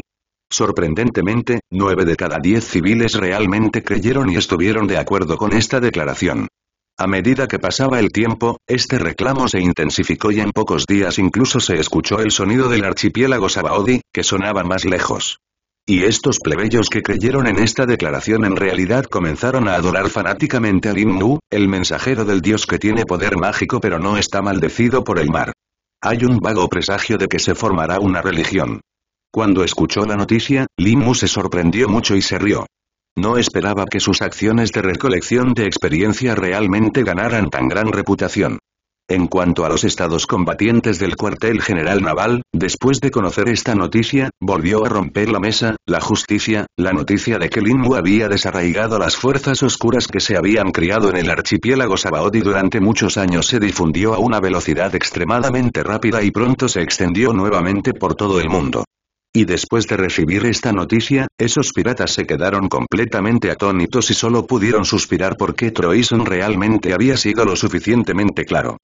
[SPEAKER 1] Sorprendentemente, nueve de cada diez civiles realmente creyeron y estuvieron de acuerdo con esta declaración. A medida que pasaba el tiempo, este reclamo se intensificó y en pocos días incluso se escuchó el sonido del archipiélago Sabaodi, que sonaba más lejos. Y estos plebeyos que creyeron en esta declaración en realidad comenzaron a adorar fanáticamente a Innu, el mensajero del dios que tiene poder mágico pero no está maldecido por el mar. Hay un vago presagio de que se formará una religión. Cuando escuchó la noticia, Limu se sorprendió mucho y se rió. No esperaba que sus acciones de recolección de experiencia realmente ganaran tan gran reputación. En cuanto a los estados combatientes del cuartel general naval, después de conocer esta noticia, volvió a romper la mesa, la justicia, la noticia de que Limu había desarraigado las fuerzas oscuras que se habían criado en el archipiélago Sabaody durante muchos años se difundió a una velocidad extremadamente rápida y pronto se extendió nuevamente por todo el mundo. Y después de recibir esta noticia, esos piratas se quedaron completamente atónitos y solo pudieron suspirar porque Troison realmente había sido lo suficientemente claro.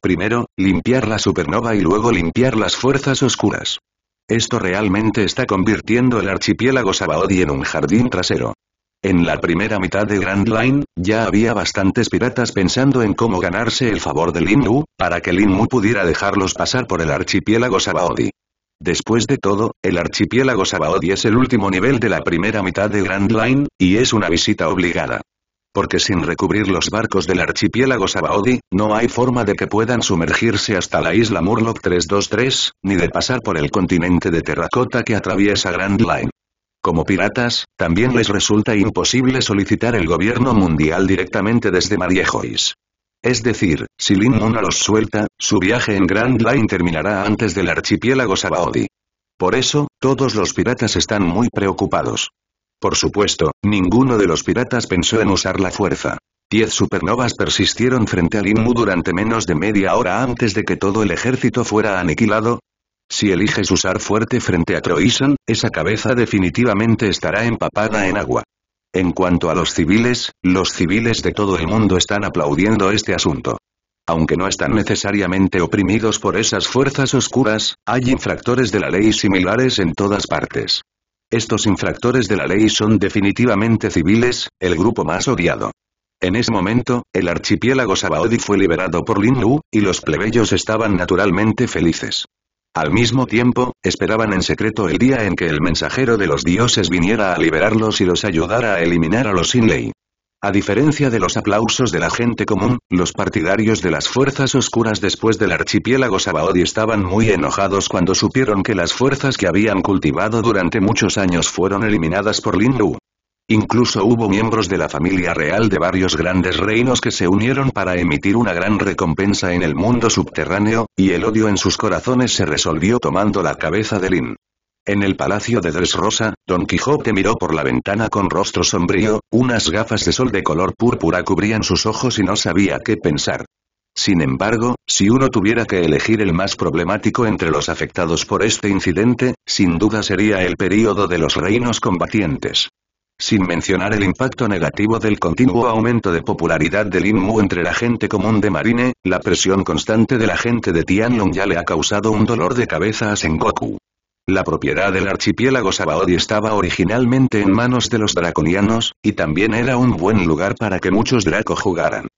[SPEAKER 1] Primero, limpiar la supernova y luego limpiar las fuerzas oscuras. Esto realmente está convirtiendo el archipiélago Sabaody en un jardín trasero. En la primera mitad de Grand Line, ya había bastantes piratas pensando en cómo ganarse el favor de Lin para que Lin pudiera dejarlos pasar por el archipiélago Sabaody. Después de todo, el archipiélago Sabaody es el último nivel de la primera mitad de Grand Line, y es una visita obligada. Porque sin recubrir los barcos del archipiélago Sabaody, no hay forma de que puedan sumergirse hasta la isla Murloc 323, ni de pasar por el continente de terracota que atraviesa Grand Line. Como piratas, también les resulta imposible solicitar el gobierno mundial directamente desde Mariejois. Es decir, si Lin no los suelta, su viaje en Grand Line terminará antes del archipiélago Sabaody. Por eso, todos los piratas están muy preocupados. Por supuesto, ninguno de los piratas pensó en usar la fuerza. Diez supernovas persistieron frente a Linmu durante menos de media hora antes de que todo el ejército fuera aniquilado. Si eliges usar fuerte frente a Troison, esa cabeza definitivamente estará empapada en agua. En cuanto a los civiles, los civiles de todo el mundo están aplaudiendo este asunto. Aunque no están necesariamente oprimidos por esas fuerzas oscuras, hay infractores de la ley similares en todas partes. Estos infractores de la ley son definitivamente civiles, el grupo más odiado. En ese momento, el archipiélago Sabaody fue liberado por Lin Lu, y los plebeyos estaban naturalmente felices. Al mismo tiempo, esperaban en secreto el día en que el mensajero de los dioses viniera a liberarlos y los ayudara a eliminar a los sin A diferencia de los aplausos de la gente común, los partidarios de las fuerzas oscuras después del archipiélago Sabaody estaban muy enojados cuando supieron que las fuerzas que habían cultivado durante muchos años fueron eliminadas por Lu. Incluso hubo miembros de la familia real de varios grandes reinos que se unieron para emitir una gran recompensa en el mundo subterráneo, y el odio en sus corazones se resolvió tomando la cabeza de Lin. En el palacio de Dressrosa, Don Quijote miró por la ventana con rostro sombrío, unas gafas de sol de color púrpura cubrían sus ojos y no sabía qué pensar. Sin embargo, si uno tuviera que elegir el más problemático entre los afectados por este incidente, sin duda sería el período de los reinos combatientes. Sin mencionar el impacto negativo del continuo aumento de popularidad del Inmu entre la gente común de Marine, la presión constante de la gente de Tianlong ya le ha causado un dolor de cabeza a Sengoku. La propiedad del archipiélago Sabaody estaba originalmente en manos de los draconianos, y también era un buen lugar para que muchos draco jugaran.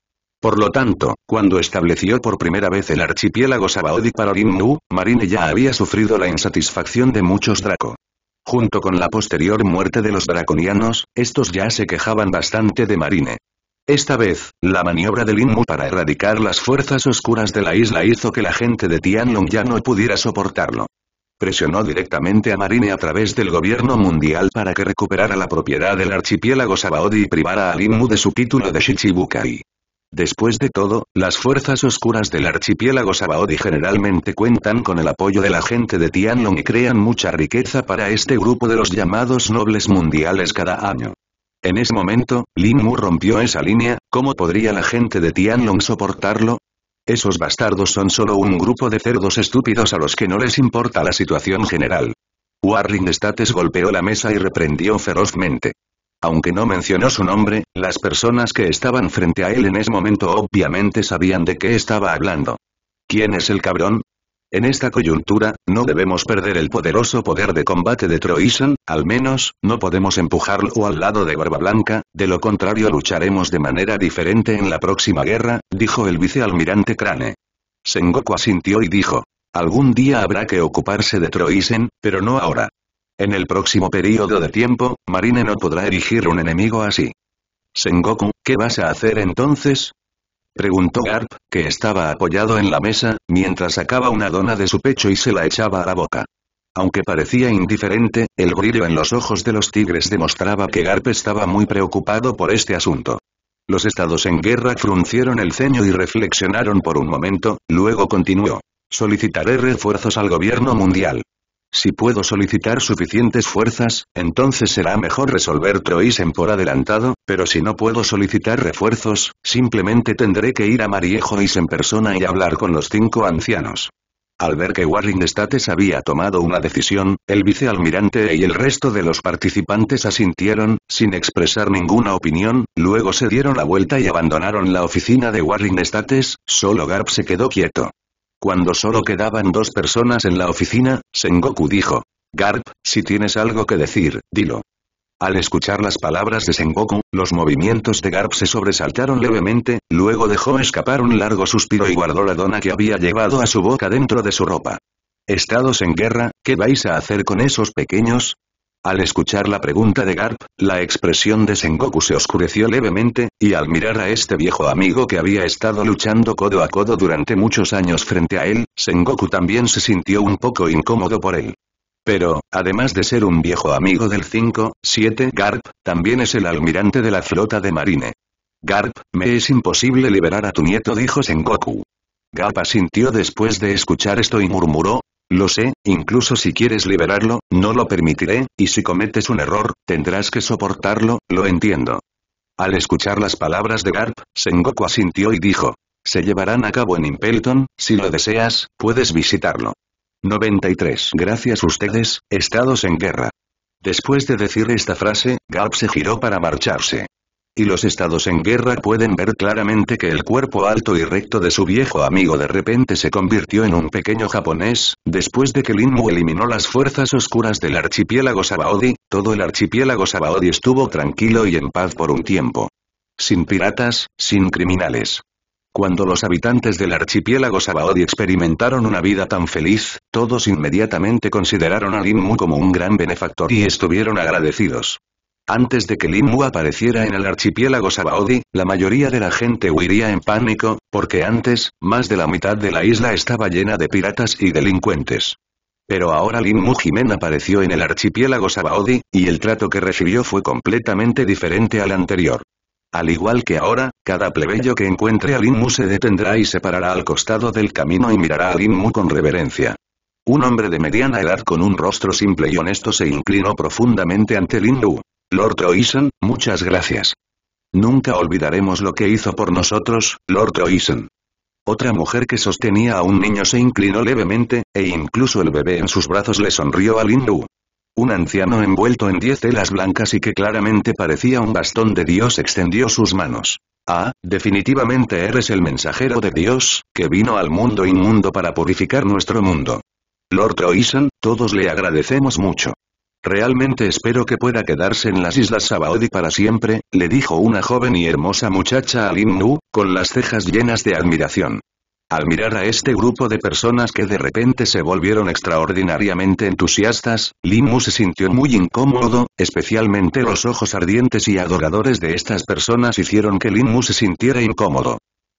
[SPEAKER 1] Por lo tanto, cuando estableció por primera vez el archipiélago Sabaody para Mu, Marine ya había sufrido la insatisfacción de muchos draco. Junto con la posterior muerte de los draconianos, estos ya se quejaban bastante de Marine. Esta vez, la maniobra de Inmu para erradicar las fuerzas oscuras de la isla hizo que la gente de Tianlong ya no pudiera soportarlo. Presionó directamente a Marine a través del gobierno mundial para que recuperara la propiedad del archipiélago Sabaody y privara a Inmu de su título de Shichibukai. Después de todo, las fuerzas oscuras del archipiélago Sabaody generalmente cuentan con el apoyo de la gente de Tianlong y crean mucha riqueza para este grupo de los llamados nobles mundiales cada año. En ese momento, Lin Mu rompió esa línea, ¿cómo podría la gente de Tianlong soportarlo? Esos bastardos son solo un grupo de cerdos estúpidos a los que no les importa la situación general. Warling States golpeó la mesa y reprendió ferozmente. Aunque no mencionó su nombre, las personas que estaban frente a él en ese momento obviamente sabían de qué estaba hablando. ¿Quién es el cabrón? En esta coyuntura, no debemos perder el poderoso poder de combate de Troisen, al menos, no podemos empujarlo al lado de Barba Blanca, de lo contrario lucharemos de manera diferente en la próxima guerra, dijo el vicealmirante Crane. Sengoku asintió y dijo. Algún día habrá que ocuparse de Troisen, pero no ahora. En el próximo periodo de tiempo, Marine no podrá erigir un enemigo así. Sengoku, ¿qué vas a hacer entonces? Preguntó Garp, que estaba apoyado en la mesa, mientras sacaba una dona de su pecho y se la echaba a la boca. Aunque parecía indiferente, el brillo en los ojos de los tigres demostraba que Garp estaba muy preocupado por este asunto. Los estados en guerra fruncieron el ceño y reflexionaron por un momento, luego continuó. Solicitaré refuerzos al gobierno mundial. Si puedo solicitar suficientes fuerzas, entonces será mejor resolver Troisen por adelantado, pero si no puedo solicitar refuerzos, simplemente tendré que ir a Mariejois en persona y hablar con los cinco ancianos. Al ver que Warring States había tomado una decisión, el vicealmirante y el resto de los participantes asintieron, sin expresar ninguna opinión, luego se dieron la vuelta y abandonaron la oficina de Warring States, solo Garp se quedó quieto. Cuando solo quedaban dos personas en la oficina, Sengoku dijo. Garp, si tienes algo que decir, dilo. Al escuchar las palabras de Sengoku, los movimientos de Garp se sobresaltaron levemente, luego dejó escapar un largo suspiro y guardó la dona que había llevado a su boca dentro de su ropa. Estados en guerra, ¿qué vais a hacer con esos pequeños? Al escuchar la pregunta de Garp, la expresión de Sengoku se oscureció levemente, y al mirar a este viejo amigo que había estado luchando codo a codo durante muchos años frente a él, Sengoku también se sintió un poco incómodo por él. Pero, además de ser un viejo amigo del 5, 7 Garp, también es el almirante de la flota de marine. Garp, me es imposible liberar a tu nieto dijo Sengoku. Garp asintió después de escuchar esto y murmuró, lo sé, incluso si quieres liberarlo, no lo permitiré, y si cometes un error, tendrás que soportarlo, lo entiendo. Al escuchar las palabras de Garp, Sengoku asintió y dijo. Se llevarán a cabo en Impelton, si lo deseas, puedes visitarlo. 93. Gracias ustedes, estados en guerra. Después de decir esta frase, Garp se giró para marcharse y los estados en guerra pueden ver claramente que el cuerpo alto y recto de su viejo amigo de repente se convirtió en un pequeño japonés, después de que Mu eliminó las fuerzas oscuras del archipiélago Sabaody, todo el archipiélago Sabaody estuvo tranquilo y en paz por un tiempo. Sin piratas, sin criminales. Cuando los habitantes del archipiélago Sabaody experimentaron una vida tan feliz, todos inmediatamente consideraron a Mu como un gran benefactor y estuvieron agradecidos. Antes de que Lin Mu apareciera en el archipiélago Sabaody, la mayoría de la gente huiría en pánico, porque antes, más de la mitad de la isla estaba llena de piratas y delincuentes. Pero ahora Lin Mu Jimén apareció en el archipiélago Sabaody, y el trato que recibió fue completamente diferente al anterior. Al igual que ahora, cada plebeyo que encuentre a Lin Mu se detendrá y se parará al costado del camino y mirará a Lin Mu con reverencia. Un hombre de mediana edad con un rostro simple y honesto se inclinó profundamente ante Lin Mu. Lord Troisan, muchas gracias. Nunca olvidaremos lo que hizo por nosotros, Lord Troisan. Otra mujer que sostenía a un niño se inclinó levemente, e incluso el bebé en sus brazos le sonrió al Lin Un anciano envuelto en diez telas blancas y que claramente parecía un bastón de Dios extendió sus manos. Ah, definitivamente eres el mensajero de Dios, que vino al mundo inmundo para purificar nuestro mundo. Lord Troisan, todos le agradecemos mucho. Realmente espero que pueda quedarse en las Islas Sabaody para siempre, le dijo una joven y hermosa muchacha a Lin con las cejas llenas de admiración. Al mirar a este grupo de personas que de repente se volvieron extraordinariamente entusiastas, Lin se sintió muy incómodo, especialmente los ojos ardientes y adoradores de estas personas hicieron que Lin se sintiera incómodo.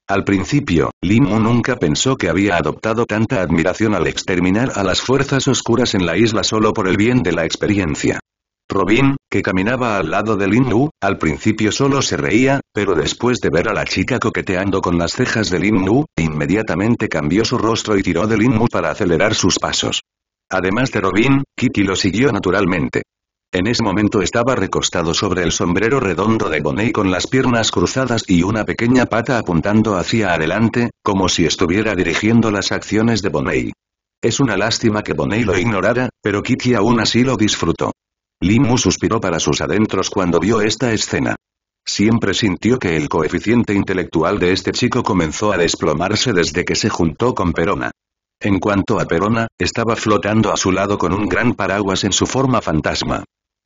[SPEAKER 1] Al principio, Mu nunca pensó que había adoptado tanta admiración al exterminar a las fuerzas oscuras en la isla solo por el bien de la experiencia. Robin, que caminaba al lado de Lin al principio solo se reía, pero después de ver a la chica coqueteando con las cejas de Lin Mu, inmediatamente cambió su rostro y tiró de Lin Mu para acelerar sus pasos. Además de Robin, Kiki lo siguió naturalmente. En ese momento estaba recostado sobre el sombrero redondo de Bonney con las piernas cruzadas y una pequeña pata apuntando hacia adelante, como si estuviera dirigiendo las acciones de Bonney. Es una lástima que Bonney lo ignorara, pero Kitty aún así lo disfrutó. Limu suspiró para sus adentros cuando vio esta escena. Siempre sintió que el coeficiente intelectual de este chico comenzó a desplomarse desde que se juntó con Perona. En cuanto a Perona, estaba flotando a su lado con un gran paraguas en su forma fantasma.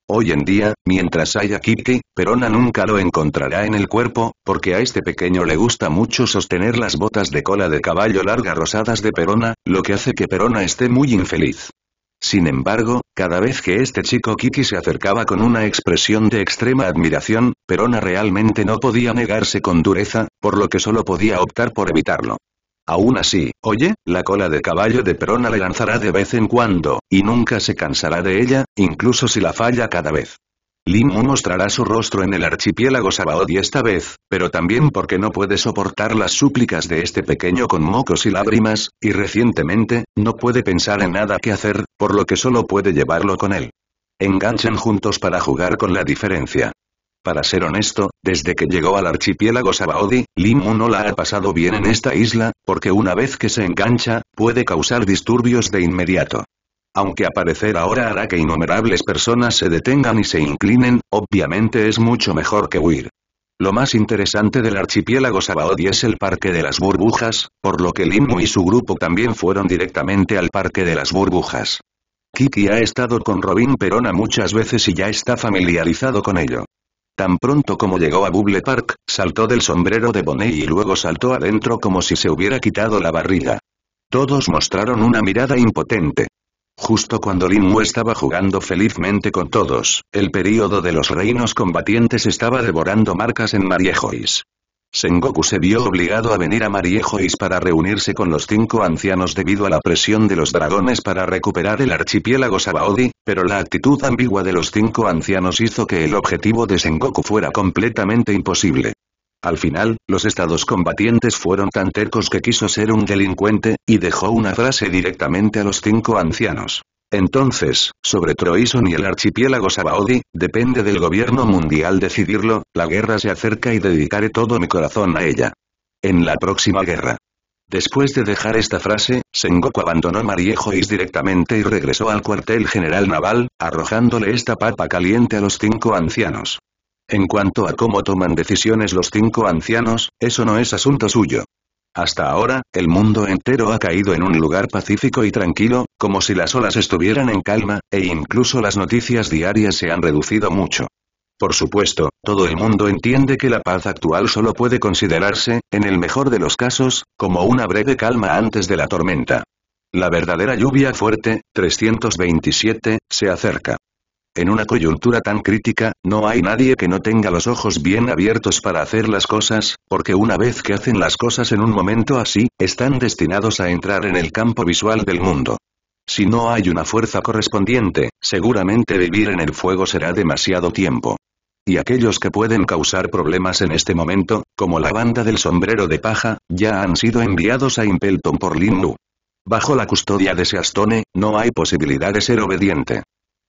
[SPEAKER 1] Hoy en día, mientras haya Kiki, Perona nunca lo encontrará en el cuerpo, porque a este pequeño le gusta mucho sostener las botas de cola de caballo larga rosadas de Perona, lo que hace que Perona esté muy infeliz. Sin embargo, cada vez que este chico Kiki se acercaba con una expresión de extrema admiración, Perona realmente no podía negarse con dureza, por lo que solo podía optar por evitarlo. Aún así, oye, la cola de caballo de Perona le lanzará de vez en cuando, y nunca se cansará de ella, incluso si la falla cada vez. Limu mostrará su rostro en el archipiélago Sabaody esta vez, pero también porque no puede soportar las súplicas de este pequeño con mocos y lágrimas, y recientemente, no puede pensar en nada que hacer, por lo que solo puede llevarlo con él. Enganchan juntos para jugar con la diferencia. Para ser honesto, desde que llegó al archipiélago Sabaody, Limu no la ha pasado bien en esta isla, porque una vez que se engancha, puede causar disturbios de inmediato. Aunque aparecer ahora hará que innumerables personas se detengan y se inclinen, obviamente es mucho mejor que huir. Lo más interesante del archipiélago Sabaody es el Parque de las Burbujas, por lo que Limu y su grupo también fueron directamente al Parque de las Burbujas. Kiki ha estado con Robin Perona muchas veces y ya está familiarizado con ello. Tan pronto como llegó a Bubble Park, saltó del sombrero de Bonnie y luego saltó adentro como si se hubiera quitado la barriga. Todos mostraron una mirada impotente. Justo cuando Lin estaba jugando felizmente con todos, el período de los reinos combatientes estaba devorando marcas en Mariejois. Sengoku se vio obligado a venir a Mariejois para reunirse con los cinco ancianos debido a la presión de los dragones para recuperar el archipiélago Sabaody, pero la actitud ambigua de los cinco ancianos hizo que el objetivo de Sengoku fuera completamente imposible. Al final, los estados combatientes fueron tan tercos que quiso ser un delincuente, y dejó una frase directamente a los cinco ancianos. Entonces, sobre Troison y el archipiélago Sabaody, depende del gobierno mundial decidirlo, la guerra se acerca y dedicaré todo mi corazón a ella. En la próxima guerra. Después de dejar esta frase, Sengoku abandonó Mariejois directamente y regresó al cuartel general naval, arrojándole esta papa caliente a los cinco ancianos. En cuanto a cómo toman decisiones los cinco ancianos, eso no es asunto suyo. Hasta ahora, el mundo entero ha caído en un lugar pacífico y tranquilo, como si las olas estuvieran en calma, e incluso las noticias diarias se han reducido mucho. Por supuesto, todo el mundo entiende que la paz actual solo puede considerarse, en el mejor de los casos, como una breve calma antes de la tormenta. La verdadera lluvia fuerte, 327, se acerca. En una coyuntura tan crítica, no hay nadie que no tenga los ojos bien abiertos para hacer las cosas, porque una vez que hacen las cosas en un momento así, están destinados a entrar en el campo visual del mundo. Si no hay una fuerza correspondiente, seguramente vivir en el fuego será demasiado tiempo. Y aquellos que pueden causar problemas en este momento, como la banda del sombrero de paja, ya han sido enviados a Impelton por Lin Bajo la custodia de Seastone, no hay posibilidad de ser obediente.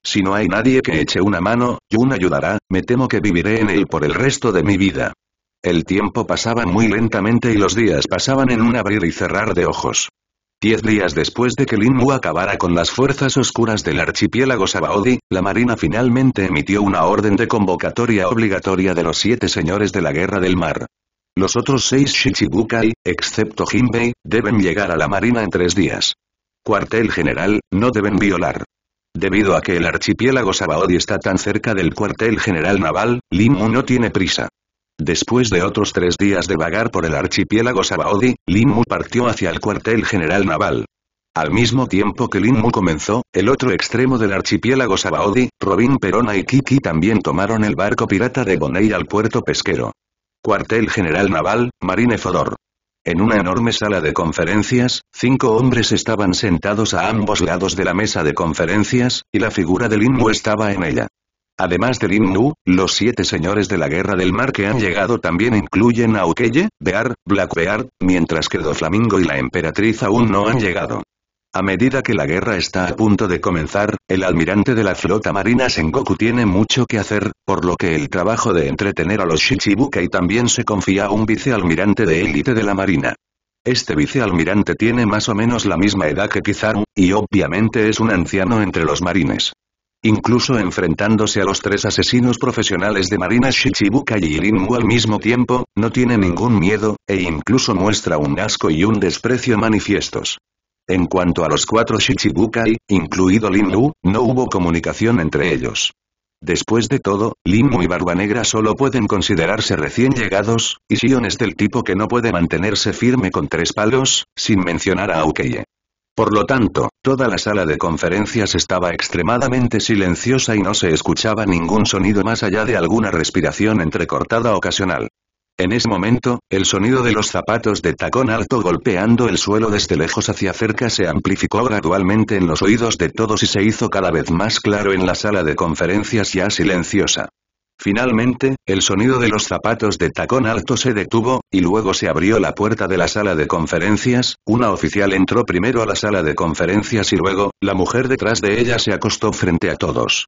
[SPEAKER 1] Si no hay nadie que eche una mano, Yun ayudará, me temo que viviré en él por el resto de mi vida. El tiempo pasaba muy lentamente y los días pasaban en un abrir y cerrar de ojos. Diez días después de que Lin Mu acabara con las fuerzas oscuras del archipiélago Sabaody, la Marina finalmente emitió una orden de convocatoria obligatoria de los siete señores de la Guerra del Mar. Los otros seis Shichibukai, excepto Jinbei, deben llegar a la Marina en tres días. Cuartel General, no deben violar. Debido a que el archipiélago Sabaody está tan cerca del cuartel general naval, Limu no tiene prisa. Después de otros tres días de vagar por el archipiélago Sabaody, Limu partió hacia el cuartel general naval. Al mismo tiempo que Limu comenzó, el otro extremo del archipiélago Sabaody, Robin Perona y Kiki también tomaron el barco pirata de Bonei al puerto pesquero. Cuartel General Naval, Marine Fodor. En una enorme sala de conferencias, cinco hombres estaban sentados a ambos lados de la mesa de conferencias, y la figura de Lin estaba en ella. Además de Lin los siete señores de la Guerra del Mar que han llegado también incluyen a Ukeye, Bear, Bear, mientras que Doflamingo y la Emperatriz aún no han llegado. A medida que la guerra está a punto de comenzar, el almirante de la flota marina Sengoku tiene mucho que hacer, por lo que el trabajo de entretener a los Shichibukai y también se confía a un vicealmirante de élite de la marina. Este vicealmirante tiene más o menos la misma edad que Kizaru, y obviamente es un anciano entre los marines. Incluso enfrentándose a los tres asesinos profesionales de Marina Shichibukai y Irinmu al mismo tiempo, no tiene ningún miedo, e incluso muestra un asco y un desprecio manifiestos. En cuanto a los cuatro Shichibukai, incluido Lin Lu, no hubo comunicación entre ellos. Después de todo, Lin Mu y Barba Negra solo pueden considerarse recién llegados, y Sion es del tipo que no puede mantenerse firme con tres palos, sin mencionar a Aukeye. Por lo tanto, toda la sala de conferencias estaba extremadamente silenciosa y no se escuchaba ningún sonido más allá de alguna respiración entrecortada ocasional. En ese momento, el sonido de los zapatos de tacón alto golpeando el suelo desde lejos hacia cerca se amplificó gradualmente en los oídos de todos y se hizo cada vez más claro en la sala de conferencias ya silenciosa. Finalmente, el sonido de los zapatos de tacón alto se detuvo, y luego se abrió la puerta de la sala de conferencias, una oficial entró primero a la sala de conferencias y luego, la mujer detrás de ella se acostó frente a todos.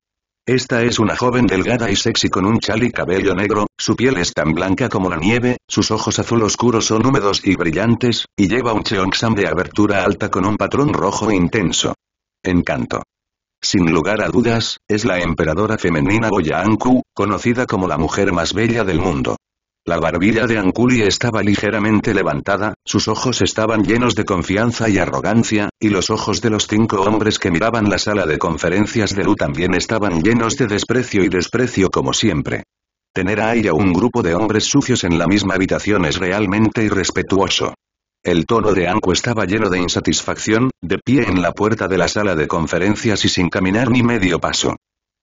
[SPEAKER 1] Esta es una joven delgada y sexy con un chal y cabello negro, su piel es tan blanca como la nieve, sus ojos azul oscuros son húmedos y brillantes, y lleva un cheongsam de abertura alta con un patrón rojo intenso. Encanto. Sin lugar a dudas, es la emperadora femenina Anku, conocida como la mujer más bella del mundo. La barbilla de Anculi estaba ligeramente levantada, sus ojos estaban llenos de confianza y arrogancia, y los ojos de los cinco hombres que miraban la sala de conferencias de Lu también estaban llenos de desprecio y desprecio como siempre. Tener a ella un grupo de hombres sucios en la misma habitación es realmente irrespetuoso. El tono de Anku estaba lleno de insatisfacción, de pie en la puerta de la sala de conferencias y sin caminar ni medio paso.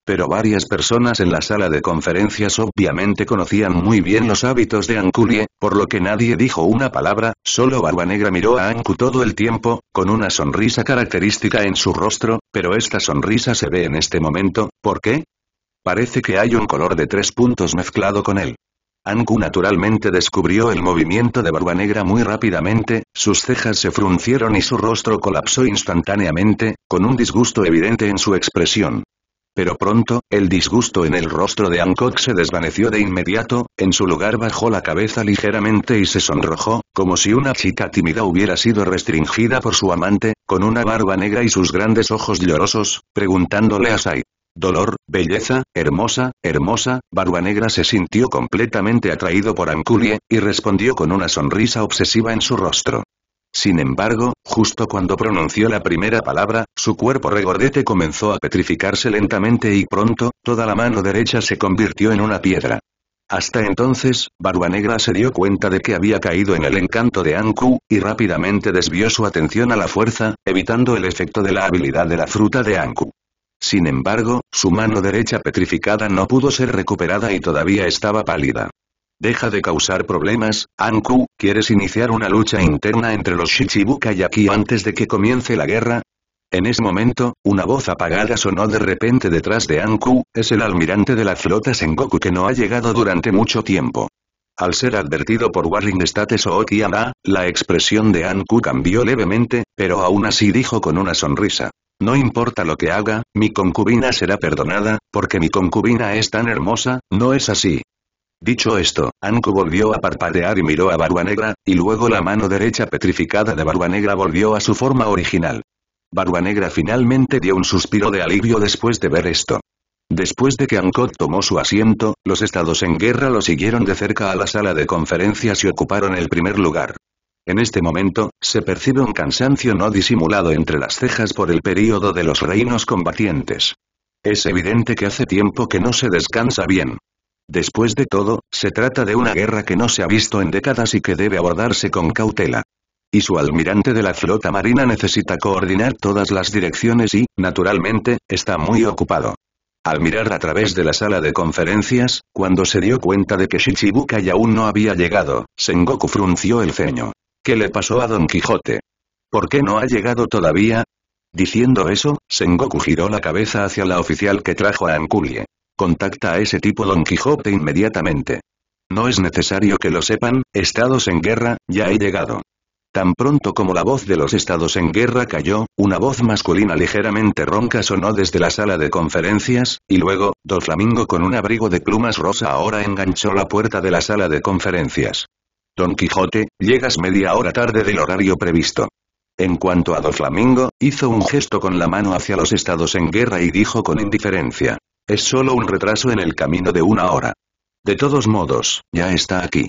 [SPEAKER 1] Pero varias personas en la sala de conferencias obviamente conocían muy bien los hábitos de Ankurie, por lo que nadie dijo una palabra, solo Barba Negra miró a Anku todo el tiempo, con una sonrisa característica en su rostro, pero esta sonrisa se ve en este momento, ¿por qué? Parece que hay un color de tres puntos mezclado con él. Anku naturalmente descubrió el movimiento de Barba Negra muy rápidamente, sus cejas se fruncieron y su rostro colapsó instantáneamente, con un disgusto evidente en su expresión. Pero pronto, el disgusto en el rostro de Hancock se desvaneció de inmediato, en su lugar bajó la cabeza ligeramente y se sonrojó, como si una chica tímida hubiera sido restringida por su amante, con una barba negra y sus grandes ojos llorosos, preguntándole a Sai. Dolor, belleza, hermosa, hermosa, Barba Negra se sintió completamente atraído por Ankurie y respondió con una sonrisa obsesiva en su rostro. Sin embargo, justo cuando pronunció la primera palabra, su cuerpo regordete comenzó a petrificarse lentamente y pronto, toda la mano derecha se convirtió en una piedra. Hasta entonces, Barba Negra se dio cuenta de que había caído en el encanto de Anku, y rápidamente desvió su atención a la fuerza, evitando el efecto de la habilidad de la fruta de Anku. Sin embargo, su mano derecha petrificada no pudo ser recuperada y todavía estaba pálida. Deja de causar problemas, Anku, ¿quieres iniciar una lucha interna entre los Shichibuka y aquí antes de que comience la guerra? En ese momento, una voz apagada sonó de repente detrás de Anku, es el almirante de la flota Sengoku que no ha llegado durante mucho tiempo. Al ser advertido por Warring States o la expresión de Anku cambió levemente, pero aún así dijo con una sonrisa. No importa lo que haga, mi concubina será perdonada, porque mi concubina es tan hermosa, ¿no es así? Dicho esto, Anko volvió a parpadear y miró a Barba Negra, y luego la mano derecha petrificada de Barba Negra volvió a su forma original. Barba Negra finalmente dio un suspiro de alivio después de ver esto. Después de que Anko tomó su asiento, los estados en guerra lo siguieron de cerca a la sala de conferencias y ocuparon el primer lugar. En este momento, se percibe un cansancio no disimulado entre las cejas por el período de los reinos combatientes. Es evidente que hace tiempo que no se descansa bien. Después de todo, se trata de una guerra que no se ha visto en décadas y que debe abordarse con cautela. Y su almirante de la flota marina necesita coordinar todas las direcciones y, naturalmente, está muy ocupado. Al mirar a través de la sala de conferencias, cuando se dio cuenta de que ya aún no había llegado, Sengoku frunció el ceño. ¿Qué le pasó a Don Quijote? ¿Por qué no ha llegado todavía? Diciendo eso, Sengoku giró la cabeza hacia la oficial que trajo a Ankulie. Contacta a ese tipo Don Quijote inmediatamente. No es necesario que lo sepan, estados en guerra, ya he llegado. Tan pronto como la voz de los estados en guerra cayó, una voz masculina ligeramente ronca sonó desde la sala de conferencias, y luego, Don Flamingo con un abrigo de plumas rosa ahora enganchó la puerta de la sala de conferencias. Don Quijote, llegas media hora tarde del horario previsto. En cuanto a Don Flamingo, hizo un gesto con la mano hacia los estados en guerra y dijo con indiferencia. Es solo un retraso en el camino de una hora. De todos modos, ya está aquí.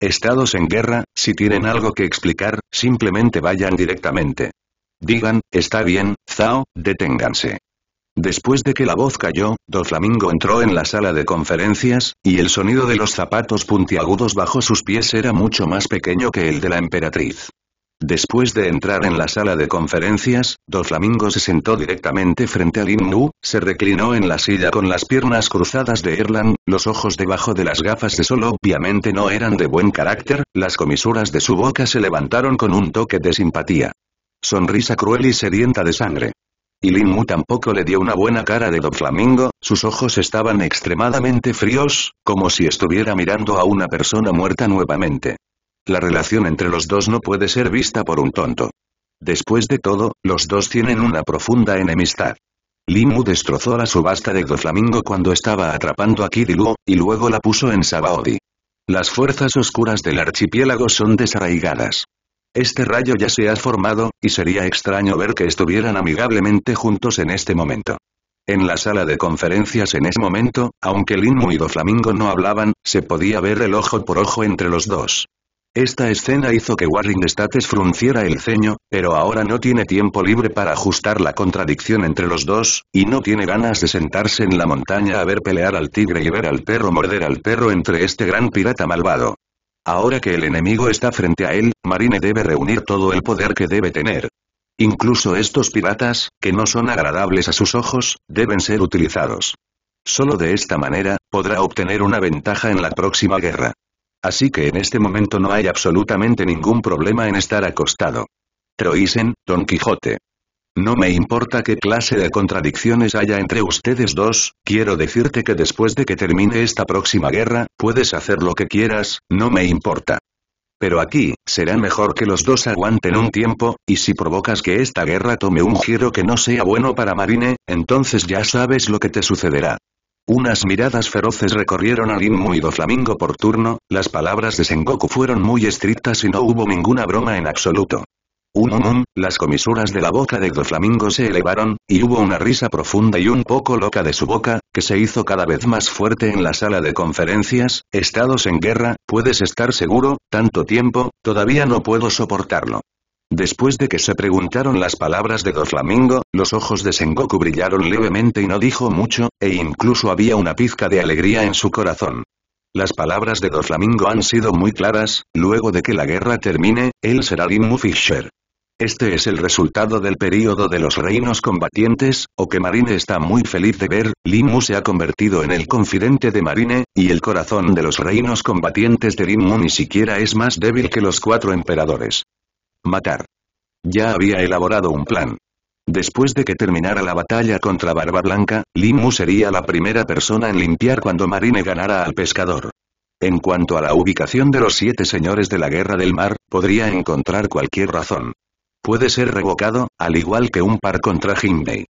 [SPEAKER 1] Estados en guerra, si tienen algo que explicar, simplemente vayan directamente. Digan, está bien, Zhao, deténganse. Después de que la voz cayó, Flamingo entró en la sala de conferencias, y el sonido de los zapatos puntiagudos bajo sus pies era mucho más pequeño que el de la emperatriz. Después de entrar en la sala de conferencias, Doflamingo se sentó directamente frente a Lin Mu, se reclinó en la silla con las piernas cruzadas de Erlan, los ojos debajo de las gafas de sol obviamente no eran de buen carácter, las comisuras de su boca se levantaron con un toque de simpatía. Sonrisa cruel y sedienta de sangre. Y Lin Mu tampoco le dio una buena cara de Doflamingo, sus ojos estaban extremadamente fríos, como si estuviera mirando a una persona muerta nuevamente. La relación entre los dos no puede ser vista por un tonto. Después de todo, los dos tienen una profunda enemistad. Limu destrozó la subasta de Doflamingo cuando estaba atrapando a Kid y luego la puso en Sabaody. Las fuerzas oscuras del archipiélago son desarraigadas. Este rayo ya se ha formado, y sería extraño ver que estuvieran amigablemente juntos en este momento. En la sala de conferencias en ese momento, aunque Limu y Doflamingo no hablaban, se podía ver el ojo por ojo entre los dos. Esta escena hizo que Warring States frunciera el ceño, pero ahora no tiene tiempo libre para ajustar la contradicción entre los dos, y no tiene ganas de sentarse en la montaña a ver pelear al tigre y ver al perro morder al perro entre este gran pirata malvado. Ahora que el enemigo está frente a él, Marine debe reunir todo el poder que debe tener. Incluso estos piratas, que no son agradables a sus ojos, deben ser utilizados. Solo de esta manera, podrá obtener una ventaja en la próxima guerra. Así que en este momento no hay absolutamente ningún problema en estar acostado. Troisen, Don Quijote. No me importa qué clase de contradicciones haya entre ustedes dos, quiero decirte que después de que termine esta próxima guerra, puedes hacer lo que quieras, no me importa. Pero aquí, será mejor que los dos aguanten un tiempo, y si provocas que esta guerra tome un giro que no sea bueno para Marine, entonces ya sabes lo que te sucederá. Unas miradas feroces recorrieron a Inmu y Doflamingo por turno, las palabras de Sengoku fueron muy estrictas y no hubo ninguna broma en absoluto. Un um, um las comisuras de la boca de Doflamingo se elevaron, y hubo una risa profunda y un poco loca de su boca, que se hizo cada vez más fuerte en la sala de conferencias, estados en guerra, puedes estar seguro, tanto tiempo, todavía no puedo soportarlo. Después de que se preguntaron las palabras de Doflamingo, los ojos de Sengoku brillaron levemente y no dijo mucho, e incluso había una pizca de alegría en su corazón. Las palabras de Doflamingo han sido muy claras, luego de que la guerra termine, él será Limu Fisher. Este es el resultado del período de los reinos combatientes, o que Marine está muy feliz de ver, Limu se ha convertido en el confidente de Marine, y el corazón de los reinos combatientes de Limu ni siquiera es más débil que los cuatro emperadores. Matar. Ya había elaborado un plan. Después de que terminara la batalla contra Barba Blanca, Limu sería la primera persona en limpiar cuando Marine ganara al pescador. En cuanto a la ubicación de los siete señores de la Guerra del Mar, podría encontrar cualquier razón. Puede ser revocado, al igual que un par contra Jinbei.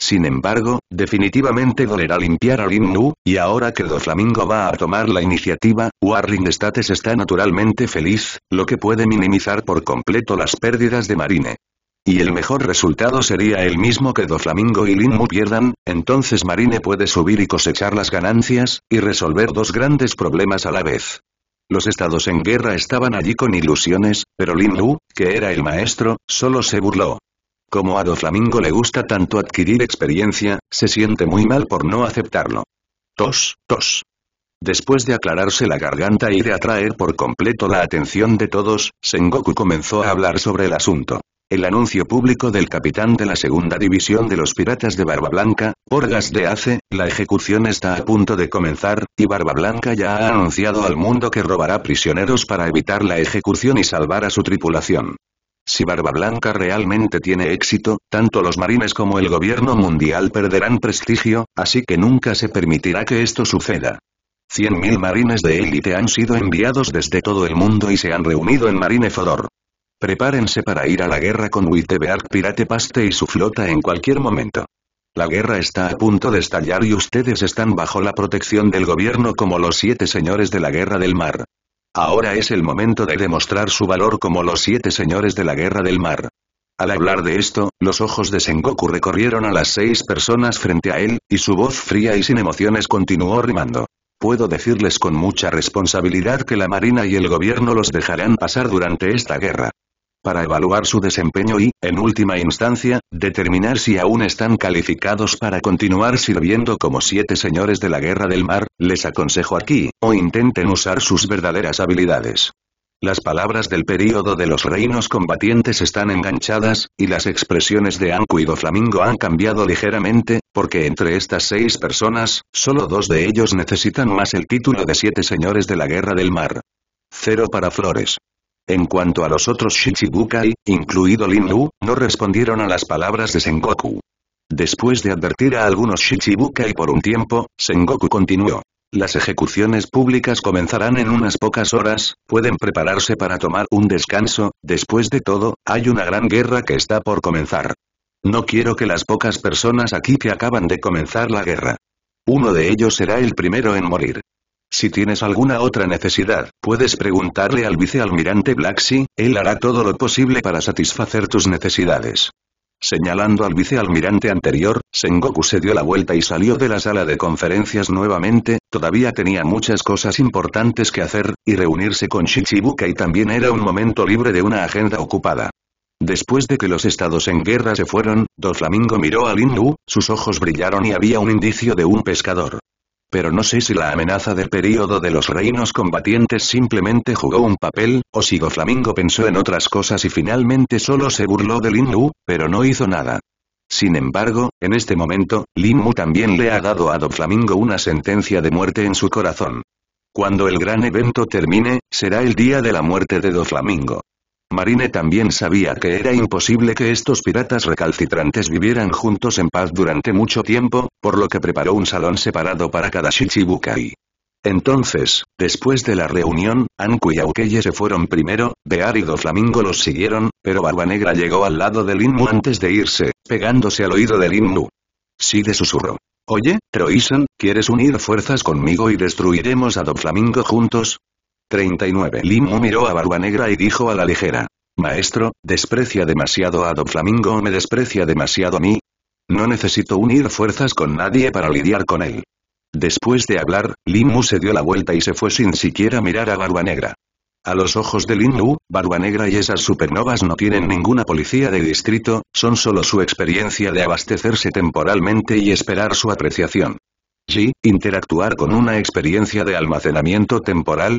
[SPEAKER 1] Sin embargo, definitivamente dolerá limpiar a Lin y ahora que Doflamingo va a tomar la iniciativa, Warring States está naturalmente feliz, lo que puede minimizar por completo las pérdidas de Marine. Y el mejor resultado sería el mismo que Doflamingo y Lin Mu pierdan, entonces Marine puede subir y cosechar las ganancias, y resolver dos grandes problemas a la vez. Los estados en guerra estaban allí con ilusiones, pero Lin Lu, que era el maestro, solo se burló. Como a Doflamingo le gusta tanto adquirir experiencia, se siente muy mal por no aceptarlo. Tos, tos. Después de aclararse la garganta y de atraer por completo la atención de todos, Sengoku comenzó a hablar sobre el asunto. El anuncio público del capitán de la segunda división de los piratas de Barba Blanca, Orgas de Ace, la ejecución está a punto de comenzar, y Barba Blanca ya ha anunciado al mundo que robará prisioneros para evitar la ejecución y salvar a su tripulación. Si Barba Blanca realmente tiene éxito, tanto los marines como el gobierno mundial perderán prestigio, así que nunca se permitirá que esto suceda. 100.000 marines de élite han sido enviados desde todo el mundo y se han reunido en Marine Fodor. Prepárense para ir a la guerra con Wittebeark Pirate Paste y su flota en cualquier momento. La guerra está a punto de estallar y ustedes están bajo la protección del gobierno como los siete señores de la guerra del mar. Ahora es el momento de demostrar su valor como los siete señores de la guerra del mar. Al hablar de esto, los ojos de Sengoku recorrieron a las seis personas frente a él, y su voz fría y sin emociones continuó rimando. Puedo decirles con mucha responsabilidad que la Marina y el gobierno los dejarán pasar durante esta guerra para evaluar su desempeño y, en última instancia, determinar si aún están calificados para continuar sirviendo como siete señores de la Guerra del Mar, les aconsejo aquí, o intenten usar sus verdaderas habilidades. Las palabras del período de los reinos combatientes están enganchadas, y las expresiones de Anku y Flamingo han cambiado ligeramente, porque entre estas seis personas, solo dos de ellos necesitan más el título de siete señores de la guerra del mar. Cero para Flores. En cuanto a los otros Shichibukai, incluido Lin Lu, no respondieron a las palabras de Sengoku. Después de advertir a algunos Shichibukai por un tiempo, Sengoku continuó. Las ejecuciones públicas comenzarán en unas pocas horas, pueden prepararse para tomar un descanso, después de todo, hay una gran guerra que está por comenzar. No quiero que las pocas personas aquí que acaban de comenzar la guerra. Uno de ellos será el primero en morir. Si tienes alguna otra necesidad, puedes preguntarle al vicealmirante Sea, él hará todo lo posible para satisfacer tus necesidades. Señalando al vicealmirante anterior, Sengoku se dio la vuelta y salió de la sala de conferencias nuevamente, todavía tenía muchas cosas importantes que hacer, y reunirse con Shichibukai y también era un momento libre de una agenda ocupada. Después de que los estados en guerra se fueron, Doflamingo miró al hindú, sus ojos brillaron y había un indicio de un pescador pero no sé si la amenaza del período de los reinos combatientes simplemente jugó un papel, o si Doflamingo pensó en otras cosas y finalmente solo se burló de Lin Mu, pero no hizo nada. Sin embargo, en este momento, Lin Mu también le ha dado a Doflamingo una sentencia de muerte en su corazón. Cuando el gran evento termine, será el día de la muerte de Doflamingo. Marine también sabía que era imposible que estos piratas recalcitrantes vivieran juntos en paz durante mucho tiempo, por lo que preparó un salón separado para cada Shichibukai. Entonces, después de la reunión, Anku y Aukeye se fueron primero, Bear y Doflamingo los siguieron, pero Barba Negra llegó al lado de Linmu antes de irse, pegándose al oído de Linmu. Sí de susurro. Oye, Troisan, ¿quieres unir fuerzas conmigo y destruiremos a Doflamingo juntos? 39. Limo miró a Negra y dijo a la ligera. Maestro, ¿desprecia demasiado a Don Flamingo o me desprecia demasiado a mí? No necesito unir fuerzas con nadie para lidiar con él. Después de hablar, Limu se dio la vuelta y se fue sin siquiera mirar a Negra. A los ojos de Limu, Negra y esas supernovas no tienen ninguna policía de distrito, son solo su experiencia de abastecerse temporalmente y esperar su apreciación. Y, Interactuar con una experiencia de almacenamiento temporal,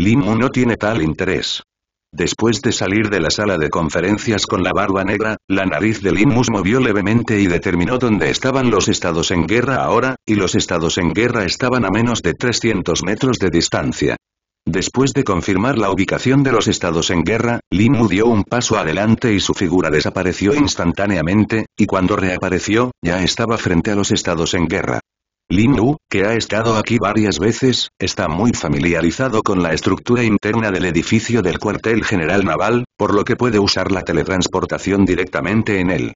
[SPEAKER 1] Limu no tiene tal interés. Después de salir de la sala de conferencias con la barba negra, la nariz de Limus movió levemente y determinó dónde estaban los estados en guerra ahora, y los estados en guerra estaban a menos de 300 metros de distancia. Después de confirmar la ubicación de los estados en guerra, Limu dio un paso adelante y su figura desapareció instantáneamente, y cuando reapareció, ya estaba frente a los estados en guerra. Lin que ha estado aquí varias veces, está muy familiarizado con la estructura interna del edificio del cuartel general naval, por lo que puede usar la teletransportación directamente en él.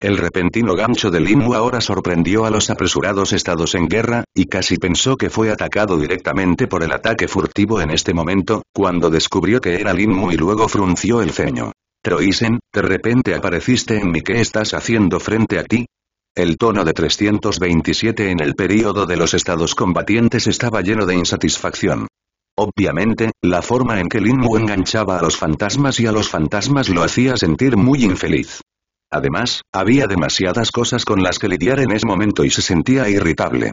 [SPEAKER 1] El repentino gancho de Lin ahora sorprendió a los apresurados estados en guerra, y casi pensó que fue atacado directamente por el ataque furtivo en este momento, cuando descubrió que era Lin y luego frunció el ceño. Troisen, de repente apareciste en mí. ¿Qué estás haciendo frente a ti? El tono de 327 en el período de los estados combatientes estaba lleno de insatisfacción. Obviamente, la forma en que Lin Mu enganchaba a los fantasmas y a los fantasmas lo hacía sentir muy infeliz. Además, había demasiadas cosas con las que lidiar en ese momento y se sentía irritable.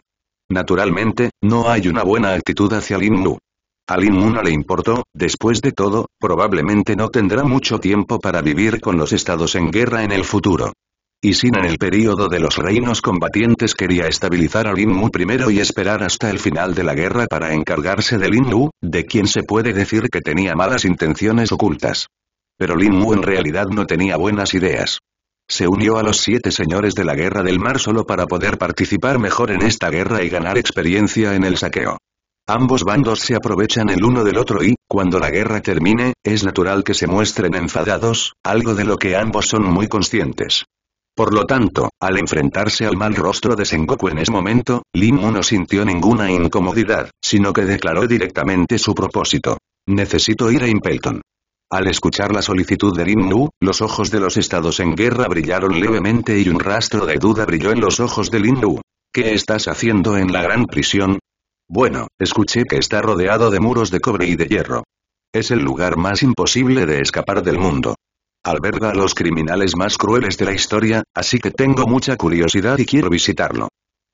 [SPEAKER 1] Naturalmente, no hay una buena actitud hacia Lin Mu. A Lin Mu no le importó, después de todo, probablemente no tendrá mucho tiempo para vivir con los estados en guerra en el futuro. Y Sin en el período de los reinos combatientes quería estabilizar a Lin Mu primero y esperar hasta el final de la guerra para encargarse de Lin Mu, de quien se puede decir que tenía malas intenciones ocultas. Pero Lin Mu en realidad no tenía buenas ideas. Se unió a los siete señores de la Guerra del Mar solo para poder participar mejor en esta guerra y ganar experiencia en el saqueo. Ambos bandos se aprovechan el uno del otro y, cuando la guerra termine, es natural que se muestren enfadados, algo de lo que ambos son muy conscientes. Por lo tanto, al enfrentarse al mal rostro de Sengoku en ese momento, Lin Limo no sintió ninguna incomodidad, sino que declaró directamente su propósito. Necesito ir a Impelton. Al escuchar la solicitud de Lin Wu, los ojos de los estados en guerra brillaron levemente y un rastro de duda brilló en los ojos de Lin Wu. ¿Qué estás haciendo en la gran prisión? Bueno, escuché que está rodeado de muros de cobre y de hierro. Es el lugar más imposible de escapar del mundo alberga a los criminales más crueles de la historia, así que tengo mucha curiosidad y quiero visitarlo.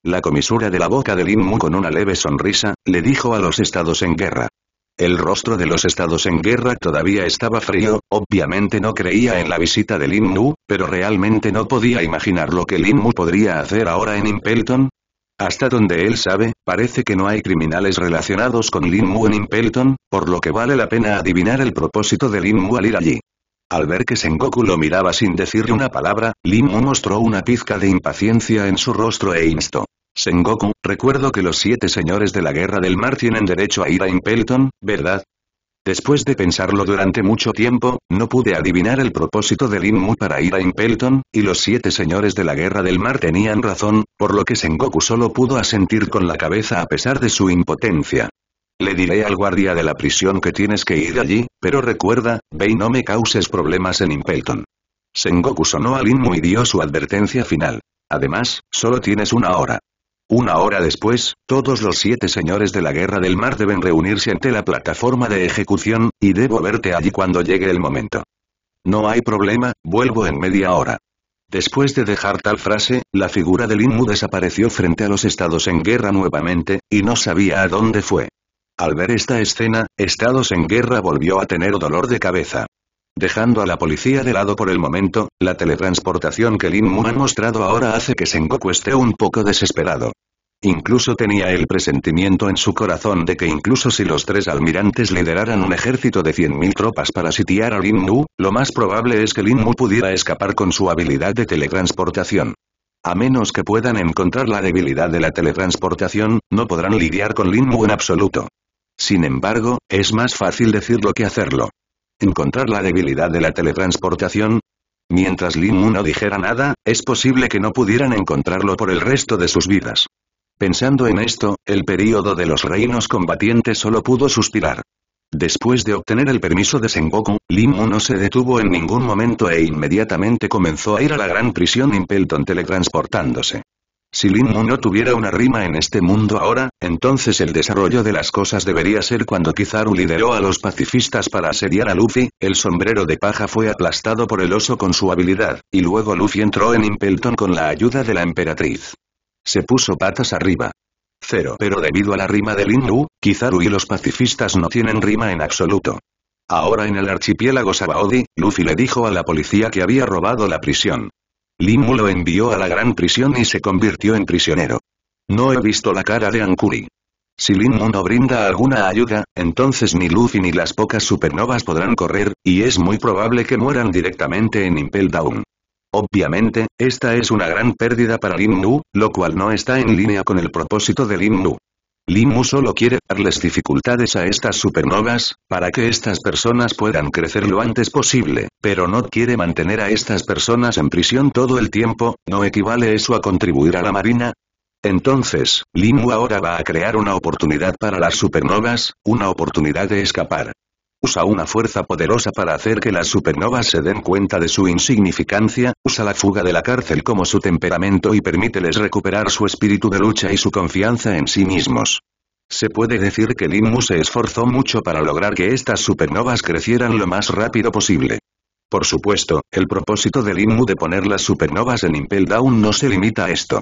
[SPEAKER 1] La comisura de la boca de Lin Mu con una leve sonrisa, le dijo a los estados en guerra. El rostro de los estados en guerra todavía estaba frío, obviamente no creía en la visita de Lin Mu, pero realmente no podía imaginar lo que Lin Mu podría hacer ahora en Impelton, hasta donde él sabe, parece que no hay criminales relacionados con Lin Mu en Impelton, por lo que vale la pena adivinar el propósito de Lin Mu al ir allí. Al ver que Sengoku lo miraba sin decirle una palabra, Lin Mu mostró una pizca de impaciencia en su rostro e instó. Sengoku, recuerdo que los siete señores de la Guerra del Mar tienen derecho a ir a Impelton, ¿verdad? Después de pensarlo durante mucho tiempo, no pude adivinar el propósito de Lin Mu para ir a Impelton, y los siete señores de la Guerra del Mar tenían razón, por lo que Sengoku solo pudo asentir con la cabeza a pesar de su impotencia. Le diré al guardia de la prisión que tienes que ir allí, pero recuerda, ve y no me causes problemas en Impelton. Sengoku sonó al Inmu y dio su advertencia final. Además, solo tienes una hora. Una hora después, todos los siete señores de la Guerra del Mar deben reunirse ante la plataforma de ejecución, y debo verte allí cuando llegue el momento. No hay problema, vuelvo en media hora. Después de dejar tal frase, la figura de Inmu desapareció frente a los estados en guerra nuevamente, y no sabía a dónde fue. Al ver esta escena, Estados en guerra volvió a tener dolor de cabeza. Dejando a la policía de lado por el momento, la teletransportación que Lin Mu ha mostrado ahora hace que Sengoku esté un poco desesperado. Incluso tenía el presentimiento en su corazón de que incluso si los tres almirantes lideraran un ejército de 100.000 tropas para sitiar a Lin Mu, lo más probable es que Lin Mu pudiera escapar con su habilidad de teletransportación. A menos que puedan encontrar la debilidad de la teletransportación, no podrán lidiar con Lin Mu en absoluto. Sin embargo, es más fácil decirlo que hacerlo. Encontrar la debilidad de la teletransportación. Mientras Limu no dijera nada, es posible que no pudieran encontrarlo por el resto de sus vidas. Pensando en esto, el período de los reinos combatientes solo pudo suspirar. Después de obtener el permiso de Sengoku, Limu no se detuvo en ningún momento e inmediatamente comenzó a ir a la gran prisión Impelton teletransportándose. Si Lin Mu no tuviera una rima en este mundo ahora, entonces el desarrollo de las cosas debería ser cuando Kizaru lideró a los pacifistas para asediar a Luffy, el sombrero de paja fue aplastado por el oso con su habilidad, y luego Luffy entró en Impelton con la ayuda de la emperatriz. Se puso patas arriba. Cero. Pero debido a la rima de Lin Mu, Kizaru y los pacifistas no tienen rima en absoluto. Ahora en el archipiélago Sabaody, Luffy le dijo a la policía que había robado la prisión. Limu lo envió a la gran prisión y se convirtió en prisionero. No he visto la cara de Ankuri. Si Limu no brinda alguna ayuda, entonces ni Luffy ni las pocas supernovas podrán correr, y es muy probable que mueran directamente en Impel Down. Obviamente, esta es una gran pérdida para Lin lo cual no está en línea con el propósito de Lin ¿Limu solo quiere darles dificultades a estas supernovas, para que estas personas puedan crecer lo antes posible, pero no quiere mantener a estas personas en prisión todo el tiempo, ¿no equivale eso a contribuir a la marina? Entonces, ¿Limu ahora va a crear una oportunidad para las supernovas, una oportunidad de escapar. Usa una fuerza poderosa para hacer que las supernovas se den cuenta de su insignificancia, usa la fuga de la cárcel como su temperamento y permíteles recuperar su espíritu de lucha y su confianza en sí mismos. Se puede decir que Linmu se esforzó mucho para lograr que estas supernovas crecieran lo más rápido posible. Por supuesto, el propósito de Limu de poner las supernovas en Impel Down no se limita a esto.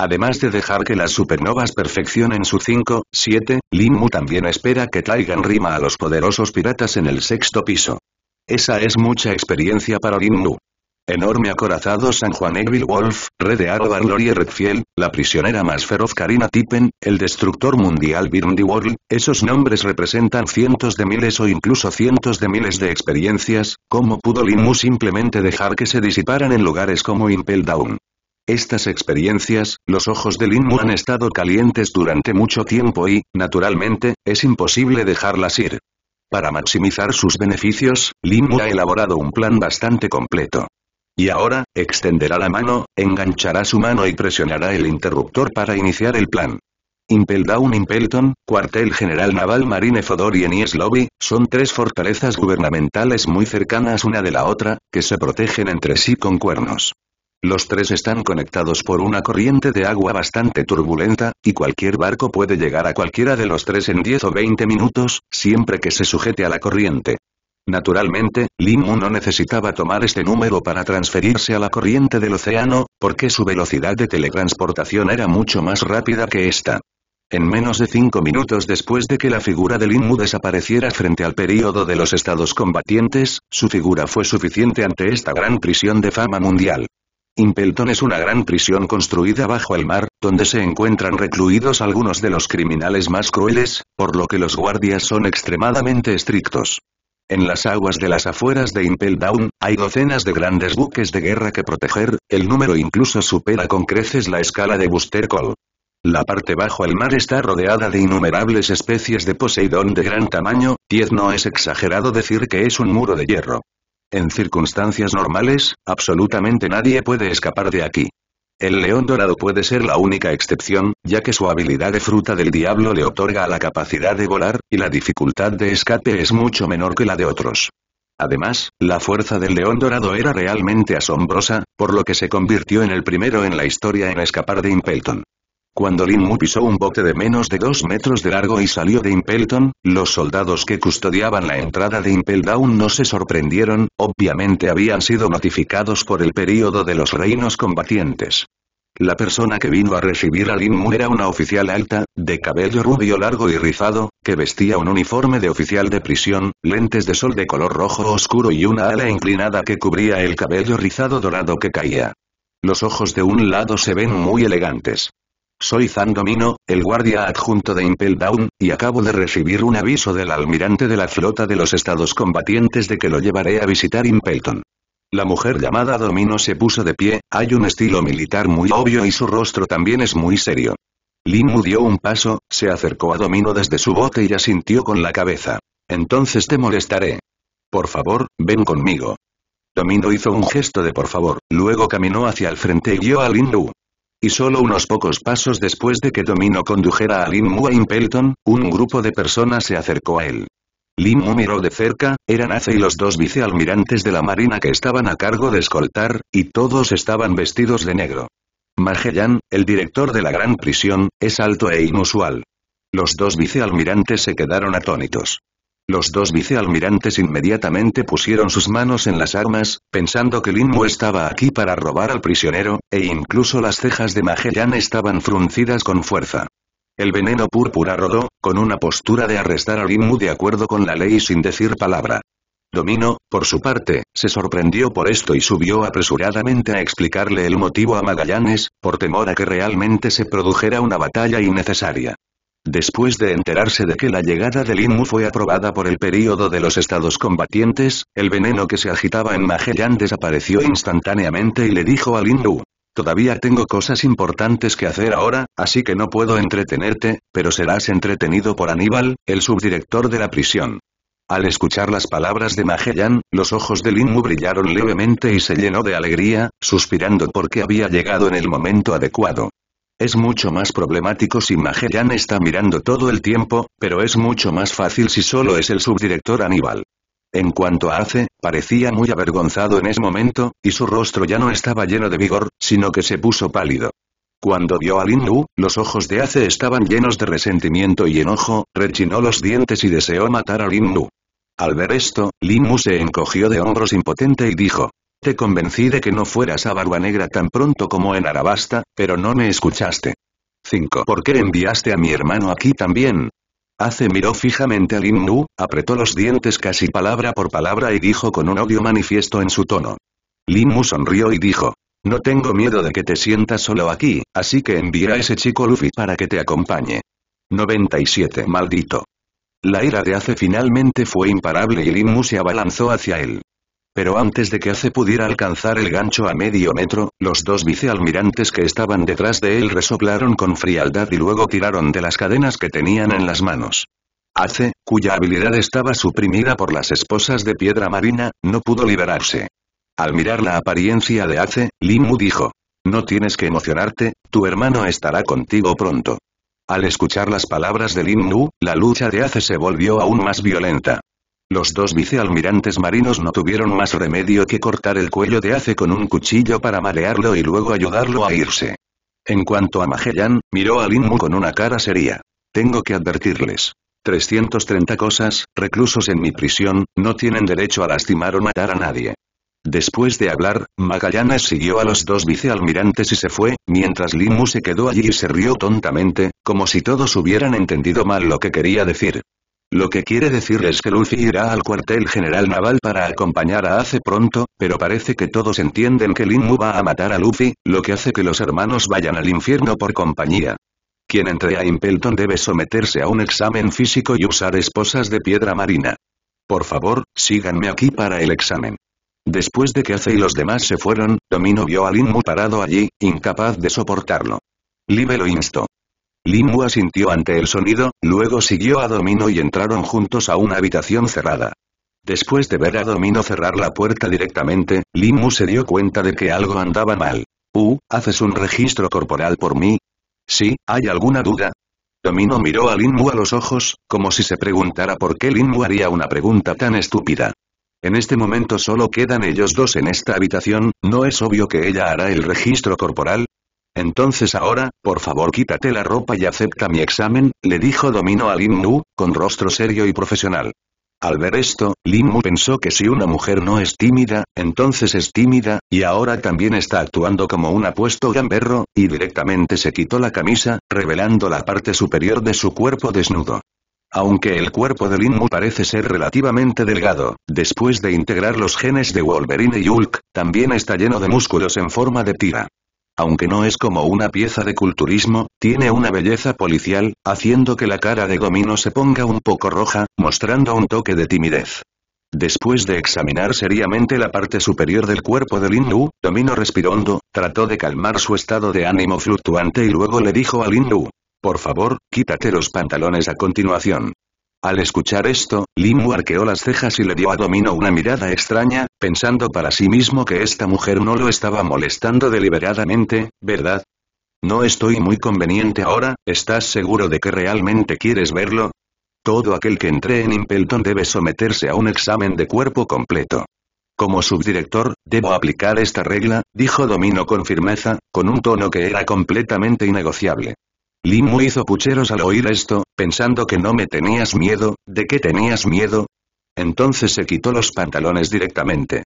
[SPEAKER 1] Además de dejar que las supernovas perfeccionen su 5, 7, Lin Mu también espera que traigan rima a los poderosos piratas en el sexto piso. Esa es mucha experiencia para Lin Enorme acorazado San Juan Evil Wolf, Red Arrow Gloria Redfield, la prisionera más feroz Karina Tippen, el destructor mundial Birndi World, esos nombres representan cientos de miles o incluso cientos de miles de experiencias, ¿cómo pudo Lin Mu simplemente dejar que se disiparan en lugares como Impel Down? Estas experiencias, los ojos de Lin han estado calientes durante mucho tiempo y, naturalmente, es imposible dejarlas ir. Para maximizar sus beneficios, Lin ha elaborado un plan bastante completo. Y ahora, extenderá la mano, enganchará su mano y presionará el interruptor para iniciar el plan. Impel Down Impelton, Cuartel General Naval Marine Fodor y Enies Lobby, son tres fortalezas gubernamentales muy cercanas una de la otra, que se protegen entre sí con cuernos. Los tres están conectados por una corriente de agua bastante turbulenta, y cualquier barco puede llegar a cualquiera de los tres en 10 o 20 minutos, siempre que se sujete a la corriente. Naturalmente, Limu no necesitaba tomar este número para transferirse a la corriente del océano, porque su velocidad de teletransportación era mucho más rápida que esta. En menos de cinco minutos después de que la figura de Lin Mu desapareciera frente al período de los estados combatientes, su figura fue suficiente ante esta gran prisión de fama mundial. Impelton es una gran prisión construida bajo el mar, donde se encuentran recluidos algunos de los criminales más crueles, por lo que los guardias son extremadamente estrictos. En las aguas de las afueras de Impel Down, hay docenas de grandes buques de guerra que proteger, el número incluso supera con creces la escala de Buster Call. La parte bajo el mar está rodeada de innumerables especies de Poseidón de gran tamaño, 10 no es exagerado decir que es un muro de hierro. En circunstancias normales, absolutamente nadie puede escapar de aquí. El león dorado puede ser la única excepción, ya que su habilidad de fruta del diablo le otorga la capacidad de volar, y la dificultad de escape es mucho menor que la de otros. Además, la fuerza del león dorado era realmente asombrosa, por lo que se convirtió en el primero en la historia en escapar de Impelton. Cuando Lin Mu pisó un bote de menos de dos metros de largo y salió de Impelton, los soldados que custodiaban la entrada de Impel no se sorprendieron, obviamente habían sido notificados por el período de los reinos combatientes. La persona que vino a recibir a Lin Mu era una oficial alta, de cabello rubio largo y rizado, que vestía un uniforme de oficial de prisión, lentes de sol de color rojo oscuro y una ala inclinada que cubría el cabello rizado dorado que caía. Los ojos de un lado se ven muy elegantes. Soy Domino, el guardia adjunto de Impel Down, y acabo de recibir un aviso del almirante de la flota de los estados combatientes de que lo llevaré a visitar Impelton. La mujer llamada Domino se puso de pie, hay un estilo militar muy obvio y su rostro también es muy serio. Lu dio un paso, se acercó a Domino desde su bote y asintió con la cabeza. Entonces te molestaré. Por favor, ven conmigo. Domino hizo un gesto de por favor, luego caminó hacia el frente y guió a Wu y solo unos pocos pasos después de que Domino condujera a Lin Mu a Impelton, un grupo de personas se acercó a él. Lin Mu miró de cerca, eran Ace y los dos vicealmirantes de la marina que estaban a cargo de escoltar, y todos estaban vestidos de negro. Magellan, el director de la gran prisión, es alto e inusual. Los dos vicealmirantes se quedaron atónitos. Los dos vicealmirantes inmediatamente pusieron sus manos en las armas, pensando que Lin estaba aquí para robar al prisionero, e incluso las cejas de Magellan estaban fruncidas con fuerza. El veneno púrpura rodó, con una postura de arrestar a Linmu de acuerdo con la ley sin decir palabra. Domino, por su parte, se sorprendió por esto y subió apresuradamente a explicarle el motivo a Magallanes, por temor a que realmente se produjera una batalla innecesaria. Después de enterarse de que la llegada de Lin Mu fue aprobada por el período de los estados combatientes, el veneno que se agitaba en Magellan desapareció instantáneamente y le dijo a Lin Mu. Todavía tengo cosas importantes que hacer ahora, así que no puedo entretenerte, pero serás entretenido por Aníbal, el subdirector de la prisión. Al escuchar las palabras de Magellan, los ojos de Lin Mu brillaron levemente y se llenó de alegría, suspirando porque había llegado en el momento adecuado. Es mucho más problemático si Magellan está mirando todo el tiempo, pero es mucho más fácil si solo es el subdirector Aníbal. En cuanto a Ace, parecía muy avergonzado en ese momento, y su rostro ya no estaba lleno de vigor, sino que se puso pálido. Cuando vio a Lin los ojos de Ace estaban llenos de resentimiento y enojo, rechinó los dientes y deseó matar a Lin Al ver esto, Lin se encogió de hombros impotente y dijo, te convencí de que no fueras a Barba Negra tan pronto como en Arabasta, pero no me escuchaste. 5. ¿Por qué enviaste a mi hermano aquí también? Ace miró fijamente a Mu, apretó los dientes casi palabra por palabra y dijo con un odio manifiesto en su tono. Limu sonrió y dijo. No tengo miedo de que te sientas solo aquí, así que envía a ese chico Luffy para que te acompañe. 97. Maldito. La ira de Ace finalmente fue imparable y Limu se abalanzó hacia él pero antes de que Ace pudiera alcanzar el gancho a medio metro, los dos vicealmirantes que estaban detrás de él resoplaron con frialdad y luego tiraron de las cadenas que tenían en las manos. Ace, cuya habilidad estaba suprimida por las esposas de piedra marina, no pudo liberarse. Al mirar la apariencia de Ace, Limu dijo. No tienes que emocionarte, tu hermano estará contigo pronto. Al escuchar las palabras de Lin Mu, la lucha de Ace se volvió aún más violenta. Los dos vicealmirantes marinos no tuvieron más remedio que cortar el cuello de Ace con un cuchillo para malearlo y luego ayudarlo a irse. En cuanto a Magellan, miró a Linmu con una cara seria. Tengo que advertirles. 330 cosas, reclusos en mi prisión, no tienen derecho a lastimar o matar a nadie. Después de hablar, Magallanes siguió a los dos vicealmirantes y se fue, mientras Limu se quedó allí y se rió tontamente, como si todos hubieran entendido mal lo que quería decir. Lo que quiere decir es que Luffy irá al cuartel general naval para acompañar a Ace pronto, pero parece que todos entienden que Lin va a matar a Luffy, lo que hace que los hermanos vayan al infierno por compañía. Quien entre a Impelton debe someterse a un examen físico y usar esposas de piedra marina. Por favor, síganme aquí para el examen. Después de que Ace y los demás se fueron, Domino vio a Lin parado allí, incapaz de soportarlo. Libe lo instó. Limu asintió ante el sonido, luego siguió a Domino y entraron juntos a una habitación cerrada. Después de ver a Domino cerrar la puerta directamente, Limu se dio cuenta de que algo andaba mal. Uh, ¿haces un registro corporal por mí? Sí, ¿hay alguna duda? Domino miró a Linmu a los ojos, como si se preguntara por qué Linmu haría una pregunta tan estúpida. En este momento solo quedan ellos dos en esta habitación, ¿no es obvio que ella hará el registro corporal? Entonces ahora, por favor quítate la ropa y acepta mi examen, le dijo Domino a Lin Mu, con rostro serio y profesional. Al ver esto, Lin Mu pensó que si una mujer no es tímida, entonces es tímida, y ahora también está actuando como un apuesto gamberro, y directamente se quitó la camisa, revelando la parte superior de su cuerpo desnudo. Aunque el cuerpo de Lin Mu parece ser relativamente delgado, después de integrar los genes de Wolverine y Hulk, también está lleno de músculos en forma de tira aunque no es como una pieza de culturismo, tiene una belleza policial, haciendo que la cara de Domino se ponga un poco roja, mostrando un toque de timidez. Después de examinar seriamente la parte superior del cuerpo de Lin Wu, Domino respiró hondo, trató de calmar su estado de ánimo fluctuante y luego le dijo a Lin por favor, quítate los pantalones a continuación. Al escuchar esto, Limu arqueó las cejas y le dio a Domino una mirada extraña, pensando para sí mismo que esta mujer no lo estaba molestando deliberadamente, ¿verdad? No estoy muy conveniente ahora, ¿estás seguro de que realmente quieres verlo? Todo aquel que entre en Impelton debe someterse a un examen de cuerpo completo. Como subdirector, debo aplicar esta regla, dijo Domino con firmeza, con un tono que era completamente innegociable. Limu hizo pucheros al oír esto, pensando que no me tenías miedo, ¿de qué tenías miedo? Entonces se quitó los pantalones directamente.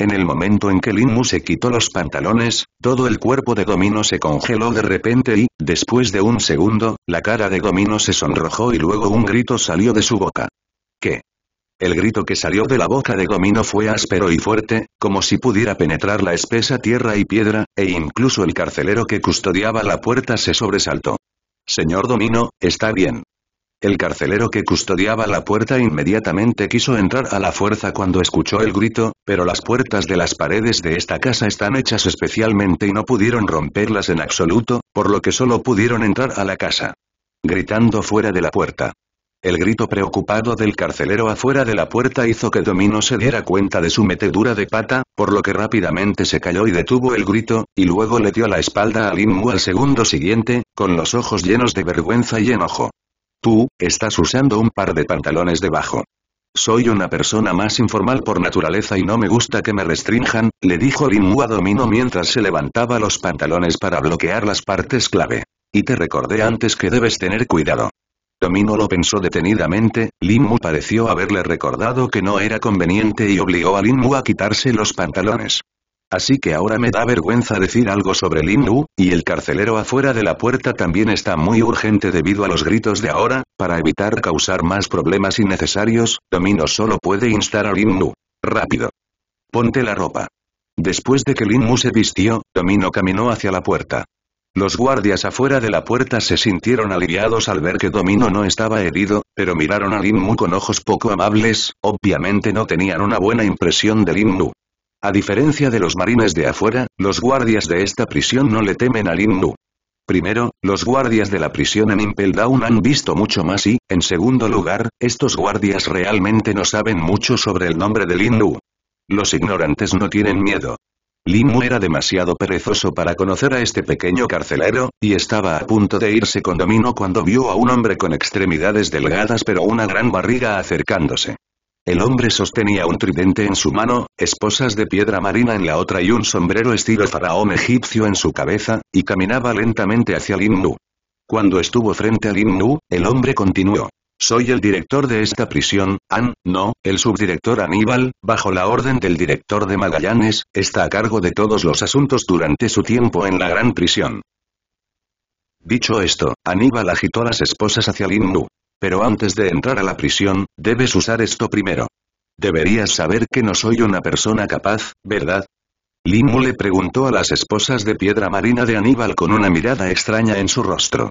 [SPEAKER 1] En el momento en que Linmu se quitó los pantalones, todo el cuerpo de Gomino se congeló de repente y, después de un segundo, la cara de Gomino se sonrojó y luego un grito salió de su boca. ¿Qué? El grito que salió de la boca de Gomino fue áspero y fuerte, como si pudiera penetrar la espesa tierra y piedra, e incluso el carcelero que custodiaba la puerta se sobresaltó. Señor Domino, está bien. El carcelero que custodiaba la puerta inmediatamente quiso entrar a la fuerza cuando escuchó el grito, pero las puertas de las paredes de esta casa están hechas especialmente y no pudieron romperlas en absoluto, por lo que solo pudieron entrar a la casa. Gritando fuera de la puerta. El grito preocupado del carcelero afuera de la puerta hizo que Domino se diera cuenta de su metedura de pata, por lo que rápidamente se cayó y detuvo el grito, y luego le dio la espalda al Lin al segundo siguiente, con los ojos llenos de vergüenza y enojo. Tú, estás usando un par de pantalones debajo. Soy una persona más informal por naturaleza y no me gusta que me restrinjan, le dijo Lin a Domino mientras se levantaba los pantalones para bloquear las partes clave. Y te recordé antes que debes tener cuidado. Domino lo pensó detenidamente, Lin Mu pareció haberle recordado que no era conveniente y obligó a Lin a quitarse los pantalones. Así que ahora me da vergüenza decir algo sobre Lin Wu, y el carcelero afuera de la puerta también está muy urgente debido a los gritos de ahora, para evitar causar más problemas innecesarios, Domino solo puede instar a Lin Rápido. Ponte la ropa. Después de que Lin Wu se vistió, Domino caminó hacia la puerta. Los guardias afuera de la puerta se sintieron aliviados al ver que Domino no estaba herido, pero miraron a Lin Mu con ojos poco amables, obviamente no tenían una buena impresión de Lin a diferencia de los marines de afuera, los guardias de esta prisión no le temen a Lin Primero, los guardias de la prisión en Impel Down han visto mucho más y, en segundo lugar, estos guardias realmente no saben mucho sobre el nombre de Lin Los ignorantes no tienen miedo. Lin era demasiado perezoso para conocer a este pequeño carcelero, y estaba a punto de irse con Domino cuando vio a un hombre con extremidades delgadas pero una gran barriga acercándose. El hombre sostenía un tridente en su mano, esposas de piedra marina en la otra y un sombrero estilo faraón egipcio en su cabeza, y caminaba lentamente hacia el Nu. Cuando estuvo frente a Lin el hombre continuó. Soy el director de esta prisión, An, no, el subdirector Aníbal, bajo la orden del director de Magallanes, está a cargo de todos los asuntos durante su tiempo en la gran prisión. Dicho esto, Aníbal agitó las esposas hacia Lin pero antes de entrar a la prisión, debes usar esto primero. Deberías saber que no soy una persona capaz, ¿verdad? Limu le preguntó a las esposas de piedra marina de Aníbal con una mirada extraña en su rostro.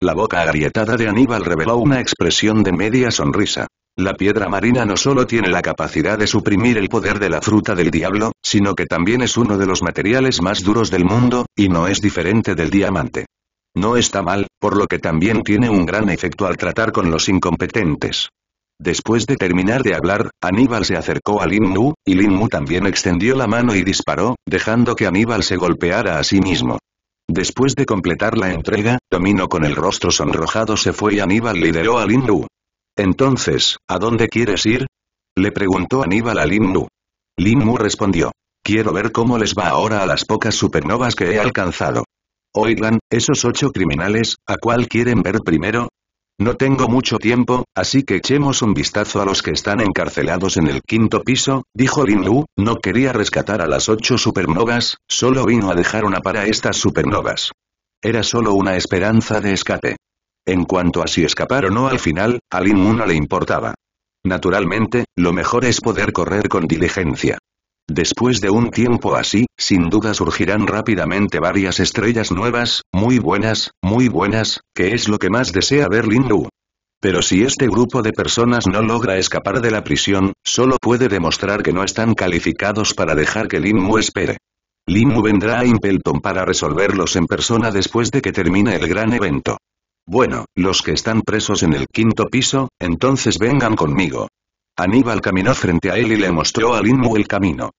[SPEAKER 1] La boca agrietada de Aníbal reveló una expresión de media sonrisa. La piedra marina no solo tiene la capacidad de suprimir el poder de la fruta del diablo, sino que también es uno de los materiales más duros del mundo, y no es diferente del diamante. No está mal, por lo que también tiene un gran efecto al tratar con los incompetentes. Después de terminar de hablar, Aníbal se acercó a Lin Mu, y Lin Mu también extendió la mano y disparó, dejando que Aníbal se golpeara a sí mismo. Después de completar la entrega, Domino con el rostro sonrojado se fue y Aníbal lideró a Lin Mu. Entonces, ¿a dónde quieres ir? Le preguntó Aníbal a Lin Mu. Lin Mu respondió. Quiero ver cómo les va ahora a las pocas supernovas que he alcanzado. Oigan, esos ocho criminales, ¿a cuál quieren ver primero? No tengo mucho tiempo, así que echemos un vistazo a los que están encarcelados en el quinto piso, dijo Lin Lu, no quería rescatar a las ocho supernovas, solo vino a dejar una para estas supernovas. Era solo una esperanza de escape. En cuanto a si escapar o no al final, a Lin Mu no le importaba. Naturalmente, lo mejor es poder correr con diligencia. Después de un tiempo así, sin duda surgirán rápidamente varias estrellas nuevas, muy buenas, muy buenas, que es lo que más desea ver Lindu. Pero si este grupo de personas no logra escapar de la prisión, solo puede demostrar que no están calificados para dejar que Lin Mu espere. Lin Mu vendrá a Impelton para resolverlos en persona después de que termine el gran evento. Bueno, los que están presos en el quinto piso, entonces vengan conmigo. Aníbal caminó frente a él y le mostró a Inmu el camino.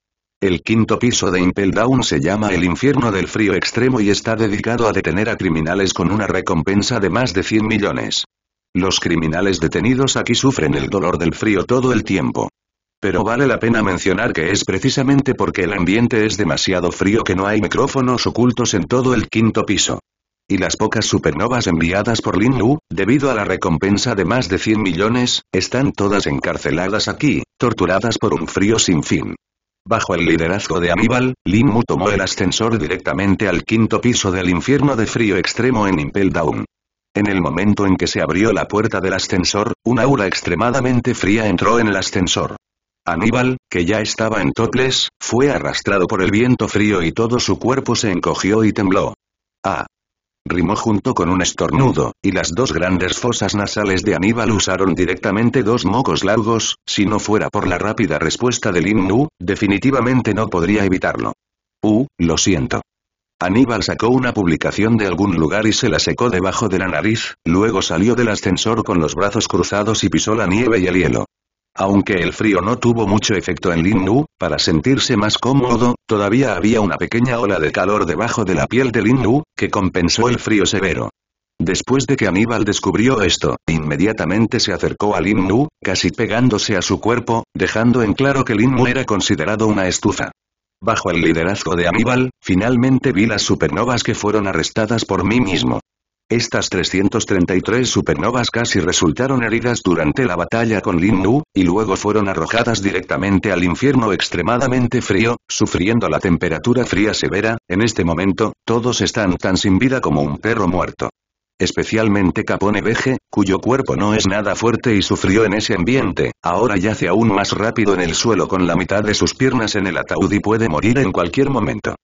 [SPEAKER 1] El quinto piso de Impel Down se llama el infierno del frío extremo y está dedicado a detener a criminales con una recompensa de más de 100 millones. Los criminales detenidos aquí sufren el dolor del frío todo el tiempo. Pero vale la pena mencionar que es precisamente porque el ambiente es demasiado frío que no hay micrófonos ocultos en todo el quinto piso y las pocas supernovas enviadas por Lin Mu, debido a la recompensa de más de 100 millones, están todas encarceladas aquí, torturadas por un frío sin fin. Bajo el liderazgo de Aníbal, Lin Mu tomó el ascensor directamente al quinto piso del infierno de frío extremo en Impel Down. En el momento en que se abrió la puerta del ascensor, un aura extremadamente fría entró en el ascensor. Aníbal, que ya estaba en toples, fue arrastrado por el viento frío y todo su cuerpo se encogió y tembló. Ah, rimó junto con un estornudo, y las dos grandes fosas nasales de Aníbal usaron directamente dos mocos largos, si no fuera por la rápida respuesta de Lin definitivamente no podría evitarlo. Uh, lo siento. Aníbal sacó una publicación de algún lugar y se la secó debajo de la nariz, luego salió del ascensor con los brazos cruzados y pisó la nieve y el hielo. Aunque el frío no tuvo mucho efecto en Lin Nu, para sentirse más cómodo, todavía había una pequeña ola de calor debajo de la piel de Lin Nu, que compensó el frío severo. Después de que Aníbal descubrió esto, inmediatamente se acercó a Lin Nu, casi pegándose a su cuerpo, dejando en claro que Lin era considerado una estufa. Bajo el liderazgo de Aníbal, finalmente vi las supernovas que fueron arrestadas por mí mismo. Estas 333 supernovas casi resultaron heridas durante la batalla con Lin y luego fueron arrojadas directamente al infierno extremadamente frío, sufriendo la temperatura fría severa, en este momento, todos están tan sin vida como un perro muerto. Especialmente Capone Veje, cuyo cuerpo no es nada fuerte y sufrió en ese ambiente, ahora yace aún más rápido en el suelo con la mitad de sus piernas en el ataúd y puede morir en cualquier momento.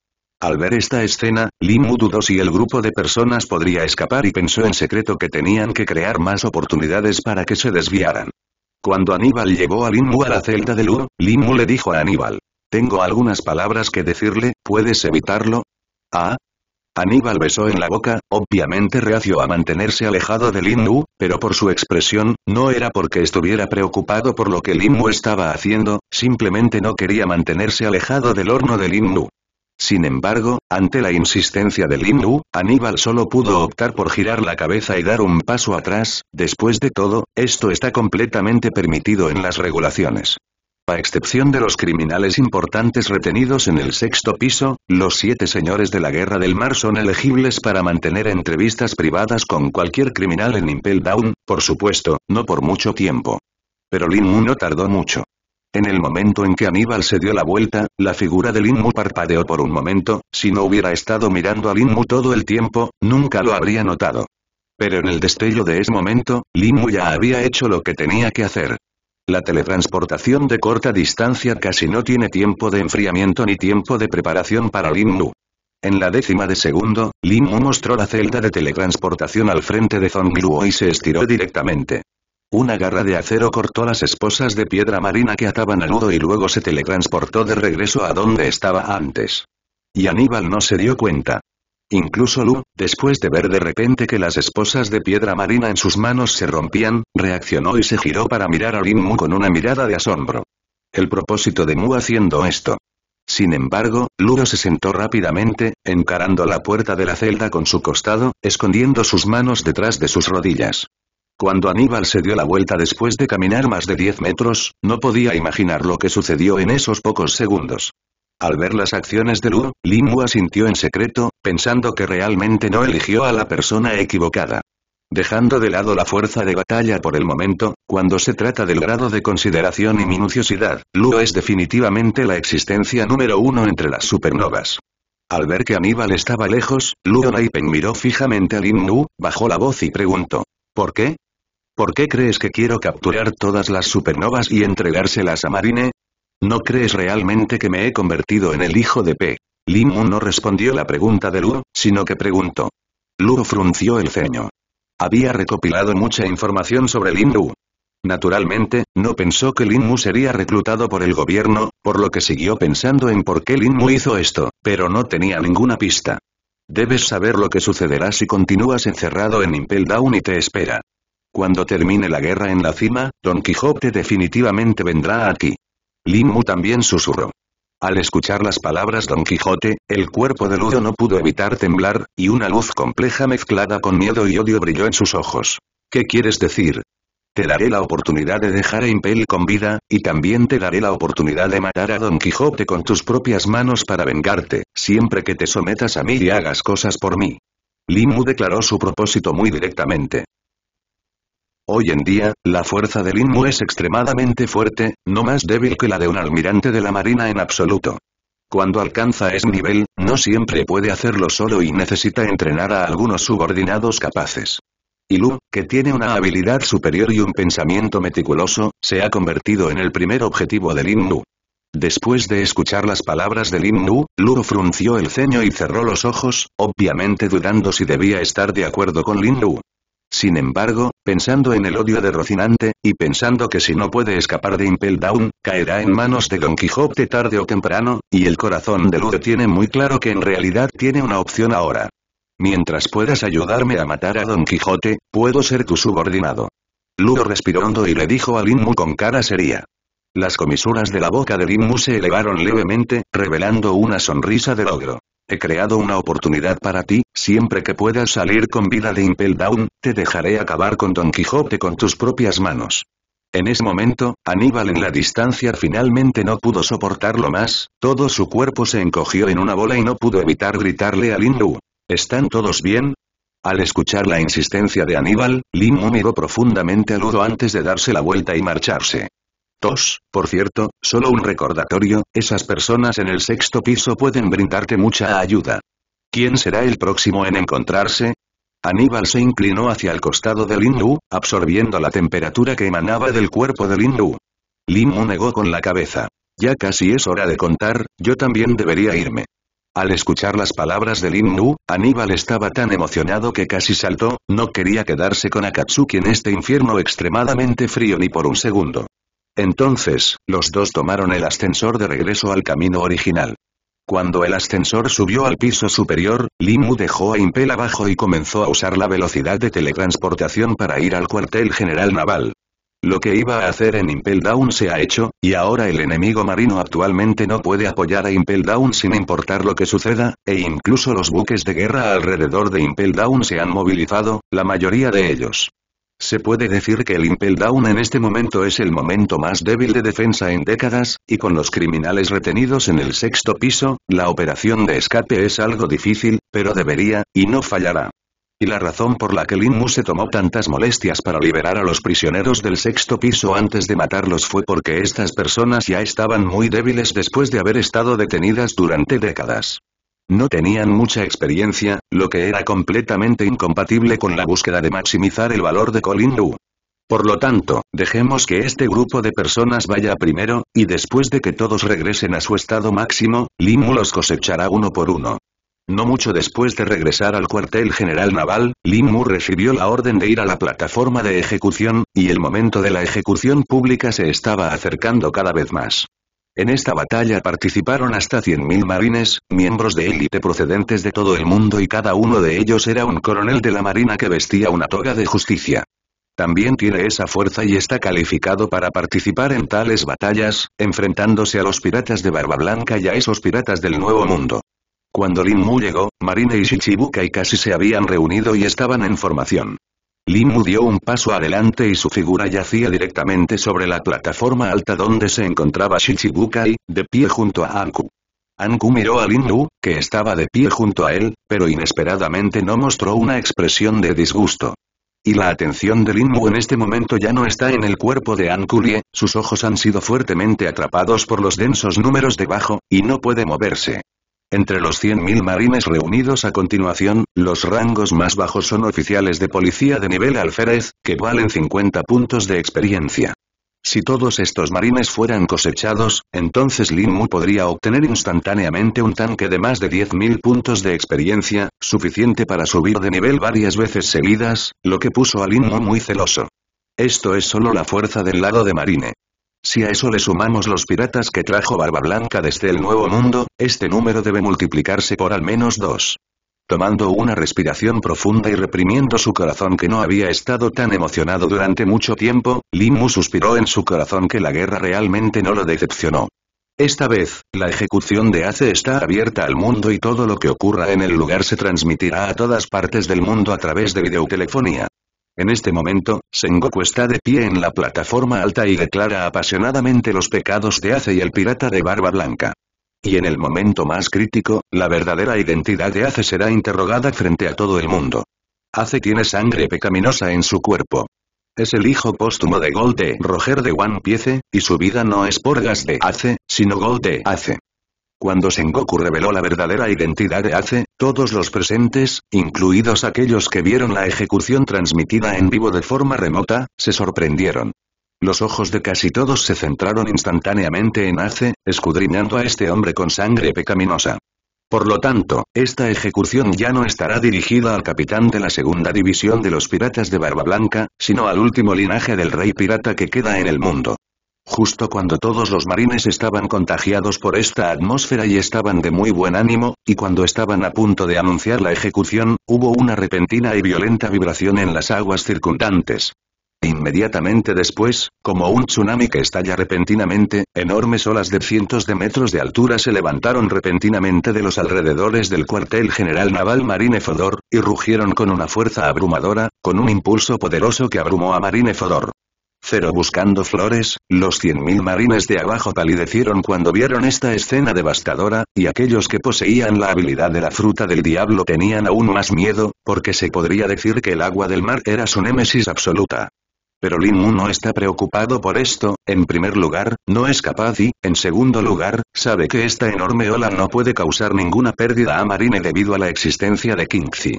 [SPEAKER 1] Al ver esta escena, Limu dudó si el grupo de personas podría escapar y pensó en secreto que tenían que crear más oportunidades para que se desviaran. Cuando Aníbal llevó a Limu a la celda de Lu, Limu le dijo a Aníbal. Tengo algunas palabras que decirle, ¿puedes evitarlo? Ah, Aníbal besó en la boca, obviamente reacio a mantenerse alejado de Limu, pero por su expresión, no era porque estuviera preocupado por lo que Limu estaba haciendo, simplemente no quería mantenerse alejado del horno de Limu. Sin embargo, ante la insistencia de Lin Wu, Aníbal solo pudo optar por girar la cabeza y dar un paso atrás, después de todo, esto está completamente permitido en las regulaciones. A excepción de los criminales importantes retenidos en el sexto piso, los siete señores de la Guerra del Mar son elegibles para mantener entrevistas privadas con cualquier criminal en Impel Down, por supuesto, no por mucho tiempo. Pero Lin Wu no tardó mucho. En el momento en que Aníbal se dio la vuelta, la figura de Lin Mu parpadeó por un momento, si no hubiera estado mirando a Lin Mu todo el tiempo, nunca lo habría notado. Pero en el destello de ese momento, Lin Mu ya había hecho lo que tenía que hacer. La teletransportación de corta distancia casi no tiene tiempo de enfriamiento ni tiempo de preparación para Lin Mu. En la décima de segundo, Lin Mu mostró la celda de teletransportación al frente de Zhong y se estiró directamente. Una garra de acero cortó las esposas de piedra marina que ataban a nudo y luego se teletransportó de regreso a donde estaba antes. Y Aníbal no se dio cuenta. Incluso Lu, después de ver de repente que las esposas de piedra marina en sus manos se rompían, reaccionó y se giró para mirar a Lin Mu con una mirada de asombro. El propósito de Mu haciendo esto. Sin embargo, Luro se sentó rápidamente, encarando la puerta de la celda con su costado, escondiendo sus manos detrás de sus rodillas. Cuando Aníbal se dio la vuelta después de caminar más de 10 metros, no podía imaginar lo que sucedió en esos pocos segundos. Al ver las acciones de Lu, Lin Wu asintió en secreto, pensando que realmente no eligió a la persona equivocada. Dejando de lado la fuerza de batalla por el momento, cuando se trata del grado de consideración y minuciosidad, Lu es definitivamente la existencia número uno entre las supernovas. Al ver que Aníbal estaba lejos, Lu Raipen miró fijamente a Lin Wu, bajó la voz y preguntó. ¿Por qué? ¿Por qué crees que quiero capturar todas las supernovas y entregárselas a Marine? ¿No crees realmente que me he convertido en el hijo de P? Mu no respondió la pregunta de Lu, sino que preguntó. Lu frunció el ceño. Había recopilado mucha información sobre Mu. Naturalmente, no pensó que Mu sería reclutado por el gobierno, por lo que siguió pensando en por qué Mu hizo esto, pero no tenía ninguna pista. Debes saber lo que sucederá si continúas encerrado en Impel Down y te espera. Cuando termine la guerra en la cima, Don Quijote definitivamente vendrá aquí. Limu también susurró. Al escuchar las palabras Don Quijote, el cuerpo de Ludo no pudo evitar temblar, y una luz compleja mezclada con miedo y odio brilló en sus ojos. ¿Qué quieres decir? Te daré la oportunidad de dejar a Impel con vida, y también te daré la oportunidad de matar a Don Quijote con tus propias manos para vengarte, siempre que te sometas a mí y hagas cosas por mí. Limu declaró su propósito muy directamente. Hoy en día, la fuerza de Lin Mu es extremadamente fuerte, no más débil que la de un almirante de la marina en absoluto. Cuando alcanza ese nivel, no siempre puede hacerlo solo y necesita entrenar a algunos subordinados capaces. Y Lu, que tiene una habilidad superior y un pensamiento meticuloso, se ha convertido en el primer objetivo de Lin Mu. Después de escuchar las palabras de Lin Mu, Lu frunció el ceño y cerró los ojos, obviamente dudando si debía estar de acuerdo con Lin Mu. Sin embargo, pensando en el odio de Rocinante, y pensando que si no puede escapar de Impel Down, caerá en manos de Don Quijote tarde o temprano, y el corazón de Ludo tiene muy claro que en realidad tiene una opción ahora. Mientras puedas ayudarme a matar a Don Quijote, puedo ser tu subordinado. Ludo respiró hondo y le dijo a Linmu con cara seria. Las comisuras de la boca de Linmu se elevaron levemente, revelando una sonrisa de logro. He creado una oportunidad para ti, siempre que puedas salir con vida de Impel Down, te dejaré acabar con Don Quijote con tus propias manos. En ese momento, Aníbal en la distancia finalmente no pudo soportarlo más, todo su cuerpo se encogió en una bola y no pudo evitar gritarle a Lin Lu, ¿Están todos bien? Al escuchar la insistencia de Aníbal, Lin Lu miró profundamente al Ludo antes de darse la vuelta y marcharse. Tos, por cierto, solo un recordatorio, esas personas en el sexto piso pueden brindarte mucha ayuda. ¿Quién será el próximo en encontrarse? Aníbal se inclinó hacia el costado del hindú, absorbiendo la temperatura que emanaba del cuerpo del Lin Limu negó con la cabeza. Ya casi es hora de contar, yo también debería irme. Al escuchar las palabras del hindú, Aníbal estaba tan emocionado que casi saltó, no quería quedarse con Akatsuki en este infierno extremadamente frío ni por un segundo. Entonces, los dos tomaron el ascensor de regreso al camino original. Cuando el ascensor subió al piso superior, Limu dejó a Impel abajo y comenzó a usar la velocidad de teletransportación para ir al cuartel general naval. Lo que iba a hacer en Impel Down se ha hecho, y ahora el enemigo marino actualmente no puede apoyar a Impel Down sin importar lo que suceda, e incluso los buques de guerra alrededor de Impel Down se han movilizado, la mayoría de ellos. Se puede decir que el Impel Down en este momento es el momento más débil de defensa en décadas, y con los criminales retenidos en el sexto piso, la operación de escape es algo difícil, pero debería, y no fallará. Y la razón por la que Lin Mu se tomó tantas molestias para liberar a los prisioneros del sexto piso antes de matarlos fue porque estas personas ya estaban muy débiles después de haber estado detenidas durante décadas. No tenían mucha experiencia, lo que era completamente incompatible con la búsqueda de maximizar el valor de Colin Wu. Por lo tanto, dejemos que este grupo de personas vaya primero, y después de que todos regresen a su estado máximo, Limu los cosechará uno por uno. No mucho después de regresar al cuartel general naval, Limu recibió la orden de ir a la plataforma de ejecución, y el momento de la ejecución pública se estaba acercando cada vez más. En esta batalla participaron hasta 100.000 marines, miembros de élite procedentes de todo el mundo y cada uno de ellos era un coronel de la marina que vestía una toga de justicia. También tiene esa fuerza y está calificado para participar en tales batallas, enfrentándose a los piratas de Barba Blanca y a esos piratas del Nuevo Mundo. Cuando Lin Mu llegó, Marine y Shichibukai casi se habían reunido y estaban en formación. Limu dio un paso adelante y su figura yacía directamente sobre la plataforma alta donde se encontraba Shichibukai, de pie junto a Anku. Anku miró a Lin que estaba de pie junto a él, pero inesperadamente no mostró una expresión de disgusto. Y la atención de Lin en este momento ya no está en el cuerpo de Anku Lie, sus ojos han sido fuertemente atrapados por los densos números debajo, y no puede moverse. Entre los 100.000 marines reunidos a continuación, los rangos más bajos son oficiales de policía de nivel alférez, que valen 50 puntos de experiencia. Si todos estos marines fueran cosechados, entonces Lin Mu podría obtener instantáneamente un tanque de más de 10.000 puntos de experiencia, suficiente para subir de nivel varias veces seguidas, lo que puso a Lin Mu muy celoso. Esto es solo la fuerza del lado de Marine. Si a eso le sumamos los piratas que trajo Barba Blanca desde el Nuevo Mundo, este número debe multiplicarse por al menos dos. Tomando una respiración profunda y reprimiendo su corazón que no había estado tan emocionado durante mucho tiempo, Limu suspiró en su corazón que la guerra realmente no lo decepcionó. Esta vez, la ejecución de Ace está abierta al mundo y todo lo que ocurra en el lugar se transmitirá a todas partes del mundo a través de videotelefonía. En este momento, Sengoku está de pie en la plataforma alta y declara apasionadamente los pecados de Ace y el pirata de barba blanca. Y en el momento más crítico, la verdadera identidad de Ace será interrogada frente a todo el mundo. Ace tiene sangre pecaminosa en su cuerpo. Es el hijo póstumo de Gol de Roger de One Piece, y su vida no es por gas de Ace, sino Gol de Ace. Cuando Sengoku reveló la verdadera identidad de Ace, todos los presentes, incluidos aquellos que vieron la ejecución transmitida en vivo de forma remota, se sorprendieron. Los ojos de casi todos se centraron instantáneamente en Ace, escudriñando a este hombre con sangre pecaminosa. Por lo tanto, esta ejecución ya no estará dirigida al capitán de la segunda división de los piratas de Barba Blanca, sino al último linaje del rey pirata que queda en el mundo. Justo cuando todos los marines estaban contagiados por esta atmósfera y estaban de muy buen ánimo, y cuando estaban a punto de anunciar la ejecución, hubo una repentina y violenta vibración en las aguas circundantes. Inmediatamente después, como un tsunami que estalla repentinamente, enormes olas de cientos de metros de altura se levantaron repentinamente de los alrededores del cuartel general naval Marine Fodor, y rugieron con una fuerza abrumadora, con un impulso poderoso que abrumó a Marine Fodor. Cero buscando flores, los 100.000 marines de abajo palidecieron cuando vieron esta escena devastadora, y aquellos que poseían la habilidad de la fruta del diablo tenían aún más miedo, porque se podría decir que el agua del mar era su némesis absoluta. Pero Lin Mu no está preocupado por esto, en primer lugar, no es capaz y, en segundo lugar, sabe que esta enorme ola no puede causar ninguna pérdida a Marine debido a la existencia de Kingzi.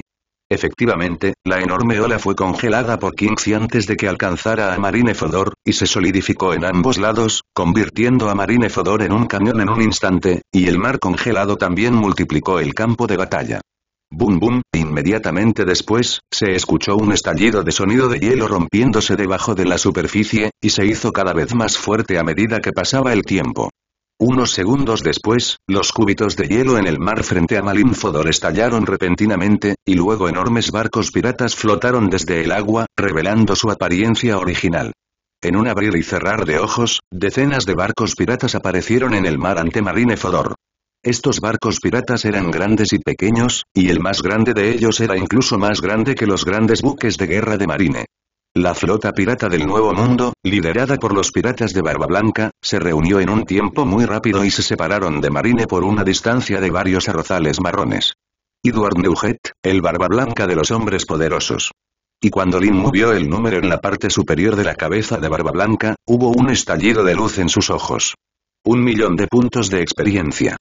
[SPEAKER 1] Efectivamente, la enorme ola fue congelada por C antes de que alcanzara a Marine Fodor, y se solidificó en ambos lados, convirtiendo a Marine Fodor en un cañón en un instante, y el mar congelado también multiplicó el campo de batalla. Bum bum, inmediatamente después, se escuchó un estallido de sonido de hielo rompiéndose debajo de la superficie, y se hizo cada vez más fuerte a medida que pasaba el tiempo. Unos segundos después, los cúbitos de hielo en el mar frente a Fodor estallaron repentinamente, y luego enormes barcos piratas flotaron desde el agua, revelando su apariencia original. En un abrir y cerrar de ojos, decenas de barcos piratas aparecieron en el mar ante Fodor. Estos barcos piratas eran grandes y pequeños, y el más grande de ellos era incluso más grande que los grandes buques de guerra de Marine. La flota pirata del Nuevo Mundo, liderada por los piratas de Barba Blanca, se reunió en un tiempo muy rápido y se separaron de Marine por una distancia de varios arrozales marrones. Edward Neuget, el Barba Blanca de los hombres poderosos. Y cuando Lin movió el número en la parte superior de la cabeza de Barba Blanca, hubo un estallido de luz en sus ojos. Un millón de puntos de experiencia.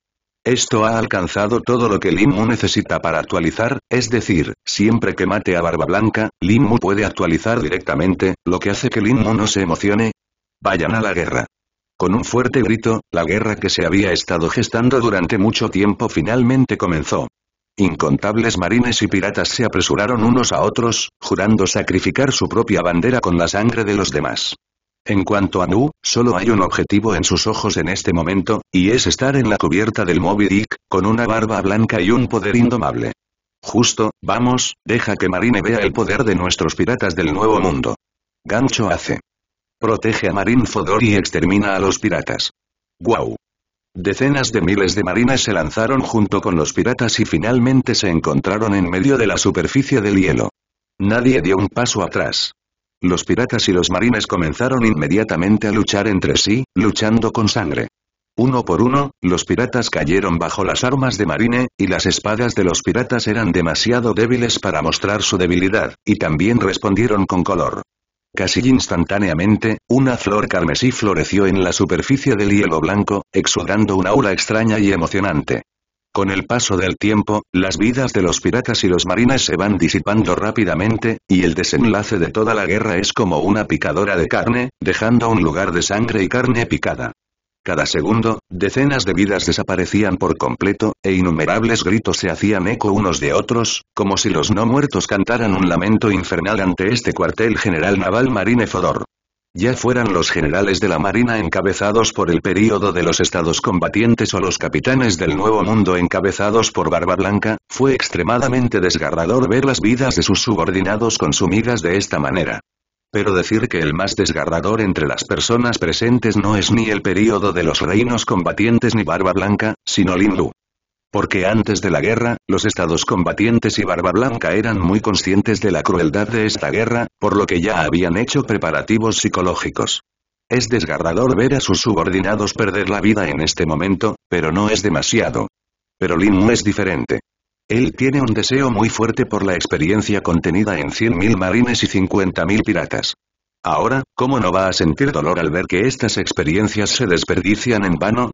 [SPEAKER 1] Esto ha alcanzado todo lo que Limu necesita para actualizar, es decir, siempre que mate a Barba Blanca, Limu puede actualizar directamente, lo que hace que Limu no se emocione. Vayan a la guerra. Con un fuerte grito, la guerra que se había estado gestando durante mucho tiempo finalmente comenzó. Incontables marines y piratas se apresuraron unos a otros, jurando sacrificar su propia bandera con la sangre de los demás. En cuanto a Nu, solo hay un objetivo en sus ojos en este momento, y es estar en la cubierta del Moby Dick, con una barba blanca y un poder indomable. Justo, vamos, deja que Marine vea el poder de nuestros piratas del Nuevo Mundo. Gancho hace. Protege a Marine Fodor y extermina a los piratas. ¡Guau! Decenas de miles de marinas se lanzaron junto con los piratas y finalmente se encontraron en medio de la superficie del hielo. Nadie dio un paso atrás. Los piratas y los marines comenzaron inmediatamente a luchar entre sí, luchando con sangre. Uno por uno, los piratas cayeron bajo las armas de marine, y las espadas de los piratas eran demasiado débiles para mostrar su debilidad, y también respondieron con color. Casi instantáneamente, una flor carmesí floreció en la superficie del hielo blanco, exudando una aura extraña y emocionante. Con el paso del tiempo, las vidas de los piratas y los marines se van disipando rápidamente, y el desenlace de toda la guerra es como una picadora de carne, dejando un lugar de sangre y carne picada. Cada segundo, decenas de vidas desaparecían por completo, e innumerables gritos se hacían eco unos de otros, como si los no muertos cantaran un lamento infernal ante este cuartel general naval marine Fodor ya fueran los generales de la Marina encabezados por el período de los estados combatientes o los capitanes del Nuevo Mundo encabezados por Barba Blanca, fue extremadamente desgarrador ver las vidas de sus subordinados consumidas de esta manera. Pero decir que el más desgarrador entre las personas presentes no es ni el período de los reinos combatientes ni Barba Blanca, sino Lu. Porque antes de la guerra, los estados combatientes y Barba Blanca eran muy conscientes de la crueldad de esta guerra, por lo que ya habían hecho preparativos psicológicos. Es desgarrador ver a sus subordinados perder la vida en este momento, pero no es demasiado. Pero Lin no es diferente. Él tiene un deseo muy fuerte por la experiencia contenida en 100.000 marines y 50.000 piratas. Ahora, ¿cómo no va a sentir dolor al ver que estas experiencias se desperdician en vano?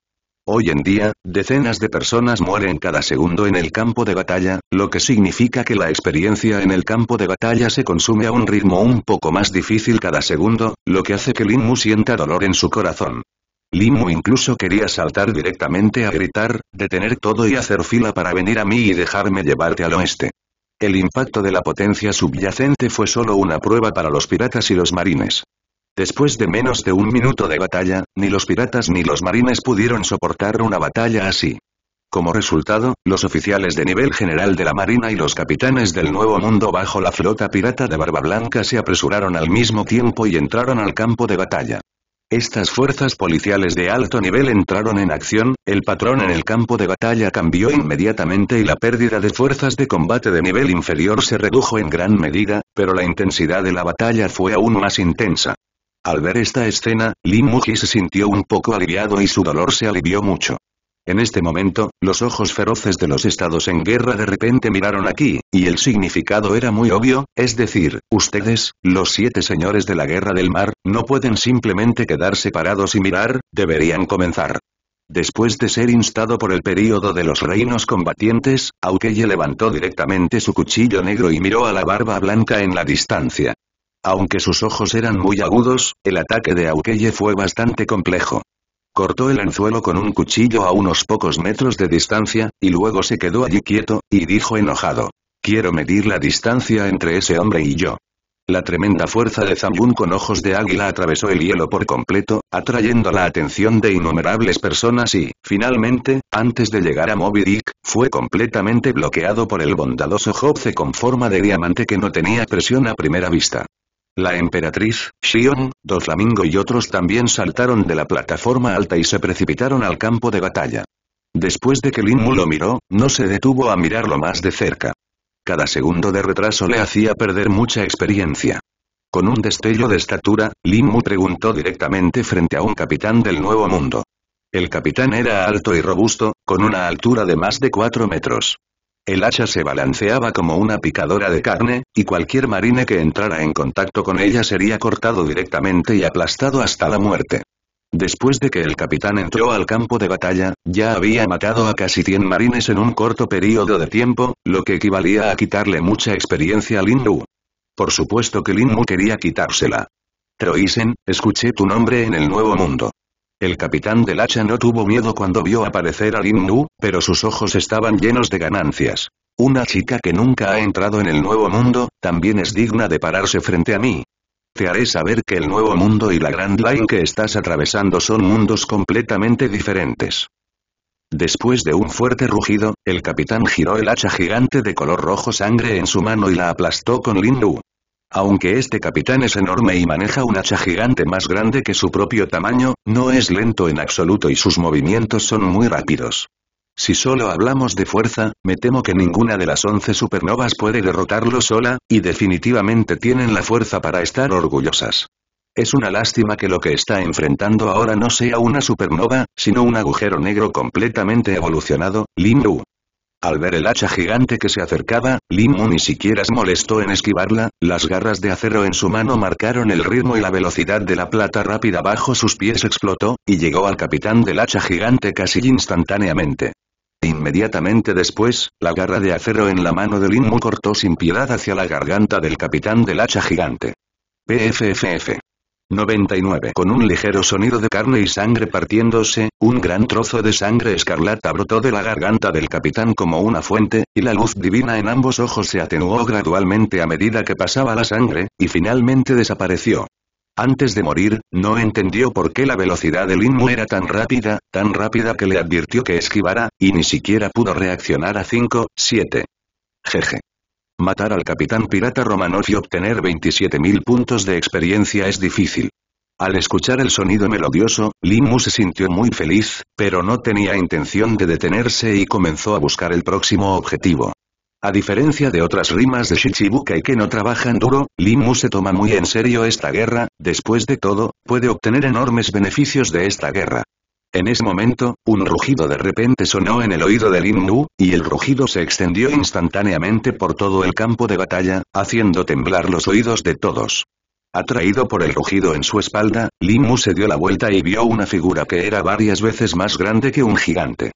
[SPEAKER 1] Hoy en día, decenas de personas mueren cada segundo en el campo de batalla, lo que significa que la experiencia en el campo de batalla se consume a un ritmo un poco más difícil cada segundo, lo que hace que Lin Mu sienta dolor en su corazón. Lin Mu incluso quería saltar directamente a gritar, detener todo y hacer fila para venir a mí y dejarme llevarte al oeste. El impacto de la potencia subyacente fue solo una prueba para los piratas y los marines. Después de menos de un minuto de batalla, ni los piratas ni los marines pudieron soportar una batalla así. Como resultado, los oficiales de nivel general de la Marina y los capitanes del Nuevo Mundo bajo la flota pirata de Barba Blanca se apresuraron al mismo tiempo y entraron al campo de batalla. Estas fuerzas policiales de alto nivel entraron en acción, el patrón en el campo de batalla cambió inmediatamente y la pérdida de fuerzas de combate de nivel inferior se redujo en gran medida, pero la intensidad de la batalla fue aún más intensa. Al ver esta escena, Lin Muji se sintió un poco aliviado y su dolor se alivió mucho. En este momento, los ojos feroces de los estados en guerra de repente miraron aquí, y el significado era muy obvio, es decir, ustedes, los siete señores de la guerra del mar, no pueden simplemente quedar separados y mirar, deberían comenzar. Después de ser instado por el período de los reinos combatientes, Aukeye levantó directamente su cuchillo negro y miró a la barba blanca en la distancia. Aunque sus ojos eran muy agudos, el ataque de Aukeye fue bastante complejo. Cortó el anzuelo con un cuchillo a unos pocos metros de distancia, y luego se quedó allí quieto, y dijo enojado. Quiero medir la distancia entre ese hombre y yo. La tremenda fuerza de Zambun con ojos de águila atravesó el hielo por completo, atrayendo la atención de innumerables personas y, finalmente, antes de llegar a Moby Dick, fue completamente bloqueado por el bondadoso Jobse con forma de diamante que no tenía presión a primera vista. La emperatriz, Shion, Dos Flamingo y otros también saltaron de la plataforma alta y se precipitaron al campo de batalla. Después de que Lin Mu lo miró, no se detuvo a mirarlo más de cerca. Cada segundo de retraso le hacía perder mucha experiencia. Con un destello de estatura, Lin Mu preguntó directamente frente a un capitán del Nuevo Mundo. El capitán era alto y robusto, con una altura de más de 4 metros. El hacha se balanceaba como una picadora de carne, y cualquier marine que entrara en contacto con ella sería cortado directamente y aplastado hasta la muerte. Después de que el capitán entró al campo de batalla, ya había matado a casi 100 marines en un corto periodo de tiempo, lo que equivalía a quitarle mucha experiencia a Lin Wu. Por supuesto que Lin Mu quería quitársela. Troisen, escuché tu nombre en el nuevo mundo. El capitán del hacha no tuvo miedo cuando vio aparecer a Lin pero sus ojos estaban llenos de ganancias. Una chica que nunca ha entrado en el nuevo mundo, también es digna de pararse frente a mí. Te haré saber que el nuevo mundo y la Grand Line que estás atravesando son mundos completamente diferentes. Después de un fuerte rugido, el capitán giró el hacha gigante de color rojo sangre en su mano y la aplastó con Lin aunque este capitán es enorme y maneja un hacha gigante más grande que su propio tamaño, no es lento en absoluto y sus movimientos son muy rápidos. Si solo hablamos de fuerza, me temo que ninguna de las once supernovas puede derrotarlo sola, y definitivamente tienen la fuerza para estar orgullosas. Es una lástima que lo que está enfrentando ahora no sea una supernova, sino un agujero negro completamente evolucionado, Lin al ver el hacha gigante que se acercaba, Mu ni siquiera se molestó en esquivarla, las garras de acero en su mano marcaron el ritmo y la velocidad de la plata rápida bajo sus pies explotó, y llegó al capitán del hacha gigante casi instantáneamente. Inmediatamente después, la garra de acero en la mano de Mu cortó sin piedad hacia la garganta del capitán del hacha gigante. PFFF. 99 Con un ligero sonido de carne y sangre partiéndose, un gran trozo de sangre escarlata brotó de la garganta del capitán como una fuente, y la luz divina en ambos ojos se atenuó gradualmente a medida que pasaba la sangre, y finalmente desapareció. Antes de morir, no entendió por qué la velocidad del Inmu era tan rápida, tan rápida que le advirtió que esquivara, y ni siquiera pudo reaccionar a 5, 7. Jeje. Matar al capitán pirata Romanov y obtener 27.000 puntos de experiencia es difícil. Al escuchar el sonido melodioso, Limu se sintió muy feliz, pero no tenía intención de detenerse y comenzó a buscar el próximo objetivo. A diferencia de otras rimas de Shichibukai que no trabajan duro, Limu se toma muy en serio esta guerra, después de todo, puede obtener enormes beneficios de esta guerra. En ese momento, un rugido de repente sonó en el oído de Lin Mu, y el rugido se extendió instantáneamente por todo el campo de batalla, haciendo temblar los oídos de todos. Atraído por el rugido en su espalda, Lin se dio la vuelta y vio una figura que era varias veces más grande que un gigante.